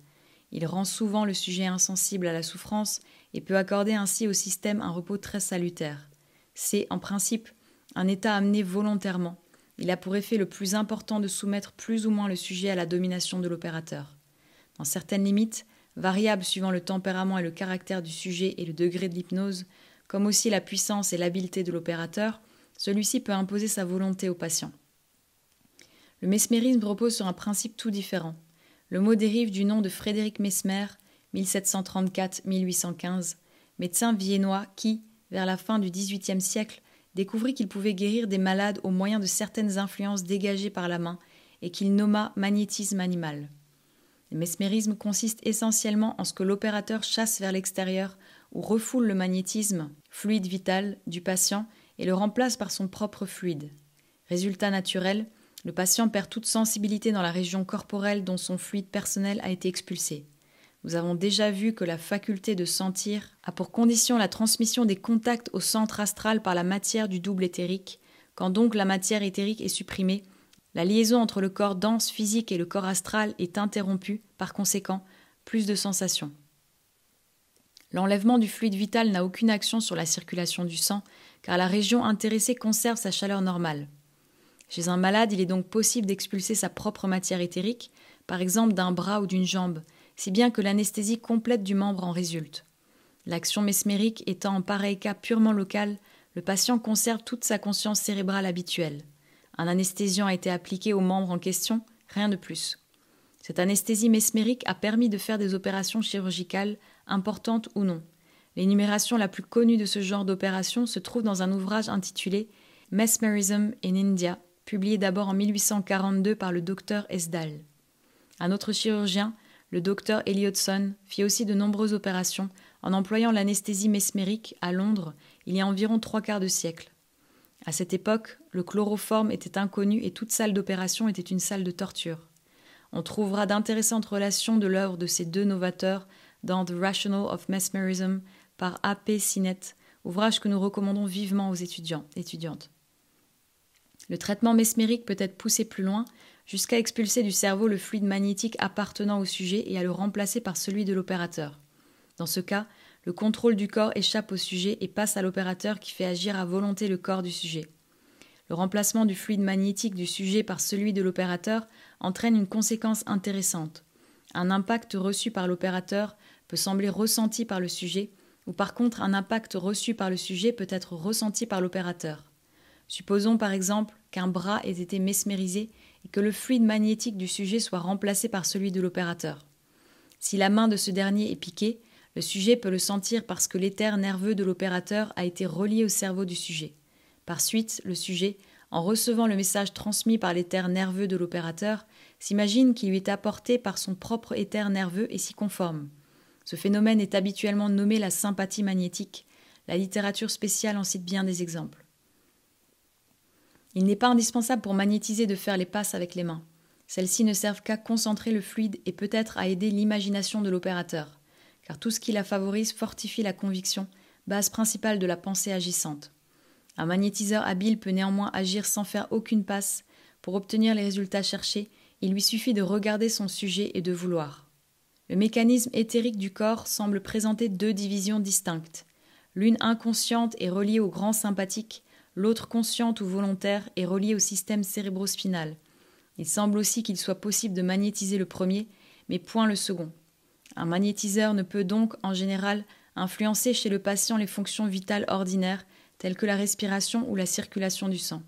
Il rend souvent le sujet insensible à la souffrance et peut accorder ainsi au système un repos très salutaire. C'est, en principe, un état amené volontairement. Il a pour effet le plus important de soumettre plus ou moins le sujet à la domination de l'opérateur. Dans certaines limites, variables suivant le tempérament et le caractère du sujet et le degré de l'hypnose, comme aussi la puissance et l'habileté de l'opérateur, celui-ci peut imposer sa volonté au patient. Le mesmérisme repose sur un principe tout différent. Le mot dérive du nom de Frédéric Mesmer, 1734-1815, médecin viennois qui, vers la fin du XVIIIe siècle, découvrit qu'il pouvait guérir des malades au moyen de certaines influences dégagées par la main et qu'il nomma magnétisme animal. Le mesmérisme consiste essentiellement en ce que l'opérateur chasse vers l'extérieur ou refoule le magnétisme, fluide vital, du patient et le remplace par son propre fluide. Résultat naturel, le patient perd toute sensibilité dans la région corporelle dont son fluide personnel a été expulsé. Nous avons déjà vu que la faculté de sentir a pour condition la transmission des contacts au centre astral par la matière du double éthérique. Quand donc la matière éthérique est supprimée, la liaison entre le corps dense physique et le corps astral est interrompue, par conséquent, plus de sensations. L'enlèvement du fluide vital n'a aucune action sur la circulation du sang, car la région intéressée conserve sa chaleur normale. Chez un malade, il est donc possible d'expulser sa propre matière éthérique, par exemple d'un bras ou d'une jambe, si bien que l'anesthésie complète du membre en résulte. L'action mesmérique étant en pareil cas purement local, le patient conserve toute sa conscience cérébrale habituelle. Un anesthésiant a été appliqué au membre en question, rien de plus. Cette anesthésie mesmérique a permis de faire des opérations chirurgicales, importantes ou non. L'énumération la plus connue de ce genre d'opération se trouve dans un ouvrage intitulé Mesmerism in India publié d'abord en 1842 par le docteur Esdal. Un autre chirurgien, le docteur Elliotson, fit aussi de nombreuses opérations en employant l'anesthésie mesmérique à Londres il y a environ trois quarts de siècle. À cette époque, le chloroforme était inconnu et toute salle d'opération était une salle de torture. On trouvera d'intéressantes relations de l'œuvre de ces deux novateurs dans The Rational of Mesmerism par A.P. Sinet, ouvrage que nous recommandons vivement aux étudiants, étudiantes. Le traitement mesmérique peut être poussé plus loin, jusqu'à expulser du cerveau le fluide magnétique appartenant au sujet et à le remplacer par celui de l'opérateur. Dans ce cas, le contrôle du corps échappe au sujet et passe à l'opérateur qui fait agir à volonté le corps du sujet. Le remplacement du fluide magnétique du sujet par celui de l'opérateur entraîne une conséquence intéressante. Un impact reçu par l'opérateur peut sembler ressenti par le sujet, ou par contre un impact reçu par le sujet peut être ressenti par l'opérateur. Supposons par exemple qu'un bras ait été mesmérisé et que le fluide magnétique du sujet soit remplacé par celui de l'opérateur. Si la main de ce dernier est piquée, le sujet peut le sentir parce que l'éther nerveux de l'opérateur a été relié au cerveau du sujet. Par suite, le sujet, en recevant le message transmis par l'éther nerveux de l'opérateur, s'imagine qu'il lui est apporté par son propre éther nerveux et s'y conforme. Ce phénomène est habituellement nommé la sympathie magnétique. La littérature spéciale en cite bien des exemples. Il n'est pas indispensable pour magnétiser de faire les passes avec les mains. Celles-ci ne servent qu'à concentrer le fluide et peut-être à aider l'imagination de l'opérateur, car tout ce qui la favorise fortifie la conviction, base principale de la pensée agissante. Un magnétiseur habile peut néanmoins agir sans faire aucune passe. Pour obtenir les résultats cherchés, il lui suffit de regarder son sujet et de vouloir. Le mécanisme éthérique du corps semble présenter deux divisions distinctes, l'une inconsciente et reliée au grand sympathique, l'autre consciente ou volontaire est reliée au système cérébrospinal. Il semble aussi qu'il soit possible de magnétiser le premier, mais point le second. Un magnétiseur ne peut donc, en général, influencer chez le patient les fonctions vitales ordinaires, telles que la respiration ou la circulation du sang.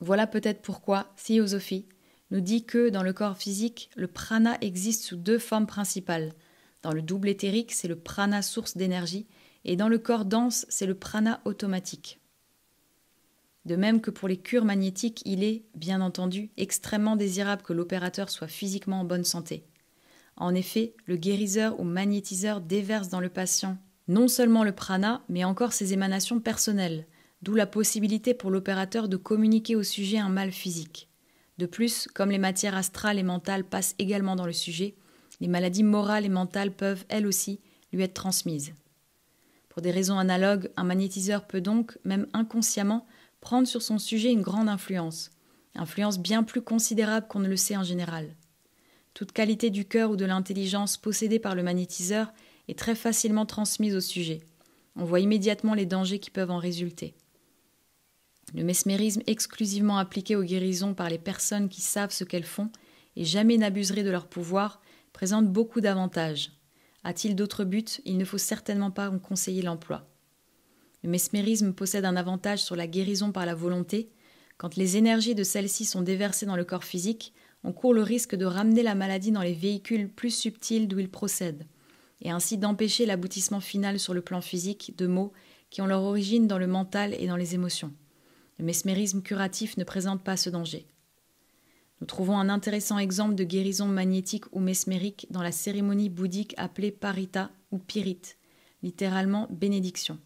Voilà peut-être pourquoi Théosophie nous dit que dans le corps physique, le prana existe sous deux formes principales. Dans le double éthérique, c'est le prana source d'énergie, et dans le corps dense, c'est le prana automatique. De même que pour les cures magnétiques, il est, bien entendu, extrêmement désirable que l'opérateur soit physiquement en bonne santé. En effet, le guérisseur ou magnétiseur déverse dans le patient non seulement le prana, mais encore ses émanations personnelles, d'où la possibilité pour l'opérateur de communiquer au sujet un mal physique. De plus, comme les matières astrales et mentales passent également dans le sujet, les maladies morales et mentales peuvent, elles aussi, lui être transmises. Pour des raisons analogues, un magnétiseur peut donc, même inconsciemment, prendre sur son sujet une grande influence, influence bien plus considérable qu'on ne le sait en général. Toute qualité du cœur ou de l'intelligence possédée par le magnétiseur est très facilement transmise au sujet. On voit immédiatement les dangers qui peuvent en résulter. Le mesmérisme exclusivement appliqué aux guérisons par les personnes qui savent ce qu'elles font et jamais n'abuseraient de leur pouvoir présente beaucoup d'avantages. A-t-il d'autres buts, il ne faut certainement pas en conseiller l'emploi. Le mesmérisme possède un avantage sur la guérison par la volonté. Quand les énergies de celle-ci sont déversées dans le corps physique, on court le risque de ramener la maladie dans les véhicules plus subtils d'où il procède, et ainsi d'empêcher l'aboutissement final sur le plan physique de maux qui ont leur origine dans le mental et dans les émotions. Le mesmérisme curatif ne présente pas ce danger. Nous trouvons un intéressant exemple de guérison magnétique ou mesmérique dans la cérémonie bouddhique appelée Parita ou pirite, littéralement bénédiction.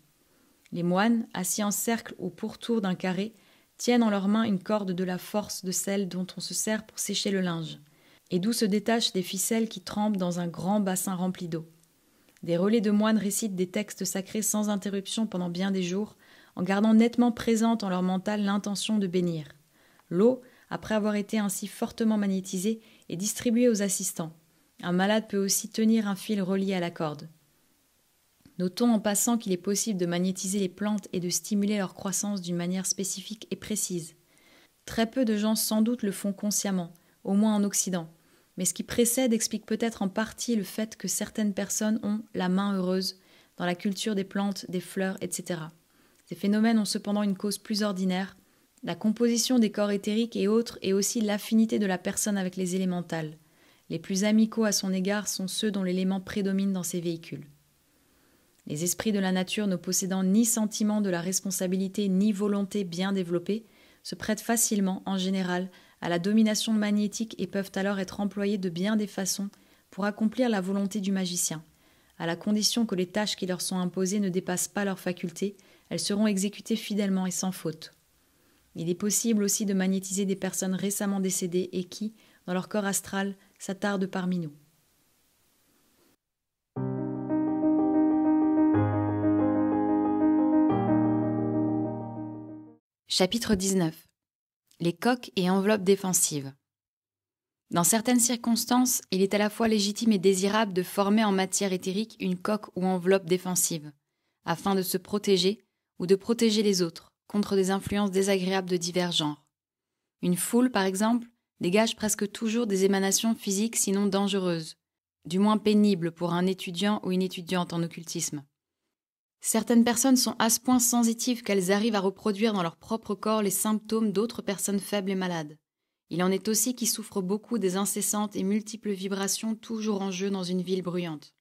Les moines, assis en cercle au pourtour d'un carré, tiennent en leurs mains une corde de la force de celle dont on se sert pour sécher le linge, et d'où se détachent des ficelles qui trempent dans un grand bassin rempli d'eau. Des relais de moines récitent des textes sacrés sans interruption pendant bien des jours, en gardant nettement présente en leur mental l'intention de bénir. L'eau, après avoir été ainsi fortement magnétisée, est distribuée aux assistants. Un malade peut aussi tenir un fil relié à la corde. Notons en passant qu'il est possible de magnétiser les plantes et de stimuler leur croissance d'une manière spécifique et précise. Très peu de gens sans doute le font consciemment, au moins en Occident. Mais ce qui précède explique peut-être en partie le fait que certaines personnes ont la main heureuse dans la culture des plantes, des fleurs, etc. Ces phénomènes ont cependant une cause plus ordinaire, la composition des corps éthériques et autres et aussi l'affinité de la personne avec les élémentales. Les plus amicaux à son égard sont ceux dont l'élément prédomine dans ses véhicules. Les esprits de la nature ne possédant ni sentiment de la responsabilité ni volonté bien développée se prêtent facilement, en général, à la domination magnétique et peuvent alors être employés de bien des façons pour accomplir la volonté du magicien. À la condition que les tâches qui leur sont imposées ne dépassent pas leurs facultés, elles seront exécutées fidèlement et sans faute. Il est possible aussi de magnétiser des personnes récemment décédées et qui, dans leur corps astral, s'attardent parmi nous. Chapitre 19. Les coques et enveloppes défensives. Dans certaines circonstances, il est à la fois légitime et désirable de former en matière éthérique une coque ou enveloppe défensive, afin de se protéger ou de protéger les autres contre des influences désagréables de divers genres. Une foule, par exemple, dégage presque toujours des émanations physiques sinon dangereuses, du moins pénibles pour un étudiant ou une étudiante en occultisme. Certaines personnes sont à ce point sensitives qu'elles arrivent à reproduire dans leur propre corps les symptômes d'autres personnes faibles et malades. Il en est aussi qui souffrent beaucoup des incessantes et multiples vibrations toujours en jeu dans une ville bruyante.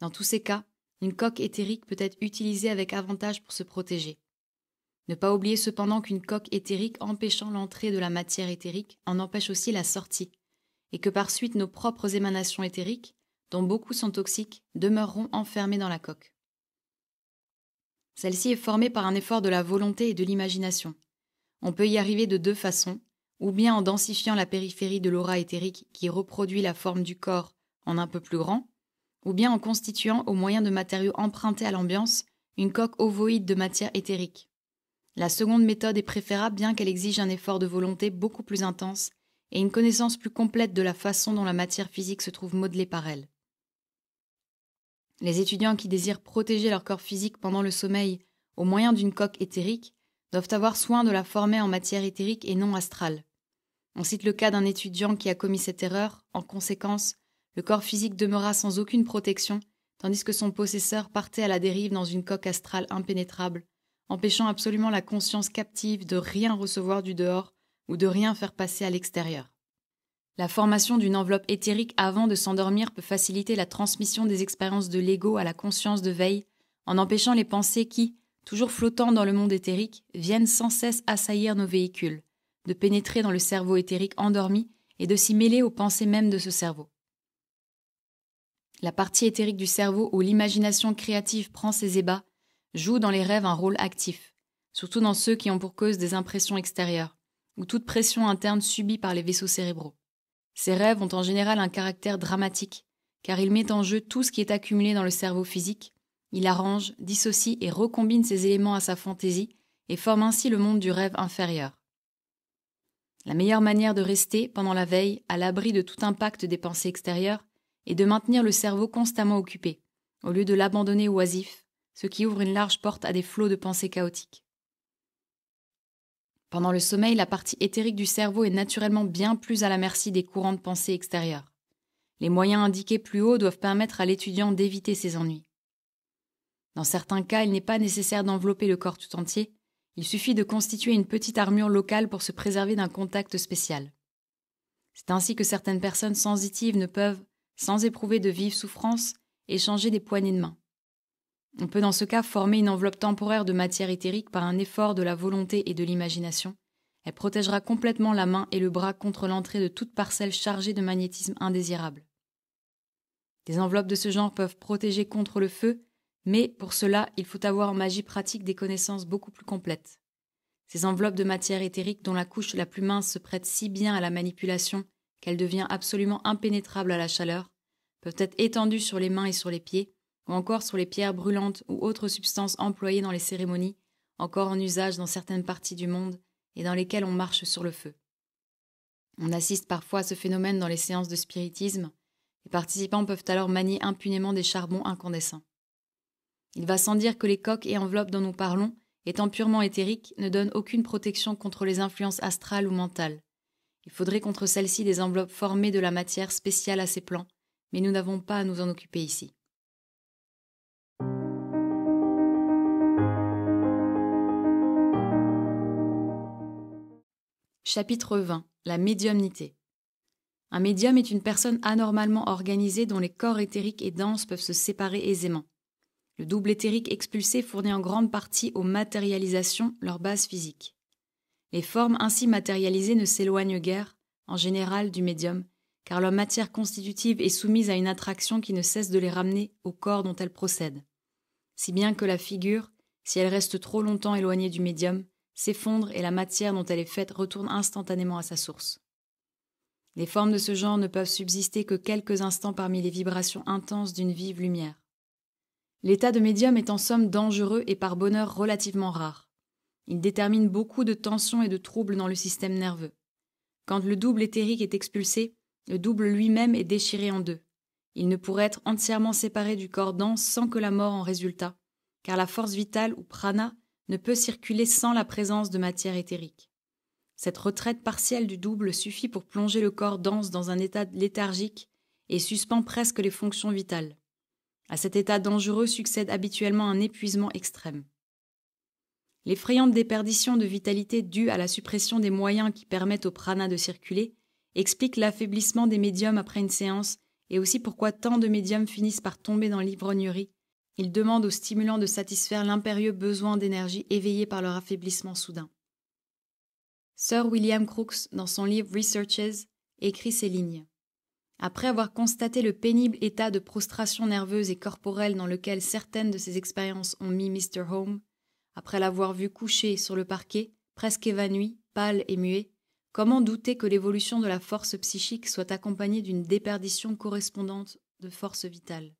Dans tous ces cas, une coque éthérique peut être utilisée avec avantage pour se protéger. Ne pas oublier cependant qu'une coque éthérique empêchant l'entrée de la matière éthérique en empêche aussi la sortie, et que par suite nos propres émanations éthériques, dont beaucoup sont toxiques, demeureront enfermées dans la coque. Celle-ci est formée par un effort de la volonté et de l'imagination. On peut y arriver de deux façons, ou bien en densifiant la périphérie de l'aura éthérique qui reproduit la forme du corps en un peu plus grand, ou bien en constituant, au moyen de matériaux empruntés à l'ambiance, une coque ovoïde de matière éthérique. La seconde méthode est préférable bien qu'elle exige un effort de volonté beaucoup plus intense et une connaissance plus complète de la façon dont la matière physique se trouve modelée par elle. Les étudiants qui désirent protéger leur corps physique pendant le sommeil au moyen d'une coque éthérique doivent avoir soin de la former en matière éthérique et non astrale. On cite le cas d'un étudiant qui a commis cette erreur. En conséquence, le corps physique demeura sans aucune protection, tandis que son possesseur partait à la dérive dans une coque astrale impénétrable, empêchant absolument la conscience captive de rien recevoir du dehors ou de rien faire passer à l'extérieur. La formation d'une enveloppe éthérique avant de s'endormir peut faciliter la transmission des expériences de l'ego à la conscience de veille, en empêchant les pensées qui, toujours flottant dans le monde éthérique, viennent sans cesse assaillir nos véhicules, de pénétrer dans le cerveau éthérique endormi et de s'y mêler aux pensées mêmes de ce cerveau. La partie éthérique du cerveau où l'imagination créative prend ses ébats joue dans les rêves un rôle actif, surtout dans ceux qui ont pour cause des impressions extérieures, ou toute pression interne subie par les vaisseaux cérébraux. Ces rêves ont en général un caractère dramatique, car il met en jeu tout ce qui est accumulé dans le cerveau physique, il arrange, dissocie et recombine ces éléments à sa fantaisie et forme ainsi le monde du rêve inférieur. La meilleure manière de rester, pendant la veille, à l'abri de tout impact des pensées extérieures est de maintenir le cerveau constamment occupé, au lieu de l'abandonner oisif, ce qui ouvre une large porte à des flots de pensées chaotiques. Pendant le sommeil, la partie éthérique du cerveau est naturellement bien plus à la merci des courants de pensée extérieurs. Les moyens indiqués plus haut doivent permettre à l'étudiant d'éviter ces ennuis. Dans certains cas, il n'est pas nécessaire d'envelopper le corps tout entier, il suffit de constituer une petite armure locale pour se préserver d'un contact spécial. C'est ainsi que certaines personnes sensitives ne peuvent, sans éprouver de vives souffrances, échanger des poignées de main. On peut dans ce cas former une enveloppe temporaire de matière éthérique par un effort de la volonté et de l'imagination. Elle protégera complètement la main et le bras contre l'entrée de toute parcelle chargée de magnétisme indésirable. Des enveloppes de ce genre peuvent protéger contre le feu, mais pour cela, il faut avoir en magie pratique des connaissances beaucoup plus complètes. Ces enveloppes de matière éthérique dont la couche la plus mince se prête si bien à la manipulation qu'elle devient absolument impénétrable à la chaleur, peuvent être étendues sur les mains et sur les pieds, ou encore sur les pierres brûlantes ou autres substances employées dans les cérémonies, encore en usage dans certaines parties du monde et dans lesquelles on marche sur le feu. On assiste parfois à ce phénomène dans les séances de spiritisme. Les participants peuvent alors manier impunément des charbons incandescents. Il va sans dire que les coques et enveloppes dont nous parlons, étant purement éthériques, ne donnent aucune protection contre les influences astrales ou mentales. Il faudrait contre celles-ci des enveloppes formées de la matière spéciale à ces plans, mais nous n'avons pas à nous en occuper ici. Chapitre 20 La médiumnité. Un médium est une personne anormalement organisée dont les corps éthériques et denses peuvent se séparer aisément. Le double éthérique expulsé fournit en grande partie aux matérialisations leur base physique. Les formes ainsi matérialisées ne s'éloignent guère, en général, du médium, car leur matière constitutive est soumise à une attraction qui ne cesse de les ramener au corps dont elles procèdent. Si bien que la figure, si elle reste trop longtemps éloignée du médium, s'effondre et la matière dont elle est faite retourne instantanément à sa source. Les formes de ce genre ne peuvent subsister que quelques instants parmi les vibrations intenses d'une vive lumière. L'état de médium est en somme dangereux et par bonheur relativement rare. Il détermine beaucoup de tensions et de troubles dans le système nerveux. Quand le double éthérique est expulsé, le double lui-même est déchiré en deux. Il ne pourrait être entièrement séparé du corps dense sans que la mort en résultât, car la force vitale ou prana ne peut circuler sans la présence de matière éthérique. Cette retraite partielle du double suffit pour plonger le corps dense dans un état léthargique et suspend presque les fonctions vitales. À cet état dangereux succède habituellement un épuisement extrême. L'effrayante déperdition de vitalité due à la suppression des moyens qui permettent au prana de circuler explique l'affaiblissement des médiums après une séance et aussi pourquoi tant de médiums finissent par tomber dans l'ivrognerie il demande aux stimulants de satisfaire l'impérieux besoin d'énergie éveillé par leur affaiblissement soudain. Sir William Crookes, dans son livre Researches, écrit ces lignes. Après avoir constaté le pénible état de prostration nerveuse et corporelle dans lequel certaines de ses expériences ont mis Mr. Home, après l'avoir vu couché sur le parquet, presque évanoui, pâle et muet, comment douter que l'évolution de la force psychique soit accompagnée d'une déperdition correspondante de force vitale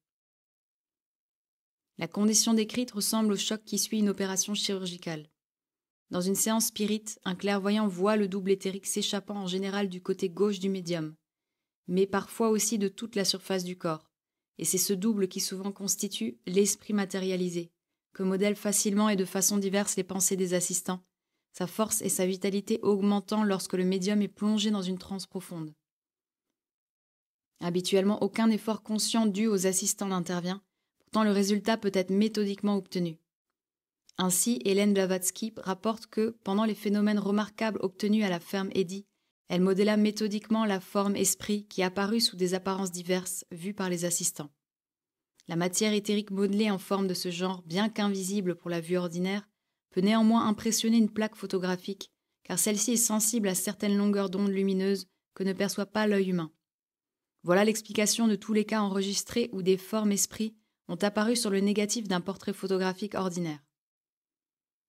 la condition décrite ressemble au choc qui suit une opération chirurgicale. Dans une séance spirite, un clairvoyant voit le double éthérique s'échappant en général du côté gauche du médium, mais parfois aussi de toute la surface du corps. Et c'est ce double qui souvent constitue l'esprit matérialisé, que modèlent facilement et de façon diverse les pensées des assistants, sa force et sa vitalité augmentant lorsque le médium est plongé dans une transe profonde. Habituellement, aucun effort conscient dû aux assistants n'intervient, le résultat peut être méthodiquement obtenu. Ainsi, Hélène Blavatsky rapporte que, pendant les phénomènes remarquables obtenus à la ferme Eddy, elle modéla méthodiquement la forme esprit qui apparut sous des apparences diverses vues par les assistants. La matière éthérique modelée en forme de ce genre, bien qu'invisible pour la vue ordinaire, peut néanmoins impressionner une plaque photographique, car celle-ci est sensible à certaines longueurs d'onde lumineuses que ne perçoit pas l'œil humain. Voilà l'explication de tous les cas enregistrés où des formes esprits ont apparu sur le négatif d'un portrait photographique ordinaire.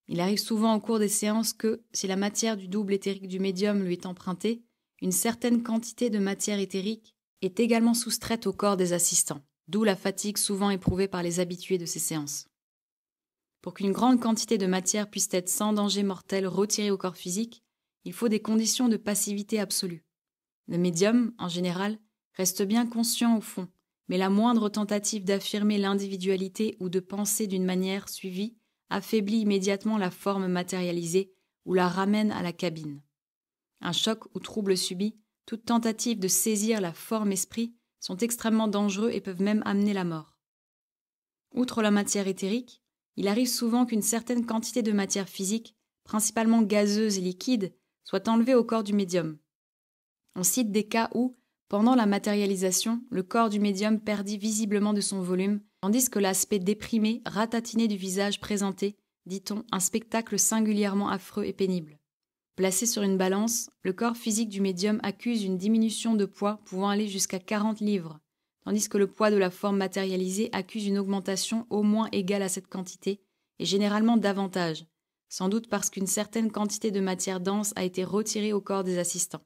Il arrive souvent au cours des séances que, si la matière du double éthérique du médium lui est empruntée, une certaine quantité de matière éthérique est également soustraite au corps des assistants, d'où la fatigue souvent éprouvée par les habitués de ces séances. Pour qu'une grande quantité de matière puisse être sans danger mortel retirée au corps physique, il faut des conditions de passivité absolue. Le médium, en général, reste bien conscient au fond, mais la moindre tentative d'affirmer l'individualité ou de penser d'une manière suivie affaiblit immédiatement la forme matérialisée ou la ramène à la cabine. Un choc ou trouble subi, toute tentative de saisir la forme esprit sont extrêmement dangereux et peuvent même amener la mort. Outre la matière éthérique, il arrive souvent qu'une certaine quantité de matière physique, principalement gazeuse et liquide, soit enlevée au corps du médium. On cite des cas où, pendant la matérialisation, le corps du médium perdit visiblement de son volume, tandis que l'aspect déprimé, ratatiné du visage présentait, dit-on, un spectacle singulièrement affreux et pénible. Placé sur une balance, le corps physique du médium accuse une diminution de poids pouvant aller jusqu'à 40 livres, tandis que le poids de la forme matérialisée accuse une augmentation au moins égale à cette quantité, et généralement davantage, sans doute parce qu'une certaine quantité de matière dense a été retirée au corps des assistants.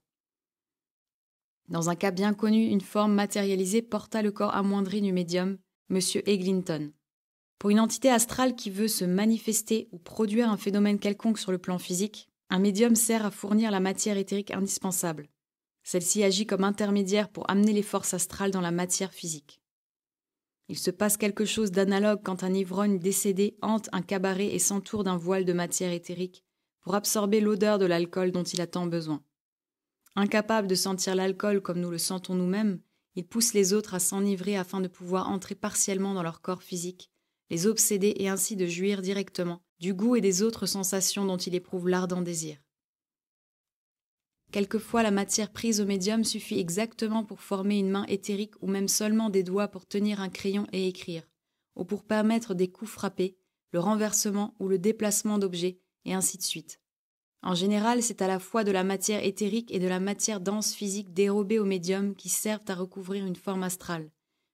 Dans un cas bien connu, une forme matérialisée porta le corps amoindri du médium, M. Eglinton. Pour une entité astrale qui veut se manifester ou produire un phénomène quelconque sur le plan physique, un médium sert à fournir la matière éthérique indispensable. Celle-ci agit comme intermédiaire pour amener les forces astrales dans la matière physique. Il se passe quelque chose d'analogue quand un ivrogne décédé hante un cabaret et s'entoure d'un voile de matière éthérique pour absorber l'odeur de l'alcool dont il a tant besoin. Incapables de sentir l'alcool comme nous le sentons nous-mêmes, ils poussent les autres à s'enivrer afin de pouvoir entrer partiellement dans leur corps physique, les obséder et ainsi de jouir directement du goût et des autres sensations dont il éprouve l'ardent désir. Quelquefois, la matière prise au médium suffit exactement pour former une main éthérique ou même seulement des doigts pour tenir un crayon et écrire, ou pour permettre des coups frappés, le renversement ou le déplacement d'objets, et ainsi de suite. En général, c'est à la fois de la matière éthérique et de la matière dense physique dérobée au médium qui servent à recouvrir une forme astrale,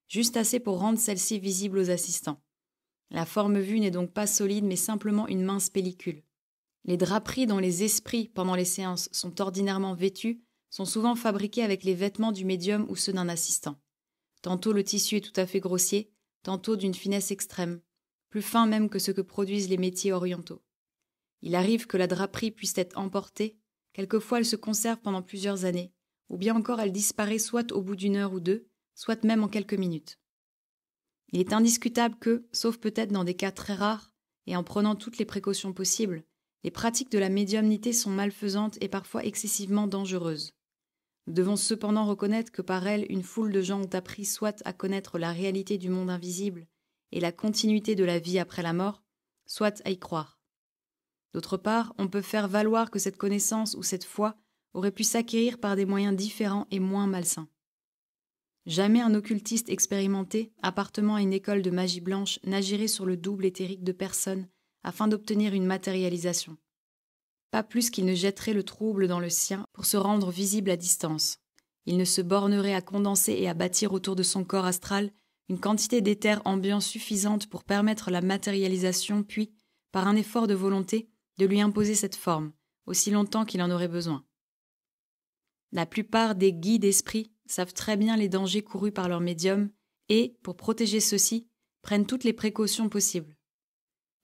juste assez pour rendre celle-ci visible aux assistants. La forme vue n'est donc pas solide mais simplement une mince pellicule. Les draperies dont les esprits, pendant les séances, sont ordinairement vêtus sont souvent fabriquées avec les vêtements du médium ou ceux d'un assistant. Tantôt le tissu est tout à fait grossier, tantôt d'une finesse extrême, plus fin même que ce que produisent les métiers orientaux. Il arrive que la draperie puisse être emportée, quelquefois elle se conserve pendant plusieurs années, ou bien encore elle disparaît soit au bout d'une heure ou deux, soit même en quelques minutes. Il est indiscutable que, sauf peut-être dans des cas très rares, et en prenant toutes les précautions possibles, les pratiques de la médiumnité sont malfaisantes et parfois excessivement dangereuses. Nous devons cependant reconnaître que par elles une foule de gens ont appris soit à connaître la réalité du monde invisible et la continuité de la vie après la mort, soit à y croire. D'autre part, on peut faire valoir que cette connaissance ou cette foi aurait pu s'acquérir par des moyens différents et moins malsains. Jamais un occultiste expérimenté, appartenant à une école de magie blanche, n'agirait sur le double éthérique de personnes afin d'obtenir une matérialisation. Pas plus qu'il ne jetterait le trouble dans le sien pour se rendre visible à distance. Il ne se bornerait à condenser et à bâtir autour de son corps astral une quantité d'éther ambiant suffisante pour permettre la matérialisation, puis, par un effort de volonté, de lui imposer cette forme, aussi longtemps qu'il en aurait besoin. La plupart des guides esprits savent très bien les dangers courus par leur médium et, pour protéger ceux-ci, prennent toutes les précautions possibles.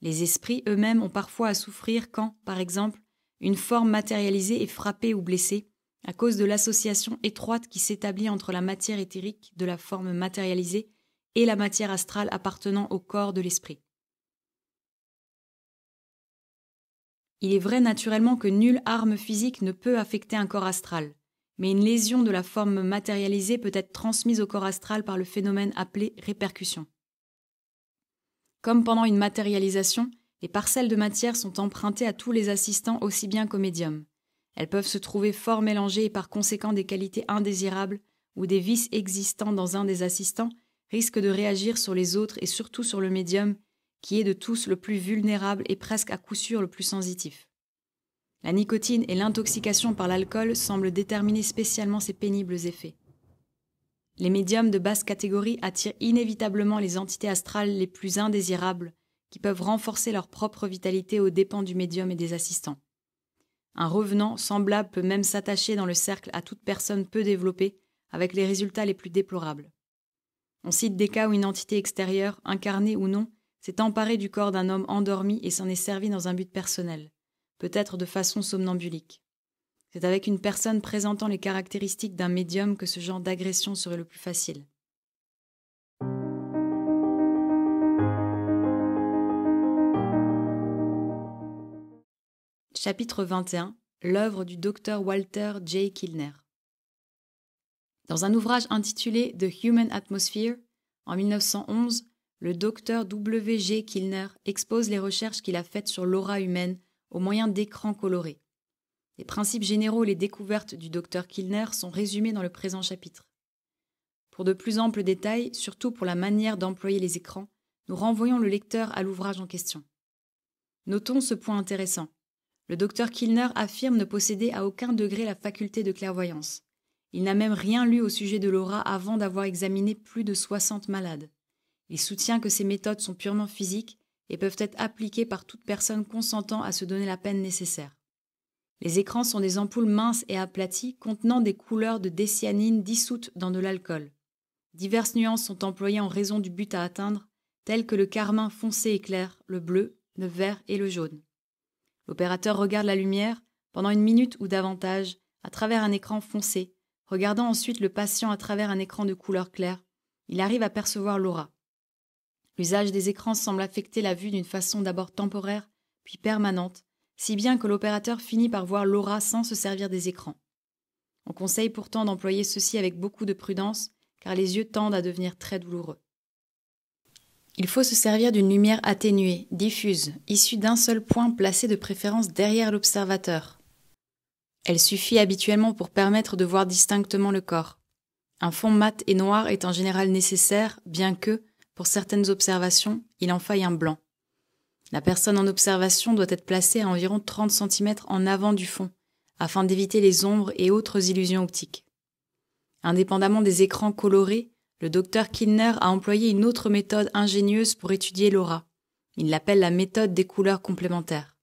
Les esprits eux-mêmes ont parfois à souffrir quand, par exemple, une forme matérialisée est frappée ou blessée à cause de l'association étroite qui s'établit entre la matière éthérique de la forme matérialisée et la matière astrale appartenant au corps de l'esprit. Il est vrai naturellement que nulle arme physique ne peut affecter un corps astral, mais une lésion de la forme matérialisée peut être transmise au corps astral par le phénomène appelé répercussion. Comme pendant une matérialisation, les parcelles de matière sont empruntées à tous les assistants aussi bien qu'au médium. Elles peuvent se trouver fort mélangées et par conséquent des qualités indésirables ou des vices existants dans un des assistants risquent de réagir sur les autres et surtout sur le médium qui est de tous le plus vulnérable et presque à coup sûr le plus sensitif. La nicotine et l'intoxication par l'alcool semblent déterminer spécialement ces pénibles effets. Les médiums de basse catégorie attirent inévitablement les entités astrales les plus indésirables, qui peuvent renforcer leur propre vitalité aux dépens du médium et des assistants. Un revenant semblable peut même s'attacher dans le cercle à toute personne peu développée, avec les résultats les plus déplorables. On cite des cas où une entité extérieure, incarnée ou non, s'est emparé du corps d'un homme endormi et s'en est servi dans un but personnel, peut-être de façon somnambulique. C'est avec une personne présentant les caractéristiques d'un médium que ce genre d'agression serait le plus facile. Chapitre 21 L'œuvre du docteur Walter J. Kilner. Dans un ouvrage intitulé The Human Atmosphere, en 1911, le docteur W. G. Kilner expose les recherches qu'il a faites sur l'aura humaine au moyen d'écrans colorés. Les principes généraux et les découvertes du docteur Kilner sont résumés dans le présent chapitre. Pour de plus amples détails, surtout pour la manière d'employer les écrans, nous renvoyons le lecteur à l'ouvrage en question. Notons ce point intéressant. Le docteur Kilner affirme ne posséder à aucun degré la faculté de clairvoyance. Il n'a même rien lu au sujet de l'aura avant d'avoir examiné plus de 60 malades. Il soutient que ces méthodes sont purement physiques et peuvent être appliquées par toute personne consentant à se donner la peine nécessaire. Les écrans sont des ampoules minces et aplaties contenant des couleurs de décyanine dissoutes dans de l'alcool. Diverses nuances sont employées en raison du but à atteindre, telles que le carmin foncé et clair, le bleu, le vert et le jaune. L'opérateur regarde la lumière pendant une minute ou davantage à travers un écran foncé, regardant ensuite le patient à travers un écran de couleur claire. Il arrive à percevoir l'aura. L'usage des écrans semble affecter la vue d'une façon d'abord temporaire, puis permanente, si bien que l'opérateur finit par voir l'aura sans se servir des écrans. On conseille pourtant d'employer ceci avec beaucoup de prudence, car les yeux tendent à devenir très douloureux. Il faut se servir d'une lumière atténuée, diffuse, issue d'un seul point placé de préférence derrière l'observateur. Elle suffit habituellement pour permettre de voir distinctement le corps. Un fond mat et noir est en général nécessaire, bien que, pour certaines observations, il en faille un blanc. La personne en observation doit être placée à environ 30 cm en avant du fond, afin d'éviter les ombres et autres illusions optiques. Indépendamment des écrans colorés, le docteur Kinner a employé une autre méthode ingénieuse pour étudier l'aura. Il l'appelle la méthode des couleurs complémentaires.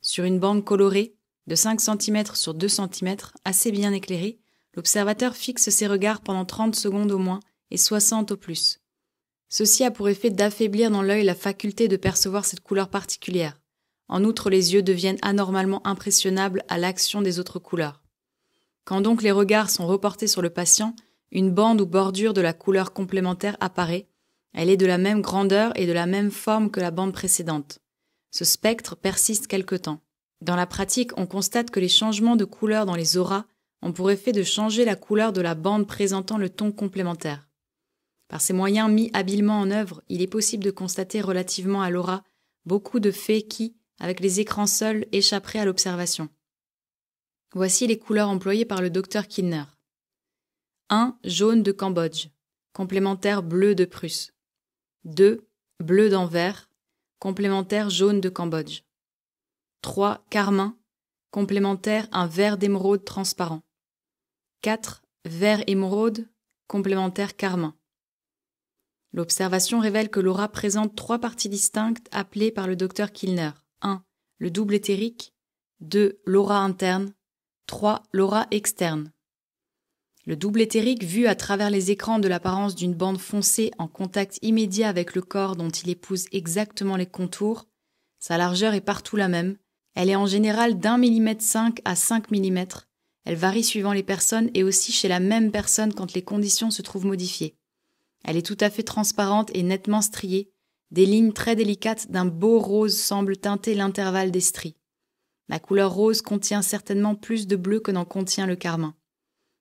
Sur une bande colorée, de 5 cm sur 2 cm, assez bien éclairée, l'observateur fixe ses regards pendant 30 secondes au moins et 60 au plus. Ceci a pour effet d'affaiblir dans l'œil la faculté de percevoir cette couleur particulière. En outre, les yeux deviennent anormalement impressionnables à l'action des autres couleurs. Quand donc les regards sont reportés sur le patient, une bande ou bordure de la couleur complémentaire apparaît. Elle est de la même grandeur et de la même forme que la bande précédente. Ce spectre persiste quelque temps. Dans la pratique, on constate que les changements de couleur dans les auras ont pour effet de changer la couleur de la bande présentant le ton complémentaire. Par ces moyens mis habilement en œuvre, il est possible de constater relativement à l'aura beaucoup de faits qui, avec les écrans seuls, échapperaient à l'observation. Voici les couleurs employées par le docteur Kinner 1. Jaune de Cambodge, complémentaire bleu de Prusse. 2. Bleu d'Anvers, complémentaire jaune de Cambodge. 3. Carmin, complémentaire un vert d'émeraude transparent. 4. Vert émeraude, complémentaire carmin. L'observation révèle que l'aura présente trois parties distinctes appelées par le docteur Kilner. 1. Le double éthérique. 2. L'aura interne. 3. L'aura externe. Le double éthérique vu à travers les écrans de l'apparence d'une bande foncée en contact immédiat avec le corps dont il épouse exactement les contours, sa largeur est partout la même, elle est en général d'un millimètre cinq à cinq millimètres, elle varie suivant les personnes et aussi chez la même personne quand les conditions se trouvent modifiées. Elle est tout à fait transparente et nettement striée. Des lignes très délicates d'un beau rose semblent teinter l'intervalle des stries. La couleur rose contient certainement plus de bleu que n'en contient le carmin.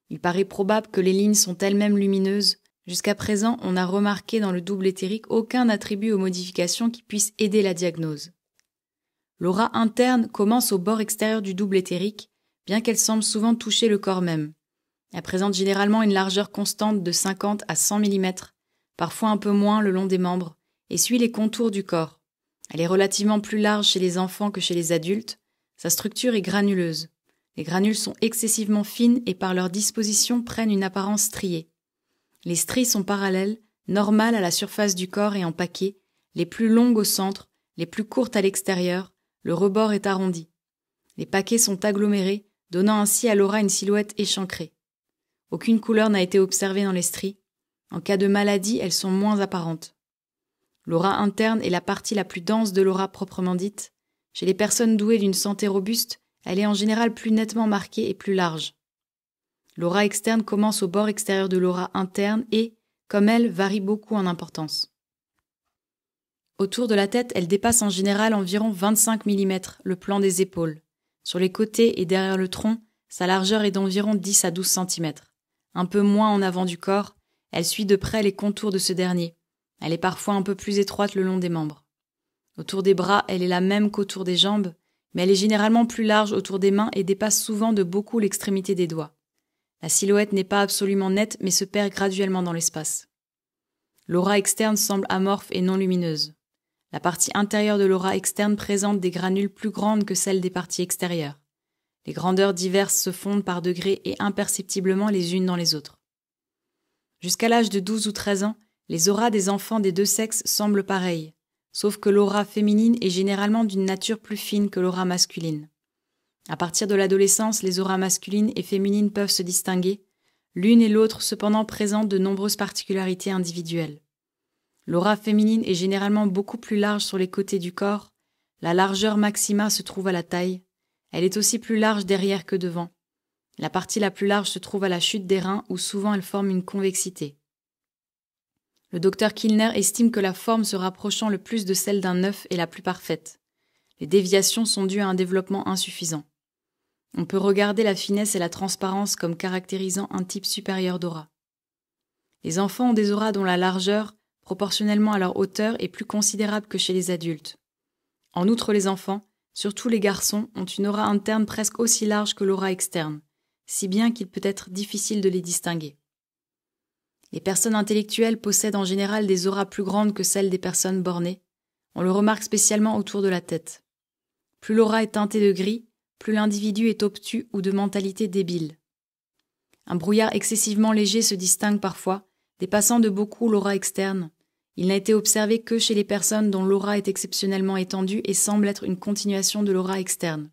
Il paraît probable que les lignes sont elles-mêmes lumineuses. Jusqu'à présent, on n'a remarqué dans le double éthérique aucun attribut aux modifications qui puisse aider la diagnose. L'aura interne commence au bord extérieur du double éthérique, bien qu'elle semble souvent toucher le corps même. Elle présente généralement une largeur constante de 50 à 100 mm, parfois un peu moins le long des membres, et suit les contours du corps. Elle est relativement plus large chez les enfants que chez les adultes. Sa structure est granuleuse. Les granules sont excessivement fines et par leur disposition prennent une apparence striée. Les stries sont parallèles, normales à la surface du corps et en paquets, les plus longues au centre, les plus courtes à l'extérieur, le rebord est arrondi. Les paquets sont agglomérés, donnant ainsi à l'aura une silhouette échancrée. Aucune couleur n'a été observée dans les stries. En cas de maladie, elles sont moins apparentes. L'aura interne est la partie la plus dense de l'aura proprement dite. Chez les personnes douées d'une santé robuste, elle est en général plus nettement marquée et plus large. L'aura externe commence au bord extérieur de l'aura interne et, comme elle, varie beaucoup en importance. Autour de la tête, elle dépasse en général environ 25 mm le plan des épaules. Sur les côtés et derrière le tronc, sa largeur est d'environ 10 à 12 cm un peu moins en avant du corps, elle suit de près les contours de ce dernier. Elle est parfois un peu plus étroite le long des membres. Autour des bras, elle est la même qu'autour des jambes, mais elle est généralement plus large autour des mains et dépasse souvent de beaucoup l'extrémité des doigts. La silhouette n'est pas absolument nette mais se perd graduellement dans l'espace. L'aura externe semble amorphe et non lumineuse. La partie intérieure de l'aura externe présente des granules plus grandes que celles des parties extérieures. Les grandeurs diverses se fondent par degrés et imperceptiblement les unes dans les autres. Jusqu'à l'âge de 12 ou 13 ans, les auras des enfants des deux sexes semblent pareilles, sauf que l'aura féminine est généralement d'une nature plus fine que l'aura masculine. À partir de l'adolescence, les auras masculines et féminines peuvent se distinguer, l'une et l'autre cependant présentent de nombreuses particularités individuelles. L'aura féminine est généralement beaucoup plus large sur les côtés du corps, la largeur maxima se trouve à la taille, elle est aussi plus large derrière que devant. La partie la plus large se trouve à la chute des reins où souvent elle forme une convexité. Le docteur Kilner estime que la forme se rapprochant le plus de celle d'un œuf est la plus parfaite. Les déviations sont dues à un développement insuffisant. On peut regarder la finesse et la transparence comme caractérisant un type supérieur d'aura. Les enfants ont des auras dont la largeur, proportionnellement à leur hauteur, est plus considérable que chez les adultes. En outre, les enfants, Surtout les garçons ont une aura interne presque aussi large que l'aura externe, si bien qu'il peut être difficile de les distinguer. Les personnes intellectuelles possèdent en général des auras plus grandes que celles des personnes bornées. On le remarque spécialement autour de la tête. Plus l'aura est teintée de gris, plus l'individu est obtus ou de mentalité débile. Un brouillard excessivement léger se distingue parfois, dépassant de beaucoup l'aura externe, il n'a été observé que chez les personnes dont l'aura est exceptionnellement étendue et semble être une continuation de l'aura externe.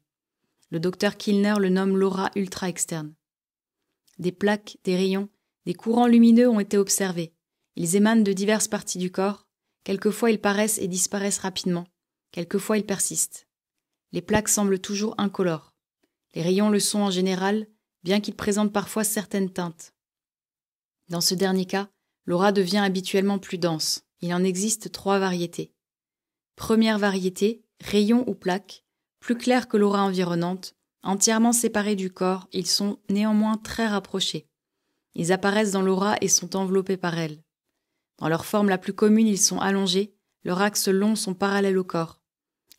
Le docteur Kilner le nomme l'aura ultra-externe. Des plaques, des rayons, des courants lumineux ont été observés. Ils émanent de diverses parties du corps. Quelquefois ils paraissent et disparaissent rapidement. Quelquefois ils persistent. Les plaques semblent toujours incolores. Les rayons le sont en général, bien qu'ils présentent parfois certaines teintes. Dans ce dernier cas, l'aura devient habituellement plus dense. Il en existe trois variétés. Première variété, rayons ou plaques, plus clairs que l'aura environnante, entièrement séparés du corps, ils sont néanmoins très rapprochés. Ils apparaissent dans l'aura et sont enveloppés par elle. Dans leur forme la plus commune, ils sont allongés, leurs axes longs sont parallèles au corps.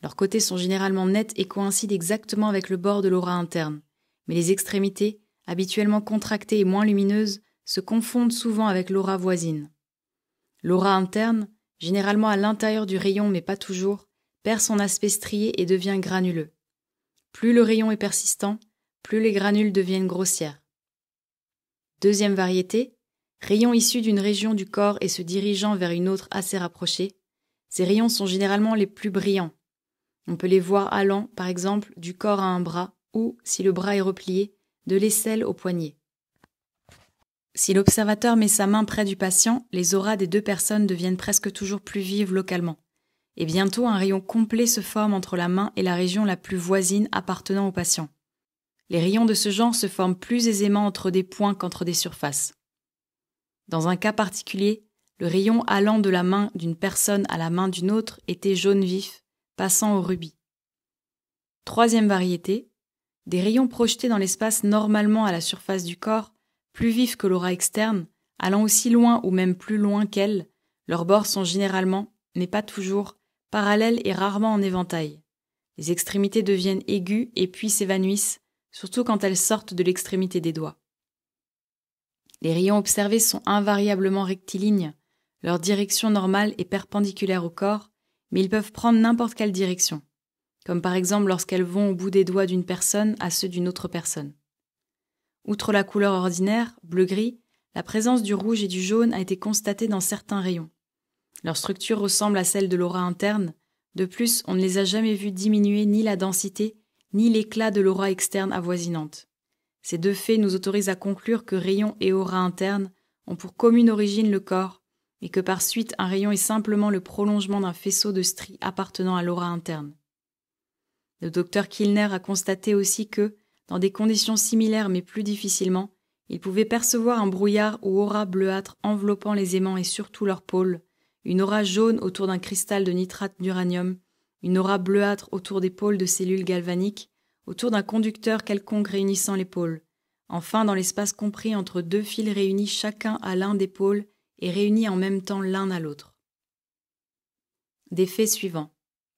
Leurs côtés sont généralement nets et coïncident exactement avec le bord de l'aura interne, mais les extrémités, habituellement contractées et moins lumineuses, se confondent souvent avec l'aura voisine. L'aura interne, généralement à l'intérieur du rayon mais pas toujours, perd son aspect strié et devient granuleux. Plus le rayon est persistant, plus les granules deviennent grossières. Deuxième variété, rayons issus d'une région du corps et se dirigeant vers une autre assez rapprochée, ces rayons sont généralement les plus brillants. On peut les voir allant, par exemple, du corps à un bras, ou, si le bras est replié, de l'aisselle au poignet. Si l'observateur met sa main près du patient, les auras des deux personnes deviennent presque toujours plus vives localement. Et bientôt, un rayon complet se forme entre la main et la région la plus voisine appartenant au patient. Les rayons de ce genre se forment plus aisément entre des points qu'entre des surfaces. Dans un cas particulier, le rayon allant de la main d'une personne à la main d'une autre était jaune vif, passant au rubis. Troisième variété, des rayons projetés dans l'espace normalement à la surface du corps, plus vifs que l'aura externe, allant aussi loin ou même plus loin qu'elle, leurs bords sont généralement, mais pas toujours, parallèles et rarement en éventail. Les extrémités deviennent aiguës et puis s'évanouissent, surtout quand elles sortent de l'extrémité des doigts. Les rayons observés sont invariablement rectilignes, leur direction normale est perpendiculaire au corps, mais ils peuvent prendre n'importe quelle direction, comme par exemple lorsqu'elles vont au bout des doigts d'une personne à ceux d'une autre personne. Outre la couleur ordinaire, bleu-gris, la présence du rouge et du jaune a été constatée dans certains rayons. Leur structure ressemble à celle de l'aura interne. De plus, on ne les a jamais vus diminuer ni la densité, ni l'éclat de l'aura externe avoisinante. Ces deux faits nous autorisent à conclure que rayon et aura interne ont pour commune origine le corps, et que par suite un rayon est simplement le prolongement d'un faisceau de stries appartenant à l'aura interne. Le docteur Kilner a constaté aussi que, dans des conditions similaires mais plus difficilement, ils pouvaient percevoir un brouillard ou aura bleuâtre enveloppant les aimants et surtout leurs pôles, une aura jaune autour d'un cristal de nitrate d'uranium, une aura bleuâtre autour des pôles de cellules galvaniques, autour d'un conducteur quelconque réunissant les pôles. Enfin, dans l'espace compris entre deux fils réunis chacun à l'un des pôles et réunis en même temps l'un à l'autre. Des faits suivants.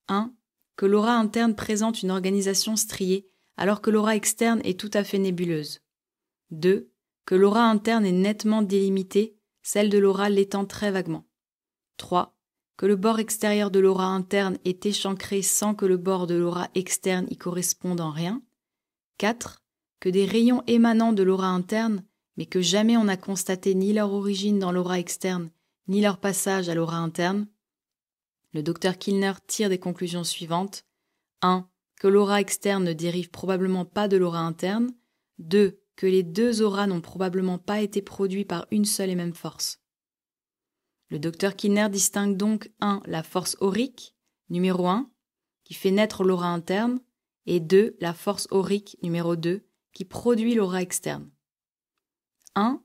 1. Que l'aura interne présente une organisation striée, alors que l'aura externe est tout à fait nébuleuse. 2. Que l'aura interne est nettement délimitée, celle de l'aura l'étant très vaguement. 3. Que le bord extérieur de l'aura interne est échancré sans que le bord de l'aura externe y corresponde en rien. 4. Que des rayons émanant de l'aura interne, mais que jamais on n'a constaté ni leur origine dans l'aura externe, ni leur passage à l'aura interne. Le docteur Kilner tire des conclusions suivantes. 1 que l'aura externe ne dérive probablement pas de l'aura interne. 2. Que les deux auras n'ont probablement pas été produits par une seule et même force. Le docteur Kinner distingue donc 1. La force aurique, numéro 1, qui fait naître l'aura interne, et 2. La force aurique, numéro 2, qui produit l'aura externe. 1.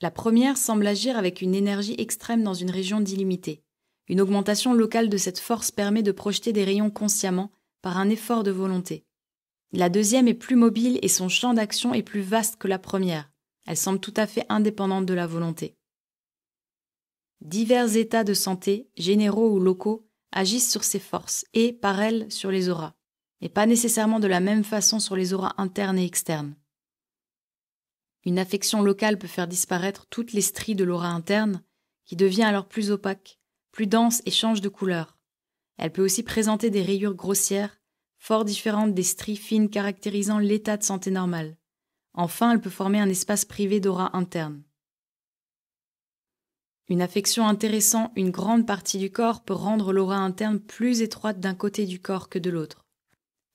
La première semble agir avec une énergie extrême dans une région délimitée. Une augmentation locale de cette force permet de projeter des rayons consciemment par un effort de volonté. La deuxième est plus mobile et son champ d'action est plus vaste que la première. Elle semble tout à fait indépendante de la volonté. Divers états de santé, généraux ou locaux, agissent sur ces forces et, par elles, sur les auras, et pas nécessairement de la même façon sur les auras internes et externes. Une affection locale peut faire disparaître toutes les stries de l'aura interne, qui devient alors plus opaque, plus dense et change de couleur. Elle peut aussi présenter des rayures grossières, fort différentes des stries fines caractérisant l'état de santé normal. Enfin, elle peut former un espace privé d'aura interne. Une affection intéressant une grande partie du corps peut rendre l'aura interne plus étroite d'un côté du corps que de l'autre.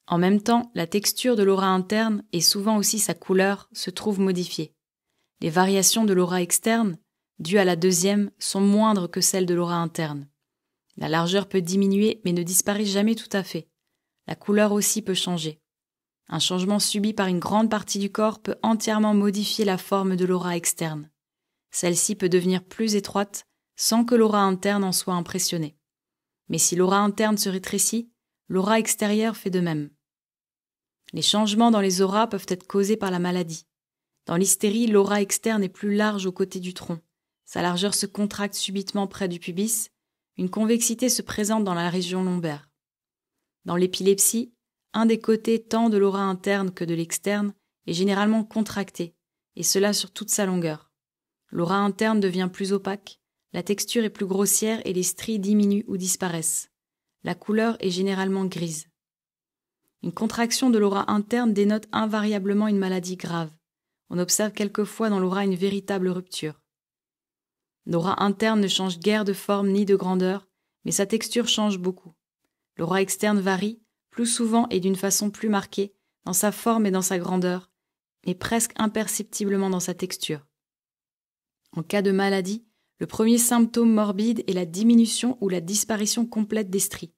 En même temps, la texture de l'aura interne et souvent aussi sa couleur se trouve modifiée. Les variations de l'aura externe, dues à la deuxième, sont moindres que celles de l'aura interne. La largeur peut diminuer mais ne disparaît jamais tout à fait. La couleur aussi peut changer. Un changement subi par une grande partie du corps peut entièrement modifier la forme de l'aura externe. Celle-ci peut devenir plus étroite sans que l'aura interne en soit impressionnée. Mais si l'aura interne se rétrécit, l'aura extérieure fait de même. Les changements dans les auras peuvent être causés par la maladie. Dans l'hystérie, l'aura externe est plus large aux côtés du tronc. Sa largeur se contracte subitement près du pubis une convexité se présente dans la région lombaire. Dans l'épilepsie, un des côtés tant de l'aura interne que de l'externe est généralement contracté, et cela sur toute sa longueur. L'aura interne devient plus opaque, la texture est plus grossière et les stries diminuent ou disparaissent. La couleur est généralement grise. Une contraction de l'aura interne dénote invariablement une maladie grave. On observe quelquefois dans l'aura une véritable rupture. L'aura interne ne change guère de forme ni de grandeur, mais sa texture change beaucoup. L'aura externe varie, plus souvent et d'une façon plus marquée, dans sa forme et dans sa grandeur, mais presque imperceptiblement dans sa texture. En cas de maladie, le premier symptôme morbide est la diminution ou la disparition complète des stries.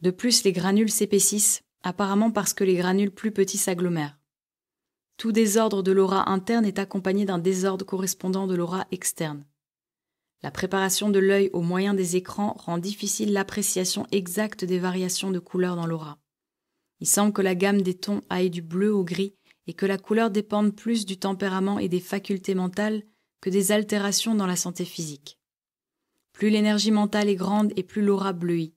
De plus, les granules s'épaississent, apparemment parce que les granules plus petits s'agglomèrent. Tout désordre de l'aura interne est accompagné d'un désordre correspondant de l'aura externe. La préparation de l'œil au moyen des écrans rend difficile l'appréciation exacte des variations de couleur dans l'aura. Il semble que la gamme des tons aille du bleu au gris et que la couleur dépende plus du tempérament et des facultés mentales que des altérations dans la santé physique. Plus l'énergie mentale est grande et plus l'aura bleuit.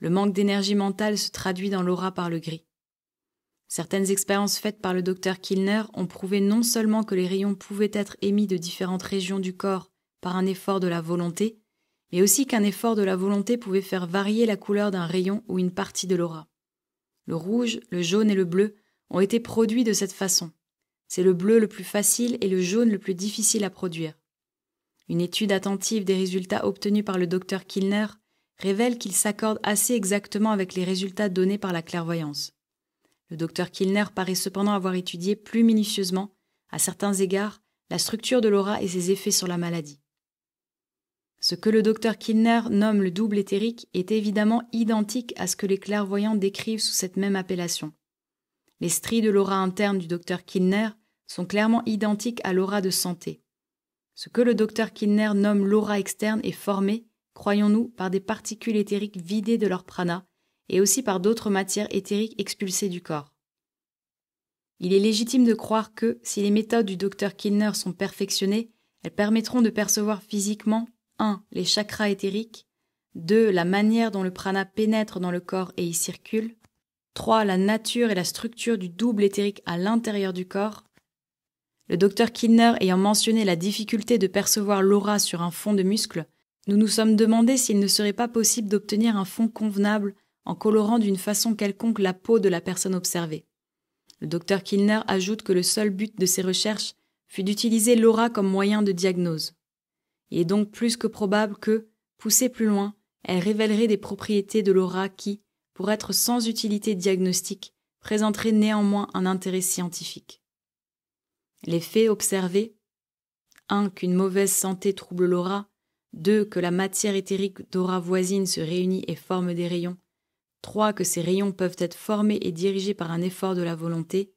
Le manque d'énergie mentale se traduit dans l'aura par le gris. Certaines expériences faites par le docteur Kilner ont prouvé non seulement que les rayons pouvaient être émis de différentes régions du corps par un effort de la volonté, mais aussi qu'un effort de la volonté pouvait faire varier la couleur d'un rayon ou une partie de l'aura. Le rouge, le jaune et le bleu ont été produits de cette façon. C'est le bleu le plus facile et le jaune le plus difficile à produire. Une étude attentive des résultats obtenus par le docteur Kilner révèle qu'ils s'accordent assez exactement avec les résultats donnés par la clairvoyance. Le docteur Kilner paraît cependant avoir étudié plus minutieusement, à certains égards, la structure de l'aura et ses effets sur la maladie. Ce que le docteur Kilner nomme le double éthérique est évidemment identique à ce que les clairvoyants décrivent sous cette même appellation. Les stries de l'aura interne du docteur Kilner sont clairement identiques à l'aura de santé. Ce que le docteur Kilner nomme l'aura externe est formé, croyons-nous, par des particules éthériques vidées de leur prana, et aussi par d'autres matières éthériques expulsées du corps. Il est légitime de croire que, si les méthodes du docteur Kilner sont perfectionnées, elles permettront de percevoir physiquement 1. les chakras éthériques, 2. la manière dont le prana pénètre dans le corps et y circule, 3. la nature et la structure du double éthérique à l'intérieur du corps. Le docteur Kilner ayant mentionné la difficulté de percevoir l'aura sur un fond de muscle, nous nous sommes demandé s'il ne serait pas possible d'obtenir un fond convenable en colorant d'une façon quelconque la peau de la personne observée. Le docteur Kilner ajoute que le seul but de ses recherches fut d'utiliser l'aura comme moyen de diagnose. Il est donc plus que probable que, poussée plus loin, elle révélerait des propriétés de l'aura qui, pour être sans utilité diagnostique, présenteraient néanmoins un intérêt scientifique. Les faits observés 1. Qu'une mauvaise santé trouble l'aura 2. Que la matière éthérique d'aura voisine se réunit et forme des rayons 3. Que ces rayons peuvent être formés et dirigés par un effort de la volonté.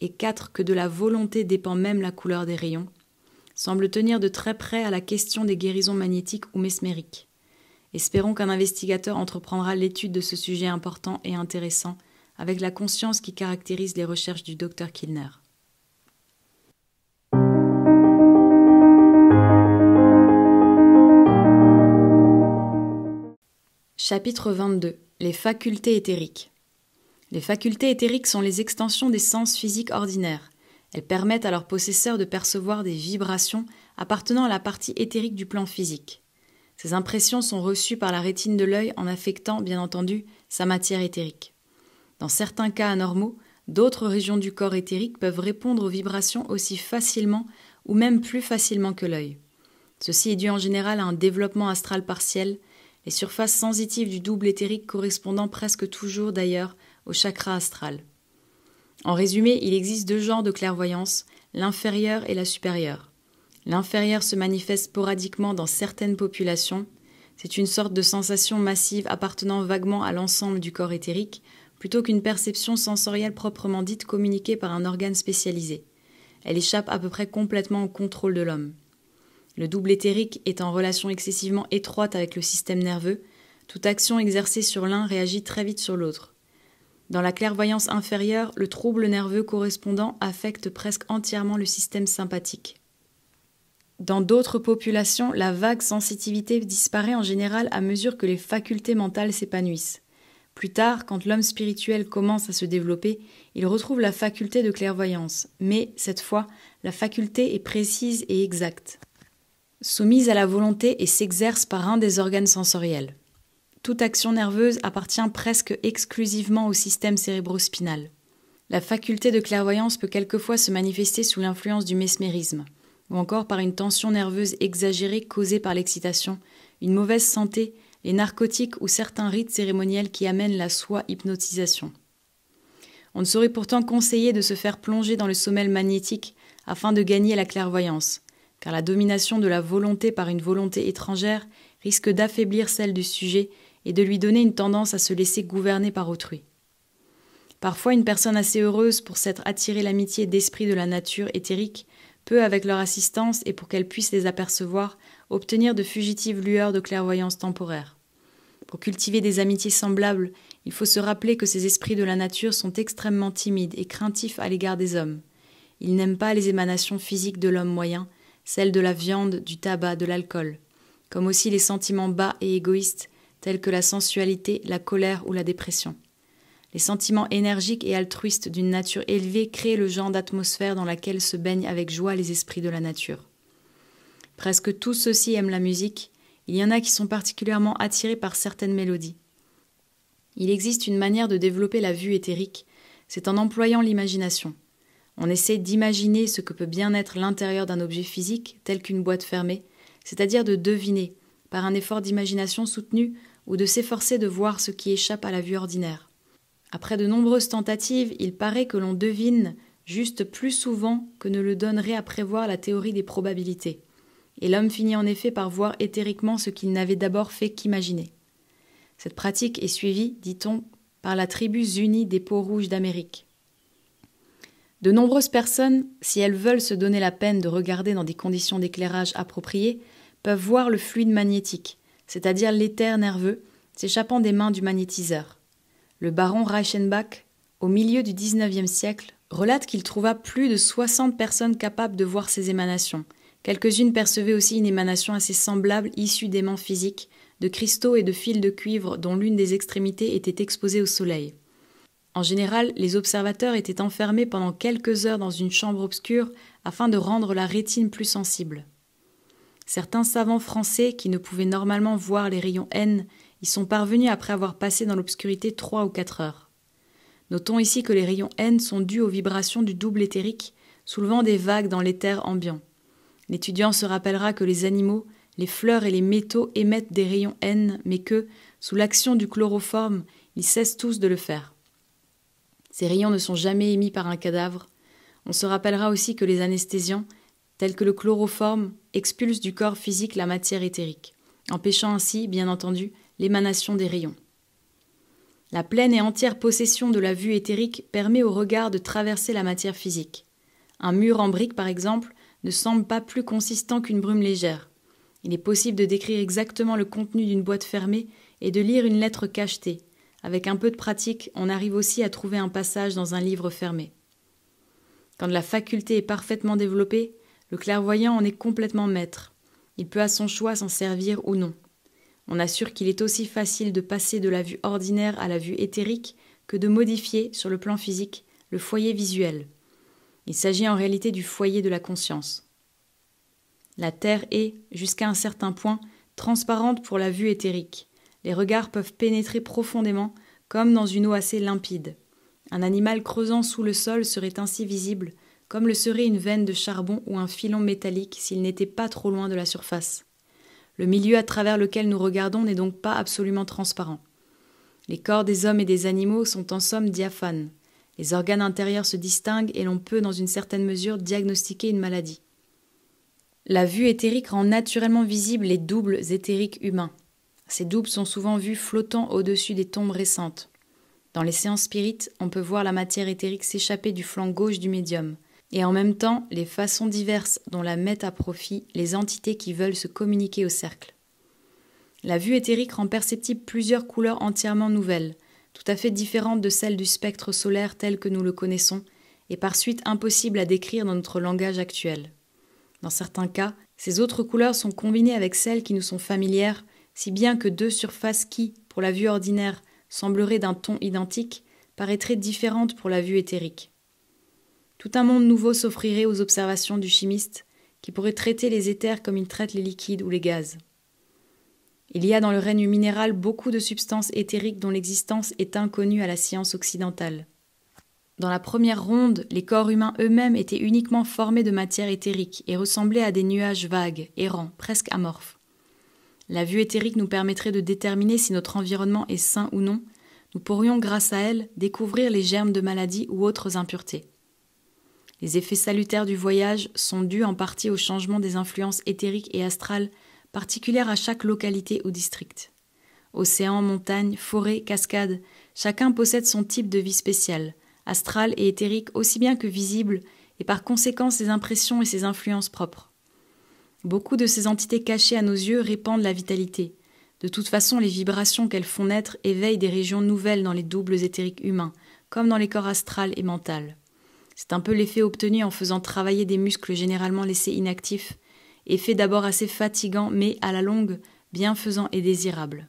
Et 4. Que de la volonté dépend même la couleur des rayons, semble tenir de très près à la question des guérisons magnétiques ou mesmériques. Espérons qu'un investigateur entreprendra l'étude de ce sujet important et intéressant avec la conscience qui caractérise les recherches du docteur Kilner. Chapitre 22 les facultés éthériques. Les facultés éthériques sont les extensions des sens physiques ordinaires. Elles permettent à leurs possesseurs de percevoir des vibrations appartenant à la partie éthérique du plan physique. Ces impressions sont reçues par la rétine de l'œil en affectant, bien entendu, sa matière éthérique. Dans certains cas anormaux, d'autres régions du corps éthérique peuvent répondre aux vibrations aussi facilement ou même plus facilement que l'œil. Ceci est dû en général à un développement astral partiel, les surfaces sensitives du double éthérique correspondant presque toujours d'ailleurs au chakra astral. En résumé, il existe deux genres de clairvoyance, l'inférieure et la supérieure. L'inférieure se manifeste sporadiquement dans certaines populations, c'est une sorte de sensation massive appartenant vaguement à l'ensemble du corps éthérique, plutôt qu'une perception sensorielle proprement dite communiquée par un organe spécialisé. Elle échappe à peu près complètement au contrôle de l'homme. Le double éthérique est en relation excessivement étroite avec le système nerveux. Toute action exercée sur l'un réagit très vite sur l'autre. Dans la clairvoyance inférieure, le trouble nerveux correspondant affecte presque entièrement le système sympathique. Dans d'autres populations, la vague sensitivité disparaît en général à mesure que les facultés mentales s'épanouissent. Plus tard, quand l'homme spirituel commence à se développer, il retrouve la faculté de clairvoyance, mais cette fois, la faculté est précise et exacte soumise à la volonté et s'exerce par un des organes sensoriels. Toute action nerveuse appartient presque exclusivement au système cérébrospinal. La faculté de clairvoyance peut quelquefois se manifester sous l'influence du mesmérisme, ou encore par une tension nerveuse exagérée causée par l'excitation, une mauvaise santé, les narcotiques ou certains rites cérémoniels qui amènent la soi-hypnotisation. On ne saurait pourtant conseiller de se faire plonger dans le sommeil magnétique afin de gagner la clairvoyance, car la domination de la volonté par une volonté étrangère risque d'affaiblir celle du sujet et de lui donner une tendance à se laisser gouverner par autrui. Parfois, une personne assez heureuse pour s'être attirée l'amitié d'esprits de la nature éthérique peut, avec leur assistance et pour qu'elle puisse les apercevoir, obtenir de fugitives lueurs de clairvoyance temporaire. Pour cultiver des amitiés semblables, il faut se rappeler que ces esprits de la nature sont extrêmement timides et craintifs à l'égard des hommes. Ils n'aiment pas les émanations physiques de l'homme moyen, celles de la viande, du tabac, de l'alcool, comme aussi les sentiments bas et égoïstes, tels que la sensualité, la colère ou la dépression. Les sentiments énergiques et altruistes d'une nature élevée créent le genre d'atmosphère dans laquelle se baignent avec joie les esprits de la nature. Presque tous ceux-ci aiment la musique, il y en a qui sont particulièrement attirés par certaines mélodies. Il existe une manière de développer la vue éthérique, c'est en employant l'imagination. On essaie d'imaginer ce que peut bien être l'intérieur d'un objet physique tel qu'une boîte fermée, c'est-à-dire de deviner, par un effort d'imagination soutenu, ou de s'efforcer de voir ce qui échappe à la vue ordinaire. Après de nombreuses tentatives, il paraît que l'on devine juste plus souvent que ne le donnerait à prévoir la théorie des probabilités. Et l'homme finit en effet par voir éthériquement ce qu'il n'avait d'abord fait qu'imaginer. Cette pratique est suivie, dit-on, par la tribu Zuni des peaux rouges d'Amérique. De nombreuses personnes, si elles veulent se donner la peine de regarder dans des conditions d'éclairage appropriées, peuvent voir le fluide magnétique, c'est-à-dire l'éther nerveux, s'échappant des mains du magnétiseur. Le baron Reichenbach, au milieu du XIXe siècle, relate qu'il trouva plus de 60 personnes capables de voir ces émanations. Quelques-unes percevaient aussi une émanation assez semblable issue d'aimants physiques, de cristaux et de fils de cuivre dont l'une des extrémités était exposée au soleil. En général, les observateurs étaient enfermés pendant quelques heures dans une chambre obscure afin de rendre la rétine plus sensible. Certains savants français qui ne pouvaient normalement voir les rayons N y sont parvenus après avoir passé dans l'obscurité trois ou quatre heures. Notons ici que les rayons N sont dus aux vibrations du double éthérique, soulevant des vagues dans l'éther ambiant. L'étudiant se rappellera que les animaux, les fleurs et les métaux émettent des rayons N, mais que, sous l'action du chloroforme, ils cessent tous de le faire. Ces rayons ne sont jamais émis par un cadavre. On se rappellera aussi que les anesthésiants, tels que le chloroforme, expulsent du corps physique la matière éthérique, empêchant ainsi, bien entendu, l'émanation des rayons. La pleine et entière possession de la vue éthérique permet au regard de traverser la matière physique. Un mur en brique, par exemple, ne semble pas plus consistant qu'une brume légère. Il est possible de décrire exactement le contenu d'une boîte fermée et de lire une lettre cachetée, avec un peu de pratique, on arrive aussi à trouver un passage dans un livre fermé. Quand la faculté est parfaitement développée, le clairvoyant en est complètement maître. Il peut à son choix s'en servir ou non. On assure qu'il est aussi facile de passer de la vue ordinaire à la vue éthérique que de modifier, sur le plan physique, le foyer visuel. Il s'agit en réalité du foyer de la conscience. La Terre est, jusqu'à un certain point, transparente pour la vue éthérique les regards peuvent pénétrer profondément, comme dans une eau assez limpide. Un animal creusant sous le sol serait ainsi visible, comme le serait une veine de charbon ou un filon métallique s'il n'était pas trop loin de la surface. Le milieu à travers lequel nous regardons n'est donc pas absolument transparent. Les corps des hommes et des animaux sont en somme diaphanes. Les organes intérieurs se distinguent et l'on peut, dans une certaine mesure, diagnostiquer une maladie. La vue éthérique rend naturellement visibles les doubles éthériques humains, ces doubles sont souvent vues flottant au-dessus des tombes récentes. Dans les séances spirites, on peut voir la matière éthérique s'échapper du flanc gauche du médium, et en même temps les façons diverses dont la mettent à profit les entités qui veulent se communiquer au cercle. La vue éthérique rend perceptible plusieurs couleurs entièrement nouvelles, tout à fait différentes de celles du spectre solaire tel que nous le connaissons, et par suite impossible à décrire dans notre langage actuel. Dans certains cas, ces autres couleurs sont combinées avec celles qui nous sont familières si bien que deux surfaces qui, pour la vue ordinaire, sembleraient d'un ton identique, paraîtraient différentes pour la vue éthérique. Tout un monde nouveau s'offrirait aux observations du chimiste, qui pourrait traiter les éthers comme il traite les liquides ou les gaz. Il y a dans le règne minéral beaucoup de substances éthériques dont l'existence est inconnue à la science occidentale. Dans la première ronde, les corps humains eux-mêmes étaient uniquement formés de matière éthérique et ressemblaient à des nuages vagues, errants, presque amorphes. La vue éthérique nous permettrait de déterminer si notre environnement est sain ou non. Nous pourrions, grâce à elle, découvrir les germes de maladies ou autres impuretés. Les effets salutaires du voyage sont dus en partie au changement des influences éthériques et astrales particulières à chaque localité ou district. Océans, montagnes, forêts, cascades, chacun possède son type de vie spéciale, astrale et éthérique aussi bien que visible, et par conséquent ses impressions et ses influences propres. Beaucoup de ces entités cachées à nos yeux répandent la vitalité. De toute façon, les vibrations qu'elles font naître éveillent des régions nouvelles dans les doubles éthériques humains, comme dans les corps astral et mental. C'est un peu l'effet obtenu en faisant travailler des muscles généralement laissés inactifs, effet d'abord assez fatigant mais à la longue bienfaisant et désirable.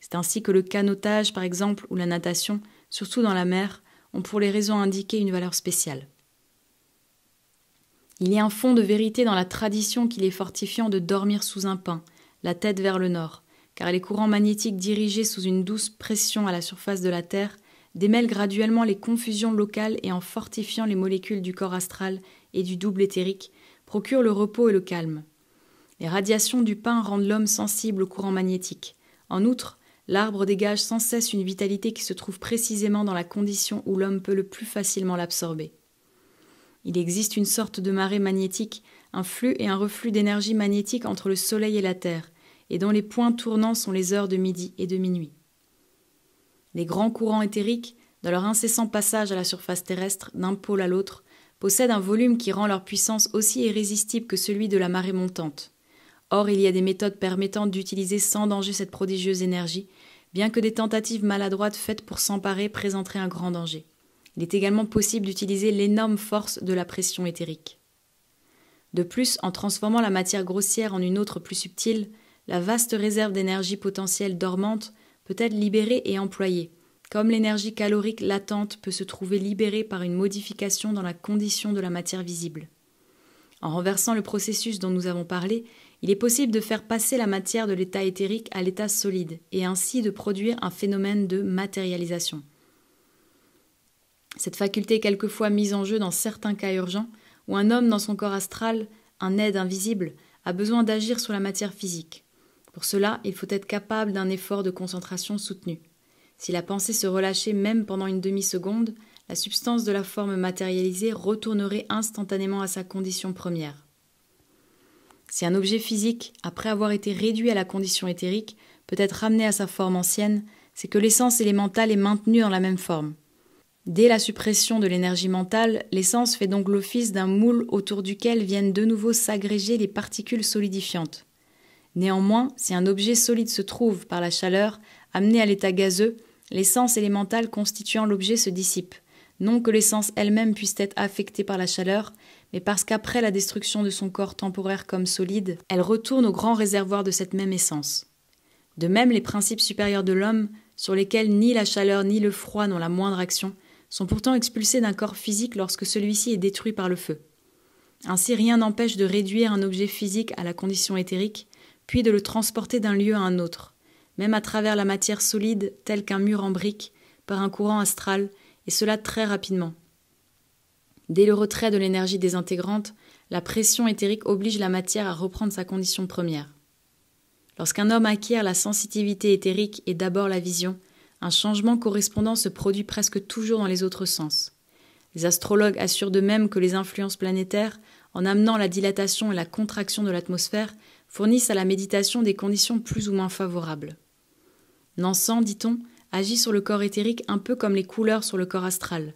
C'est ainsi que le canotage par exemple ou la natation, surtout dans la mer, ont pour les raisons indiquées une valeur spéciale. Il y a un fond de vérité dans la tradition qu'il est fortifiant de dormir sous un pain, la tête vers le nord, car les courants magnétiques dirigés sous une douce pression à la surface de la Terre démêlent graduellement les confusions locales et en fortifiant les molécules du corps astral et du double éthérique, procurent le repos et le calme. Les radiations du pain rendent l'homme sensible aux courants magnétiques. En outre, l'arbre dégage sans cesse une vitalité qui se trouve précisément dans la condition où l'homme peut le plus facilement l'absorber. Il existe une sorte de marée magnétique, un flux et un reflux d'énergie magnétique entre le Soleil et la Terre, et dont les points tournants sont les heures de midi et de minuit. Les grands courants éthériques, dans leur incessant passage à la surface terrestre d'un pôle à l'autre, possèdent un volume qui rend leur puissance aussi irrésistible que celui de la marée montante. Or, il y a des méthodes permettant d'utiliser sans danger cette prodigieuse énergie, bien que des tentatives maladroites faites pour s'emparer présenteraient un grand danger. Il est également possible d'utiliser l'énorme force de la pression éthérique. De plus, en transformant la matière grossière en une autre plus subtile, la vaste réserve d'énergie potentielle dormante peut être libérée et employée, comme l'énergie calorique latente peut se trouver libérée par une modification dans la condition de la matière visible. En renversant le processus dont nous avons parlé, il est possible de faire passer la matière de l'état éthérique à l'état solide et ainsi de produire un phénomène de matérialisation. Cette faculté est quelquefois mise en jeu dans certains cas urgents, où un homme dans son corps astral, un aide invisible, a besoin d'agir sur la matière physique. Pour cela, il faut être capable d'un effort de concentration soutenu. Si la pensée se relâchait même pendant une demi-seconde, la substance de la forme matérialisée retournerait instantanément à sa condition première. Si un objet physique, après avoir été réduit à la condition éthérique, peut être ramené à sa forme ancienne, c'est que l'essence élémentale est maintenue dans la même forme. Dès la suppression de l'énergie mentale, l'essence fait donc l'office d'un moule autour duquel viennent de nouveau s'agréger les particules solidifiantes. Néanmoins, si un objet solide se trouve, par la chaleur, amené à l'état gazeux, l'essence élémentale constituant l'objet se dissipe. Non que l'essence elle-même puisse être affectée par la chaleur, mais parce qu'après la destruction de son corps temporaire comme solide, elle retourne au grand réservoir de cette même essence. De même, les principes supérieurs de l'homme, sur lesquels ni la chaleur ni le froid n'ont la moindre action, sont pourtant expulsés d'un corps physique lorsque celui-ci est détruit par le feu. Ainsi, rien n'empêche de réduire un objet physique à la condition éthérique, puis de le transporter d'un lieu à un autre, même à travers la matière solide telle qu'un mur en brique, par un courant astral, et cela très rapidement. Dès le retrait de l'énergie désintégrante, la pression éthérique oblige la matière à reprendre sa condition première. Lorsqu'un homme acquiert la sensitivité éthérique et d'abord la vision, un changement correspondant se produit presque toujours dans les autres sens. Les astrologues assurent de même que les influences planétaires, en amenant la dilatation et la contraction de l'atmosphère, fournissent à la méditation des conditions plus ou moins favorables. Nansan, dit-on, agit sur le corps éthérique un peu comme les couleurs sur le corps astral.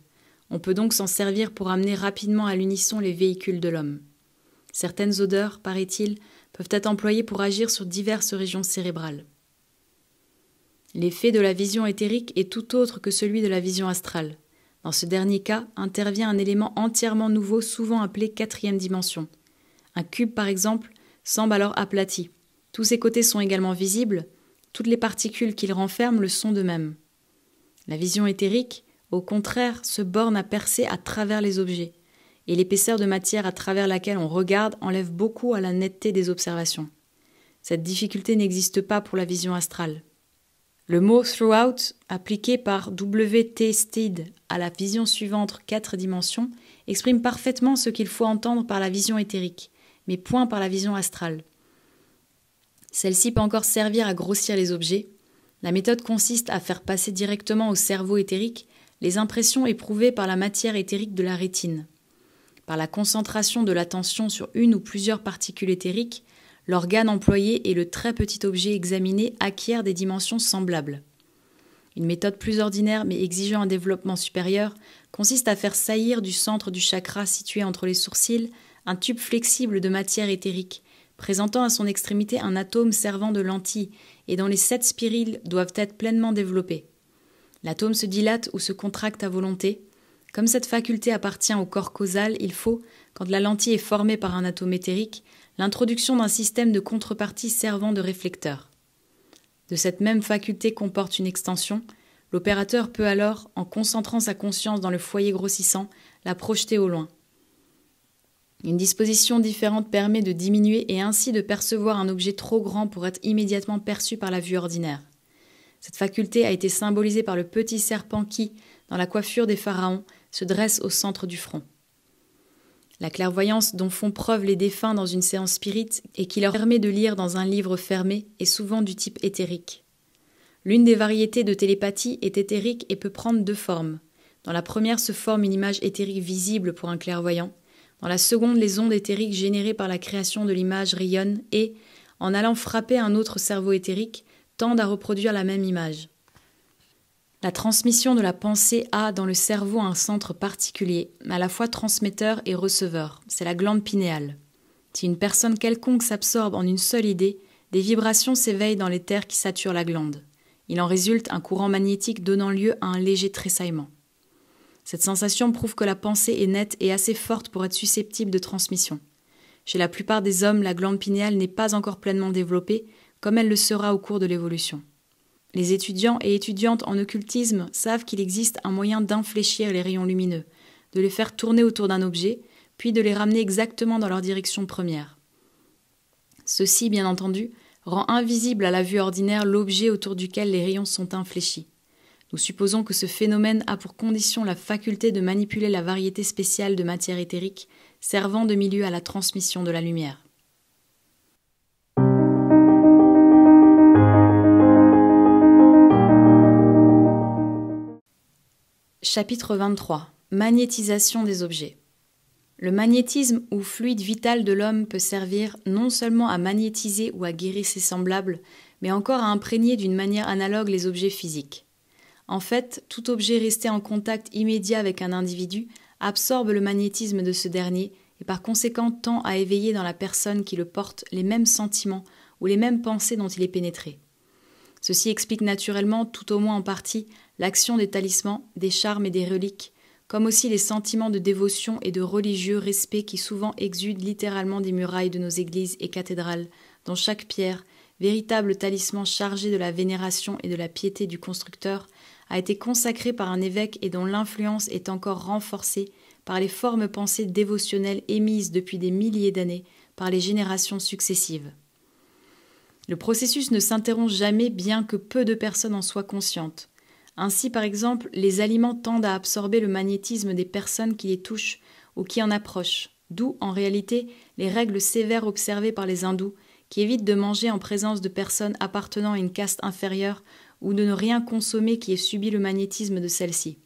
On peut donc s'en servir pour amener rapidement à l'unisson les véhicules de l'homme. Certaines odeurs, paraît-il, peuvent être employées pour agir sur diverses régions cérébrales. L'effet de la vision éthérique est tout autre que celui de la vision astrale. Dans ce dernier cas, intervient un élément entièrement nouveau, souvent appelé quatrième dimension. Un cube, par exemple, semble alors aplati. Tous ses côtés sont également visibles, toutes les particules qu'il renferme le sont de même. La vision éthérique, au contraire, se borne à percer à travers les objets, et l'épaisseur de matière à travers laquelle on regarde enlève beaucoup à la netteté des observations. Cette difficulté n'existe pas pour la vision astrale. Le mot throughout, appliqué par W.T. Steed à la vision suivante quatre dimensions, exprime parfaitement ce qu'il faut entendre par la vision éthérique, mais point par la vision astrale. Celle-ci peut encore servir à grossir les objets. La méthode consiste à faire passer directement au cerveau éthérique les impressions éprouvées par la matière éthérique de la rétine. Par la concentration de l'attention sur une ou plusieurs particules éthériques, l'organe employé et le très petit objet examiné acquièrent des dimensions semblables. Une méthode plus ordinaire mais exigeant un développement supérieur consiste à faire saillir du centre du chakra situé entre les sourcils un tube flexible de matière éthérique, présentant à son extrémité un atome servant de lentille et dont les sept spiriles doivent être pleinement développés. L'atome se dilate ou se contracte à volonté. Comme cette faculté appartient au corps causal, il faut, quand la lentille est formée par un atome éthérique, l'introduction d'un système de contrepartie servant de réflecteur. De cette même faculté comporte une extension, l'opérateur peut alors, en concentrant sa conscience dans le foyer grossissant, la projeter au loin. Une disposition différente permet de diminuer et ainsi de percevoir un objet trop grand pour être immédiatement perçu par la vue ordinaire. Cette faculté a été symbolisée par le petit serpent qui, dans la coiffure des pharaons, se dresse au centre du front. La clairvoyance dont font preuve les défunts dans une séance spirite et qui leur permet de lire dans un livre fermé est souvent du type éthérique. L'une des variétés de télépathie est éthérique et peut prendre deux formes. Dans la première se forme une image éthérique visible pour un clairvoyant. Dans la seconde, les ondes éthériques générées par la création de l'image rayonnent et, en allant frapper un autre cerveau éthérique, tendent à reproduire la même image. La transmission de la pensée a dans le cerveau un centre particulier, à la fois transmetteur et receveur, c'est la glande pinéale. Si une personne quelconque s'absorbe en une seule idée, des vibrations s'éveillent dans les terres qui saturent la glande. Il en résulte un courant magnétique donnant lieu à un léger tressaillement. Cette sensation prouve que la pensée est nette et assez forte pour être susceptible de transmission. Chez la plupart des hommes, la glande pinéale n'est pas encore pleinement développée, comme elle le sera au cours de l'évolution. Les étudiants et étudiantes en occultisme savent qu'il existe un moyen d'infléchir les rayons lumineux, de les faire tourner autour d'un objet, puis de les ramener exactement dans leur direction première. Ceci, bien entendu, rend invisible à la vue ordinaire l'objet autour duquel les rayons sont infléchis. Nous supposons que ce phénomène a pour condition la faculté de manipuler la variété spéciale de matière éthérique servant de milieu à la transmission de la lumière. Chapitre 23 Magnétisation des objets. Le magnétisme ou fluide vital de l'homme peut servir non seulement à magnétiser ou à guérir ses semblables, mais encore à imprégner d'une manière analogue les objets physiques. En fait, tout objet resté en contact immédiat avec un individu absorbe le magnétisme de ce dernier et par conséquent tend à éveiller dans la personne qui le porte les mêmes sentiments ou les mêmes pensées dont il est pénétré. Ceci explique naturellement, tout au moins en partie, l'action des talismans, des charmes et des reliques, comme aussi les sentiments de dévotion et de religieux respect qui souvent exudent littéralement des murailles de nos églises et cathédrales, dont chaque pierre, véritable talisman chargé de la vénération et de la piété du constructeur, a été consacrée par un évêque et dont l'influence est encore renforcée par les formes pensées dévotionnelles émises depuis des milliers d'années par les générations successives. Le processus ne s'interrompt jamais bien que peu de personnes en soient conscientes. Ainsi, par exemple, les aliments tendent à absorber le magnétisme des personnes qui les touchent ou qui en approchent, d'où en réalité les règles sévères observées par les hindous, qui évitent de manger en présence de personnes appartenant à une caste inférieure ou de ne rien consommer qui ait subi le magnétisme de celle-ci.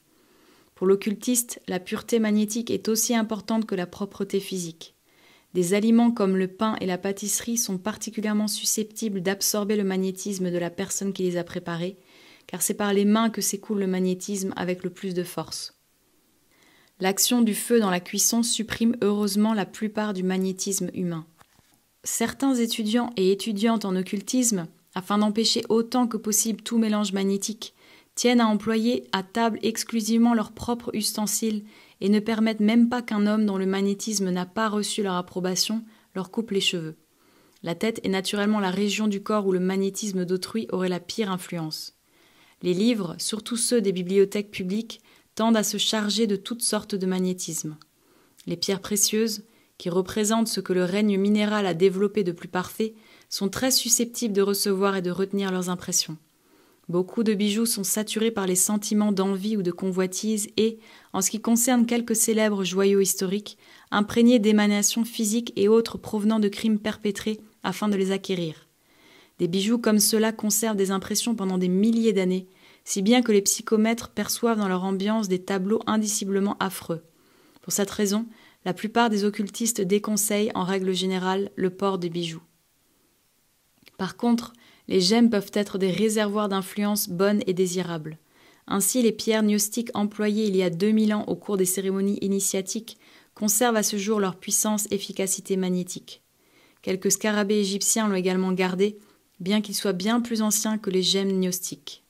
Pour l'occultiste, la pureté magnétique est aussi importante que la propreté physique. Des aliments comme le pain et la pâtisserie sont particulièrement susceptibles d'absorber le magnétisme de la personne qui les a préparés, car c'est par les mains que s'écoule le magnétisme avec le plus de force. L'action du feu dans la cuisson supprime heureusement la plupart du magnétisme humain. Certains étudiants et étudiantes en occultisme, afin d'empêcher autant que possible tout mélange magnétique, tiennent à employer à table exclusivement leurs propres ustensiles et ne permettent même pas qu'un homme dont le magnétisme n'a pas reçu leur approbation leur coupe les cheveux. La tête est naturellement la région du corps où le magnétisme d'autrui aurait la pire influence les livres, surtout ceux des bibliothèques publiques, tendent à se charger de toutes sortes de magnétismes. Les pierres précieuses, qui représentent ce que le règne minéral a développé de plus parfait, sont très susceptibles de recevoir et de retenir leurs impressions. Beaucoup de bijoux sont saturés par les sentiments d'envie ou de convoitise et, en ce qui concerne quelques célèbres joyaux historiques, imprégnés d'émanations physiques et autres provenant de crimes perpétrés afin de les acquérir. Des bijoux comme ceux-là conservent des impressions pendant des milliers d'années, si bien que les psychomètres perçoivent dans leur ambiance des tableaux indiciblement affreux. Pour cette raison, la plupart des occultistes déconseillent en règle générale le port des bijoux. Par contre, les gemmes peuvent être des réservoirs d'influence bonnes et désirables. Ainsi, les pierres gnostiques employées il y a 2000 ans au cours des cérémonies initiatiques conservent à ce jour leur puissance efficacité magnétique. Quelques scarabées égyptiens l'ont également gardé bien qu'il soit bien plus ancien que les gemmes gnostiques.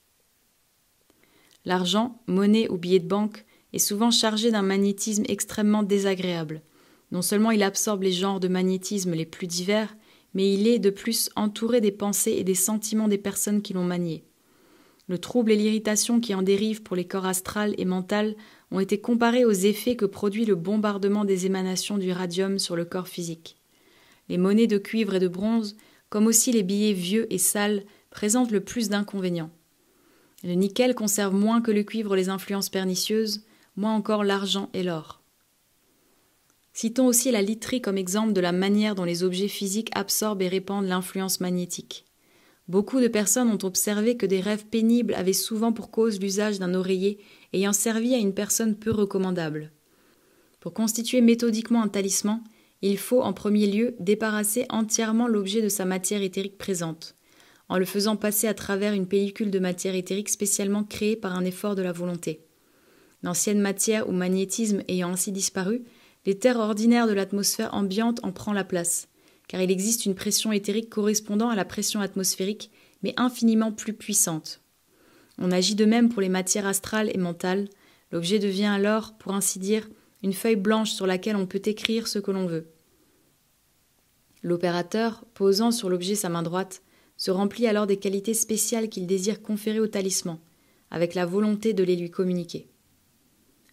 L'argent, monnaie ou billet de banque, est souvent chargé d'un magnétisme extrêmement désagréable. Non seulement il absorbe les genres de magnétisme les plus divers, mais il est de plus entouré des pensées et des sentiments des personnes qui l'ont manié. Le trouble et l'irritation qui en dérivent pour les corps astral et mental ont été comparés aux effets que produit le bombardement des émanations du radium sur le corps physique. Les monnaies de cuivre et de bronze comme aussi les billets vieux et sales, présentent le plus d'inconvénients. Le nickel conserve moins que le cuivre les influences pernicieuses, moins encore l'argent et l'or. Citons aussi la literie comme exemple de la manière dont les objets physiques absorbent et répandent l'influence magnétique. Beaucoup de personnes ont observé que des rêves pénibles avaient souvent pour cause l'usage d'un oreiller ayant servi à une personne peu recommandable. Pour constituer méthodiquement un talisman, il faut en premier lieu débarrasser entièrement l'objet de sa matière éthérique présente, en le faisant passer à travers une pellicule de matière éthérique spécialement créée par un effort de la volonté. L'ancienne matière ou magnétisme ayant ainsi disparu, les terres ordinaires de l'atmosphère ambiante en prend la place, car il existe une pression éthérique correspondant à la pression atmosphérique, mais infiniment plus puissante. On agit de même pour les matières astrales et mentales, l'objet devient alors, pour ainsi dire, une feuille blanche sur laquelle on peut écrire ce que l'on veut. L'opérateur, posant sur l'objet sa main droite, se remplit alors des qualités spéciales qu'il désire conférer au talisman, avec la volonté de les lui communiquer.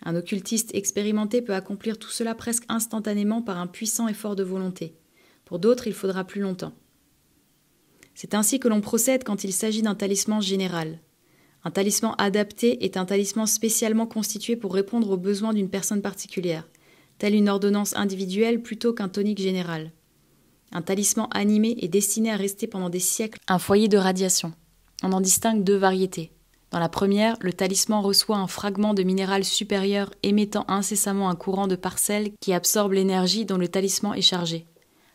Un occultiste expérimenté peut accomplir tout cela presque instantanément par un puissant effort de volonté. Pour d'autres, il faudra plus longtemps. C'est ainsi que l'on procède quand il s'agit d'un talisman général. Un talisman adapté est un talisman spécialement constitué pour répondre aux besoins d'une personne particulière, telle une ordonnance individuelle plutôt qu'un tonique général. Un talisman animé est destiné à rester pendant des siècles un foyer de radiation. On en distingue deux variétés. Dans la première, le talisman reçoit un fragment de minéral supérieur émettant incessamment un courant de parcelles qui absorbe l'énergie dont le talisman est chargé.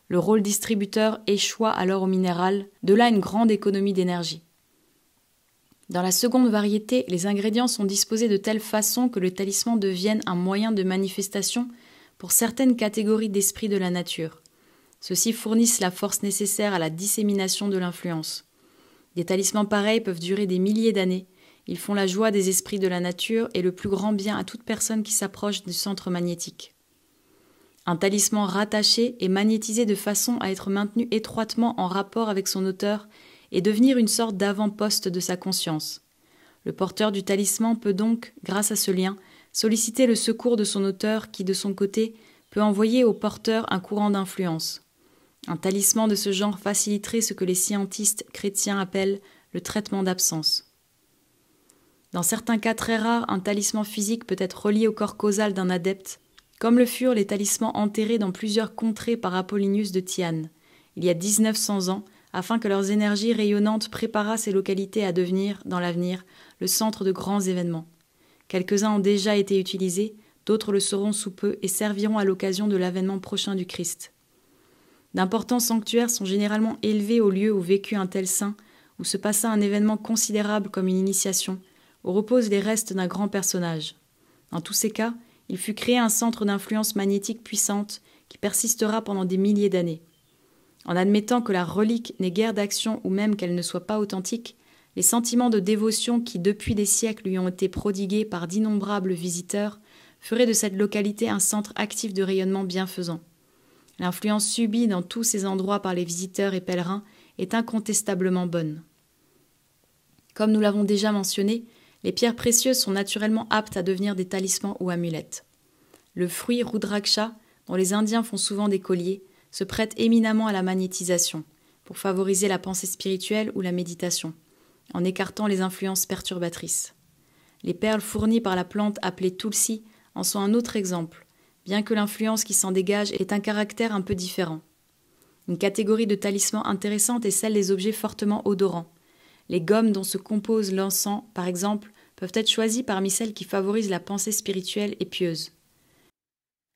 Le rôle distributeur échoue alors au minéral, de là une grande économie d'énergie. Dans la seconde variété, les ingrédients sont disposés de telle façon que le talisman devienne un moyen de manifestation pour certaines catégories d'esprits de la nature. Ceux-ci fournissent la force nécessaire à la dissémination de l'influence. Des talismans pareils peuvent durer des milliers d'années. Ils font la joie des esprits de la nature et le plus grand bien à toute personne qui s'approche du centre magnétique. Un talisman rattaché est magnétisé de façon à être maintenu étroitement en rapport avec son auteur et devenir une sorte d'avant-poste de sa conscience. Le porteur du talisman peut donc, grâce à ce lien, solliciter le secours de son auteur qui, de son côté, peut envoyer au porteur un courant d'influence. Un talisman de ce genre faciliterait ce que les scientistes chrétiens appellent le traitement d'absence. Dans certains cas très rares, un talisman physique peut être relié au corps causal d'un adepte, comme le furent les talismans enterrés dans plusieurs contrées par Apollinius de Tyane, il y a 1900 ans, afin que leurs énergies rayonnantes préparât ces localités à devenir, dans l'avenir, le centre de grands événements. Quelques-uns ont déjà été utilisés, d'autres le seront sous peu et serviront à l'occasion de l'avènement prochain du Christ. D'importants sanctuaires sont généralement élevés au lieu où vécut un tel saint, où se passa un événement considérable comme une initiation, où reposent les restes d'un grand personnage. Dans tous ces cas, il fut créé un centre d'influence magnétique puissante qui persistera pendant des milliers d'années. En admettant que la relique n'ait guère d'action ou même qu'elle ne soit pas authentique, les sentiments de dévotion qui depuis des siècles lui ont été prodigués par d'innombrables visiteurs feraient de cette localité un centre actif de rayonnement bienfaisant. L'influence subie dans tous ces endroits par les visiteurs et pèlerins est incontestablement bonne. Comme nous l'avons déjà mentionné, les pierres précieuses sont naturellement aptes à devenir des talismans ou amulettes. Le fruit Rudraksha, dont les Indiens font souvent des colliers, se prêtent éminemment à la magnétisation, pour favoriser la pensée spirituelle ou la méditation, en écartant les influences perturbatrices. Les perles fournies par la plante appelée Tulsi en sont un autre exemple, bien que l'influence qui s'en dégage ait un caractère un peu différent. Une catégorie de talismans intéressante est celle des objets fortement odorants. Les gommes dont se compose l'encens, par exemple, peuvent être choisies parmi celles qui favorisent la pensée spirituelle et pieuse.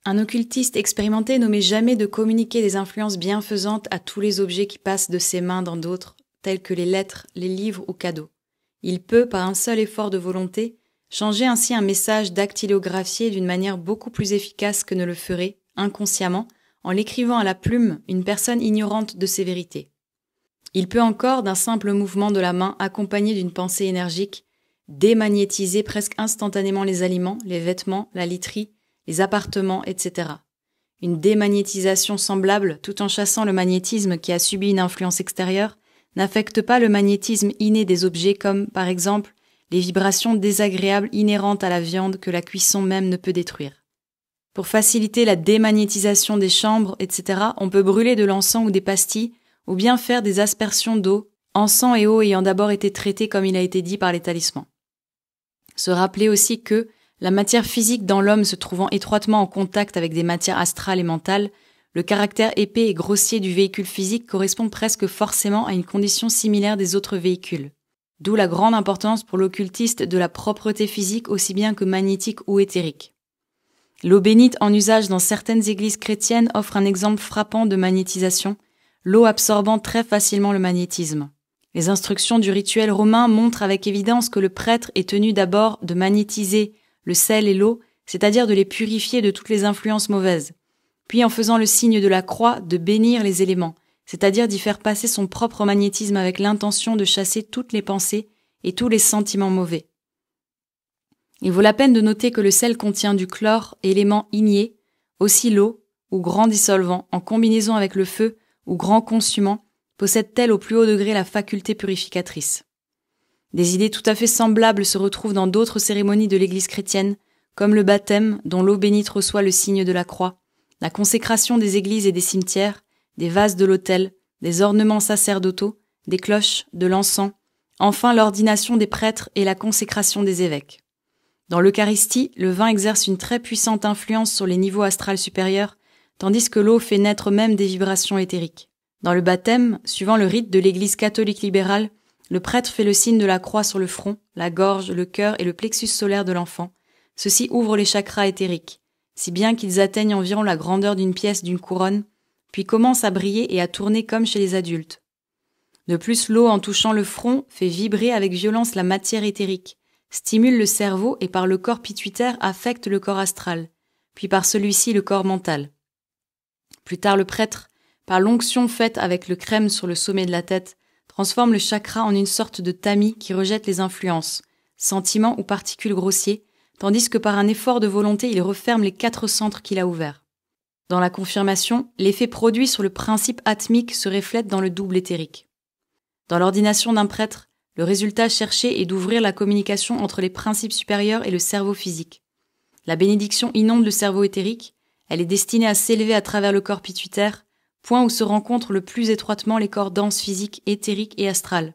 Un occultiste expérimenté n'omet jamais de communiquer des influences bienfaisantes à tous les objets qui passent de ses mains dans d'autres, tels que les lettres, les livres ou cadeaux. Il peut, par un seul effort de volonté, changer ainsi un message dactylographié d'une manière beaucoup plus efficace que ne le ferait, inconsciemment, en l'écrivant à la plume une personne ignorante de ses vérités. Il peut encore, d'un simple mouvement de la main accompagné d'une pensée énergique, démagnétiser presque instantanément les aliments, les vêtements, la literie, les appartements, etc. Une démagnétisation semblable, tout en chassant le magnétisme qui a subi une influence extérieure, n'affecte pas le magnétisme inné des objets comme, par exemple, les vibrations désagréables inhérentes à la viande que la cuisson même ne peut détruire. Pour faciliter la démagnétisation des chambres, etc., on peut brûler de l'encens ou des pastilles, ou bien faire des aspersions d'eau, encens et eau ayant d'abord été traités comme il a été dit par les talismans. Se rappeler aussi que, la matière physique dans l'homme se trouvant étroitement en contact avec des matières astrales et mentales, le caractère épais et grossier du véhicule physique correspond presque forcément à une condition similaire des autres véhicules. D'où la grande importance pour l'occultiste de la propreté physique aussi bien que magnétique ou éthérique. L'eau bénite en usage dans certaines églises chrétiennes offre un exemple frappant de magnétisation, l'eau absorbant très facilement le magnétisme. Les instructions du rituel romain montrent avec évidence que le prêtre est tenu d'abord de magnétiser le sel et l'eau, c'est-à-dire de les purifier de toutes les influences mauvaises, puis en faisant le signe de la croix, de bénir les éléments, c'est-à-dire d'y faire passer son propre magnétisme avec l'intention de chasser toutes les pensées et tous les sentiments mauvais. Il vaut la peine de noter que le sel contient du chlore, élément igné, aussi l'eau, ou grand dissolvant, en combinaison avec le feu, ou grand consumant, possède-t-elle au plus haut degré la faculté purificatrice. Des idées tout à fait semblables se retrouvent dans d'autres cérémonies de l'Église chrétienne, comme le baptême dont l'eau bénite reçoit le signe de la croix, la consécration des églises et des cimetières, des vases de l'autel, des ornements sacerdotaux, des cloches, de l'encens, enfin l'ordination des prêtres et la consécration des évêques. Dans l'Eucharistie, le vin exerce une très puissante influence sur les niveaux astrals supérieurs, tandis que l'eau fait naître même des vibrations éthériques. Dans le baptême, suivant le rite de l'Église catholique libérale, le prêtre fait le signe de la croix sur le front, la gorge, le cœur et le plexus solaire de l'enfant. Ceci ouvre les chakras éthériques, si bien qu'ils atteignent environ la grandeur d'une pièce d'une couronne, puis commencent à briller et à tourner comme chez les adultes. De plus, l'eau en touchant le front fait vibrer avec violence la matière éthérique, stimule le cerveau et par le corps pituitaire affecte le corps astral, puis par celui-ci le corps mental. Plus tard, le prêtre, par l'onction faite avec le crème sur le sommet de la tête, transforme le chakra en une sorte de tamis qui rejette les influences, sentiments ou particules grossiers, tandis que par un effort de volonté il referme les quatre centres qu'il a ouverts. Dans la confirmation, l'effet produit sur le principe atmique se reflète dans le double éthérique. Dans l'ordination d'un prêtre, le résultat cherché est d'ouvrir la communication entre les principes supérieurs et le cerveau physique. La bénédiction inonde le cerveau éthérique, elle est destinée à s'élever à travers le corps pituitaire, point où se rencontrent le plus étroitement les corps denses physiques, éthériques et astrales.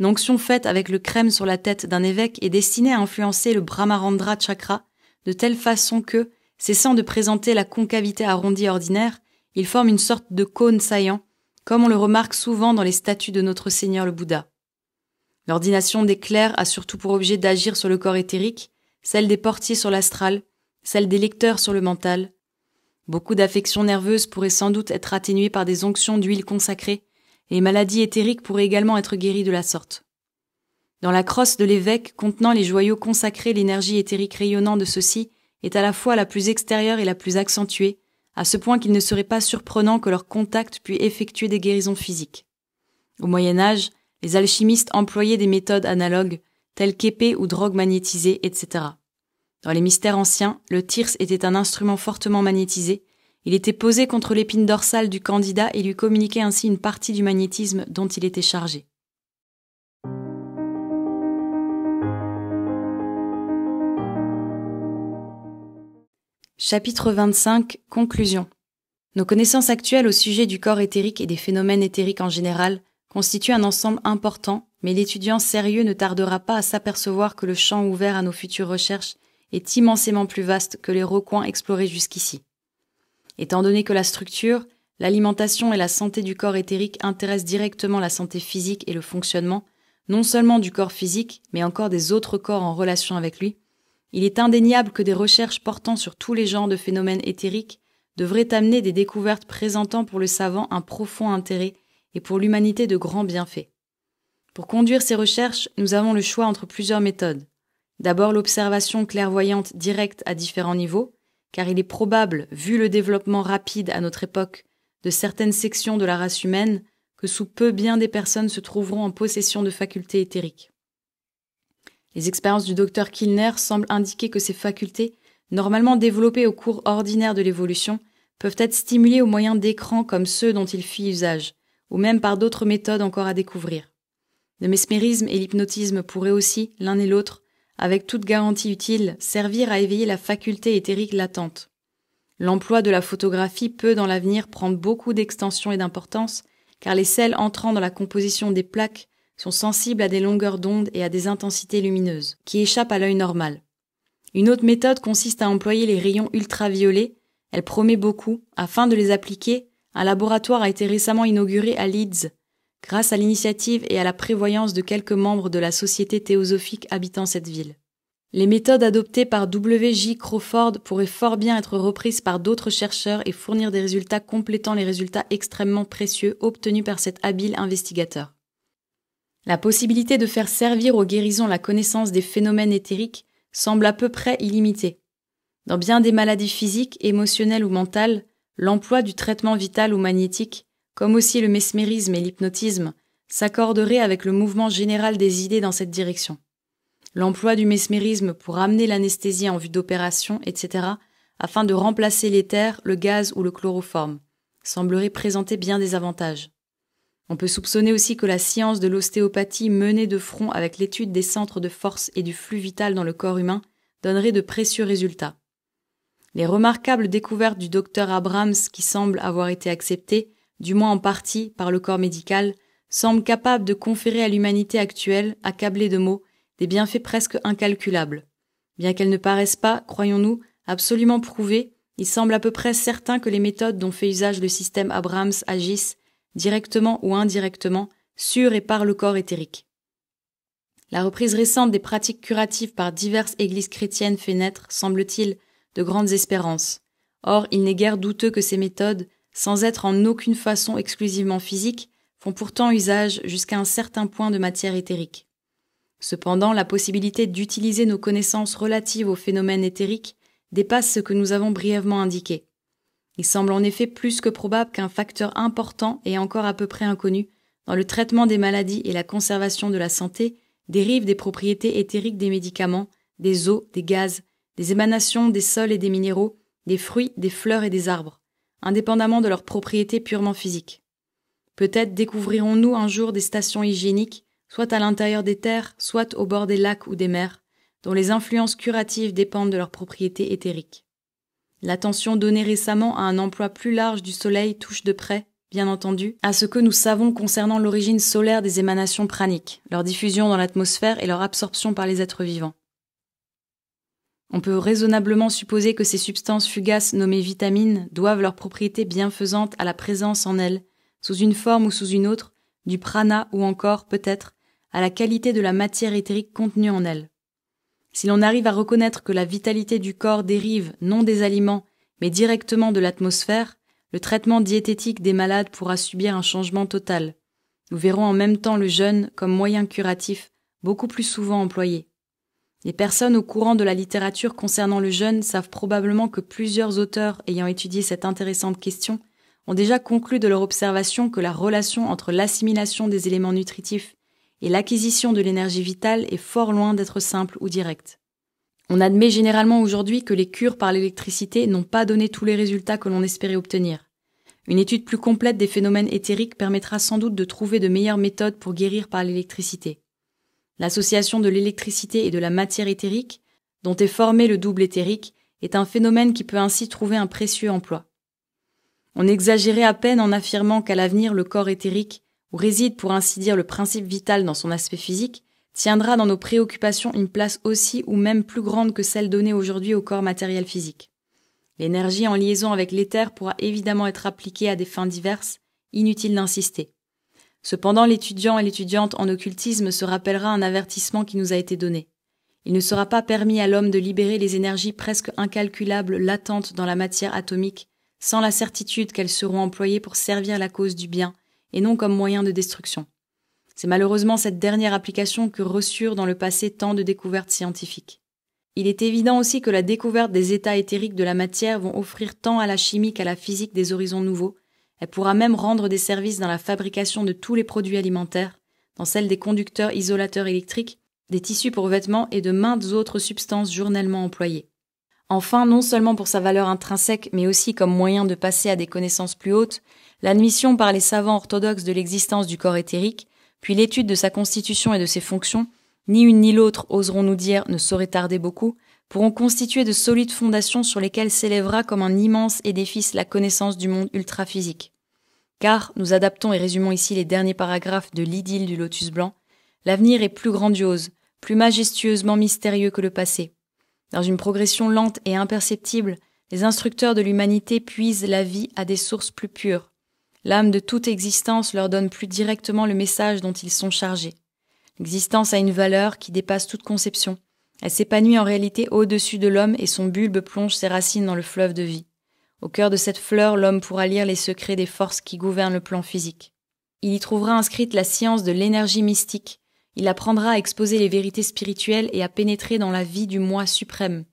L'onction faite avec le crème sur la tête d'un évêque est destinée à influencer le Brahmarandra chakra de telle façon que, cessant de présenter la concavité arrondie ordinaire, il forme une sorte de cône saillant, comme on le remarque souvent dans les statues de notre Seigneur le Bouddha. L'ordination des clercs a surtout pour objet d'agir sur le corps éthérique, celle des portiers sur l'astral, celle des lecteurs sur le mental, Beaucoup d'affections nerveuses pourraient sans doute être atténuées par des onctions d'huile consacrée, et maladies éthériques pourraient également être guéries de la sorte. Dans la crosse de l'évêque contenant les joyaux consacrés, l'énergie éthérique rayonnant de ceux-ci est à la fois la plus extérieure et la plus accentuée, à ce point qu'il ne serait pas surprenant que leur contact puisse effectuer des guérisons physiques. Au Moyen Âge, les alchimistes employaient des méthodes analogues, telles qu'épées ou drogues magnétisées, etc. Dans les mystères anciens, le tirs était un instrument fortement magnétisé. Il était posé contre l'épine dorsale du candidat et lui communiquait ainsi une partie du magnétisme dont il était chargé. Chapitre 25 Conclusion Nos connaissances actuelles au sujet du corps éthérique et des phénomènes éthériques en général constituent un ensemble important, mais l'étudiant sérieux ne tardera pas à s'apercevoir que le champ ouvert à nos futures recherches est immensément plus vaste que les recoins explorés jusqu'ici. Étant donné que la structure, l'alimentation et la santé du corps éthérique intéressent directement la santé physique et le fonctionnement, non seulement du corps physique, mais encore des autres corps en relation avec lui, il est indéniable que des recherches portant sur tous les genres de phénomènes éthériques devraient amener des découvertes présentant pour le savant un profond intérêt et pour l'humanité de grands bienfaits. Pour conduire ces recherches, nous avons le choix entre plusieurs méthodes. D'abord l'observation clairvoyante directe à différents niveaux, car il est probable, vu le développement rapide à notre époque de certaines sections de la race humaine, que sous peu bien des personnes se trouveront en possession de facultés éthériques. Les expériences du docteur Kilner semblent indiquer que ces facultés, normalement développées au cours ordinaire de l'évolution, peuvent être stimulées au moyen d'écrans comme ceux dont il fit usage, ou même par d'autres méthodes encore à découvrir. Le mesmérisme et l'hypnotisme pourraient aussi, l'un et l'autre, avec toute garantie utile, servir à éveiller la faculté éthérique latente. L'emploi de la photographie peut dans l'avenir prendre beaucoup d'extension et d'importance, car les sels entrant dans la composition des plaques sont sensibles à des longueurs d'onde et à des intensités lumineuses, qui échappent à l'œil normal. Une autre méthode consiste à employer les rayons ultraviolets, elle promet beaucoup, afin de les appliquer, un laboratoire a été récemment inauguré à Leeds, grâce à l'initiative et à la prévoyance de quelques membres de la société théosophique habitant cette ville. Les méthodes adoptées par W.J. Crawford pourraient fort bien être reprises par d'autres chercheurs et fournir des résultats complétant les résultats extrêmement précieux obtenus par cet habile investigateur. La possibilité de faire servir aux guérisons la connaissance des phénomènes éthériques semble à peu près illimitée. Dans bien des maladies physiques, émotionnelles ou mentales, l'emploi du traitement vital ou magnétique comme aussi le mesmérisme et l'hypnotisme, s'accorderaient avec le mouvement général des idées dans cette direction. L'emploi du mesmérisme pour amener l'anesthésie en vue d'opération, etc., afin de remplacer l'éther, le gaz ou le chloroforme, semblerait présenter bien des avantages. On peut soupçonner aussi que la science de l'ostéopathie menée de front avec l'étude des centres de force et du flux vital dans le corps humain donnerait de précieux résultats. Les remarquables découvertes du docteur Abrams qui semblent avoir été acceptées du moins en partie par le corps médical, semble capable de conférer à l'humanité actuelle, accablée de mots, des bienfaits presque incalculables. Bien qu'elles ne paraissent pas, croyons-nous, absolument prouvées, il semble à peu près certain que les méthodes dont fait usage le système Abrams agissent, directement ou indirectement, sur et par le corps éthérique. La reprise récente des pratiques curatives par diverses églises chrétiennes fait naître, semble-t-il, de grandes espérances. Or, il n'est guère douteux que ces méthodes, sans être en aucune façon exclusivement physiques, font pourtant usage jusqu'à un certain point de matière éthérique. Cependant, la possibilité d'utiliser nos connaissances relatives aux phénomènes éthériques dépasse ce que nous avons brièvement indiqué. Il semble en effet plus que probable qu'un facteur important et encore à peu près inconnu dans le traitement des maladies et la conservation de la santé dérive des propriétés éthériques des médicaments, des eaux, des gaz, des émanations des sols et des minéraux, des fruits, des fleurs et des arbres indépendamment de leurs propriétés purement physiques. Peut-être découvrirons-nous un jour des stations hygiéniques, soit à l'intérieur des terres, soit au bord des lacs ou des mers, dont les influences curatives dépendent de leurs propriétés éthériques. L'attention donnée récemment à un emploi plus large du soleil touche de près, bien entendu, à ce que nous savons concernant l'origine solaire des émanations praniques, leur diffusion dans l'atmosphère et leur absorption par les êtres vivants. On peut raisonnablement supposer que ces substances fugaces nommées vitamines doivent leurs propriétés bienfaisantes à la présence en elles, sous une forme ou sous une autre, du prana ou encore, peut-être, à la qualité de la matière éthérique contenue en elles. Si l'on arrive à reconnaître que la vitalité du corps dérive non des aliments, mais directement de l'atmosphère, le traitement diététique des malades pourra subir un changement total. Nous verrons en même temps le jeûne comme moyen curatif, beaucoup plus souvent employé. Les personnes au courant de la littérature concernant le jeûne savent probablement que plusieurs auteurs ayant étudié cette intéressante question ont déjà conclu de leur observation que la relation entre l'assimilation des éléments nutritifs et l'acquisition de l'énergie vitale est fort loin d'être simple ou directe. On admet généralement aujourd'hui que les cures par l'électricité n'ont pas donné tous les résultats que l'on espérait obtenir. Une étude plus complète des phénomènes éthériques permettra sans doute de trouver de meilleures méthodes pour guérir par l'électricité. L'association de l'électricité et de la matière éthérique, dont est formé le double éthérique, est un phénomène qui peut ainsi trouver un précieux emploi. On exagérait à peine en affirmant qu'à l'avenir le corps éthérique, où réside pour ainsi dire le principe vital dans son aspect physique, tiendra dans nos préoccupations une place aussi ou même plus grande que celle donnée aujourd'hui au corps matériel physique. L'énergie en liaison avec l'éther pourra évidemment être appliquée à des fins diverses, inutile d'insister. Cependant, l'étudiant et l'étudiante en occultisme se rappellera un avertissement qui nous a été donné. Il ne sera pas permis à l'homme de libérer les énergies presque incalculables latentes dans la matière atomique, sans la certitude qu'elles seront employées pour servir la cause du bien, et non comme moyen de destruction. C'est malheureusement cette dernière application que reçurent dans le passé tant de découvertes scientifiques. Il est évident aussi que la découverte des états éthériques de la matière vont offrir tant à la chimie qu'à la physique des horizons nouveaux, elle pourra même rendre des services dans la fabrication de tous les produits alimentaires, dans celle des conducteurs isolateurs électriques, des tissus pour vêtements et de maintes autres substances journellement employées. Enfin, non seulement pour sa valeur intrinsèque, mais aussi comme moyen de passer à des connaissances plus hautes, l'admission par les savants orthodoxes de l'existence du corps éthérique, puis l'étude de sa constitution et de ses fonctions, ni une ni l'autre, oseront nous dire, ne saurait tarder beaucoup, pourront constituer de solides fondations sur lesquelles s'élèvera comme un immense édifice la connaissance du monde ultra-physique. Car, nous adaptons et résumons ici les derniers paragraphes de l'idylle du lotus blanc, l'avenir est plus grandiose, plus majestueusement mystérieux que le passé. Dans une progression lente et imperceptible, les instructeurs de l'humanité puisent la vie à des sources plus pures. L'âme de toute existence leur donne plus directement le message dont ils sont chargés. L'existence a une valeur qui dépasse toute conception, elle s'épanouit en réalité au-dessus de l'homme et son bulbe plonge ses racines dans le fleuve de vie. Au cœur de cette fleur, l'homme pourra lire les secrets des forces qui gouvernent le plan physique. Il y trouvera inscrite la science de l'énergie mystique. Il apprendra à exposer les vérités spirituelles et à pénétrer dans la vie du moi suprême,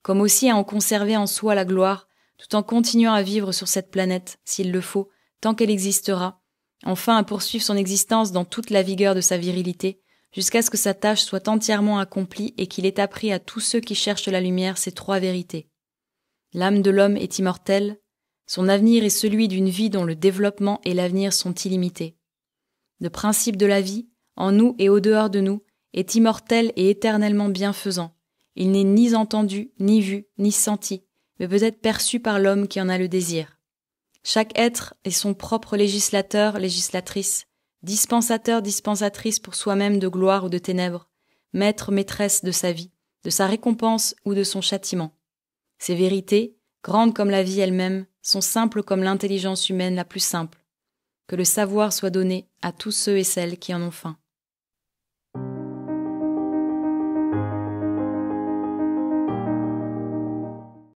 comme aussi à en conserver en soi la gloire, tout en continuant à vivre sur cette planète, s'il le faut, tant qu'elle existera, enfin à poursuivre son existence dans toute la vigueur de sa virilité, jusqu'à ce que sa tâche soit entièrement accomplie et qu'il ait appris à tous ceux qui cherchent la lumière ces trois vérités. L'âme de l'homme est immortelle, son avenir est celui d'une vie dont le développement et l'avenir sont illimités. Le principe de la vie, en nous et au dehors de nous, est immortel et éternellement bienfaisant. Il n'est ni entendu, ni vu, ni senti, mais peut être perçu par l'homme qui en a le désir. Chaque être est son propre législateur, législatrice, dispensateur, dispensatrice pour soi-même de gloire ou de ténèbres, maître, maîtresse de sa vie, de sa récompense ou de son châtiment. Ces vérités, grandes comme la vie elle-même, sont simples comme l'intelligence humaine la plus simple. Que le savoir soit donné à tous ceux et celles qui en ont faim.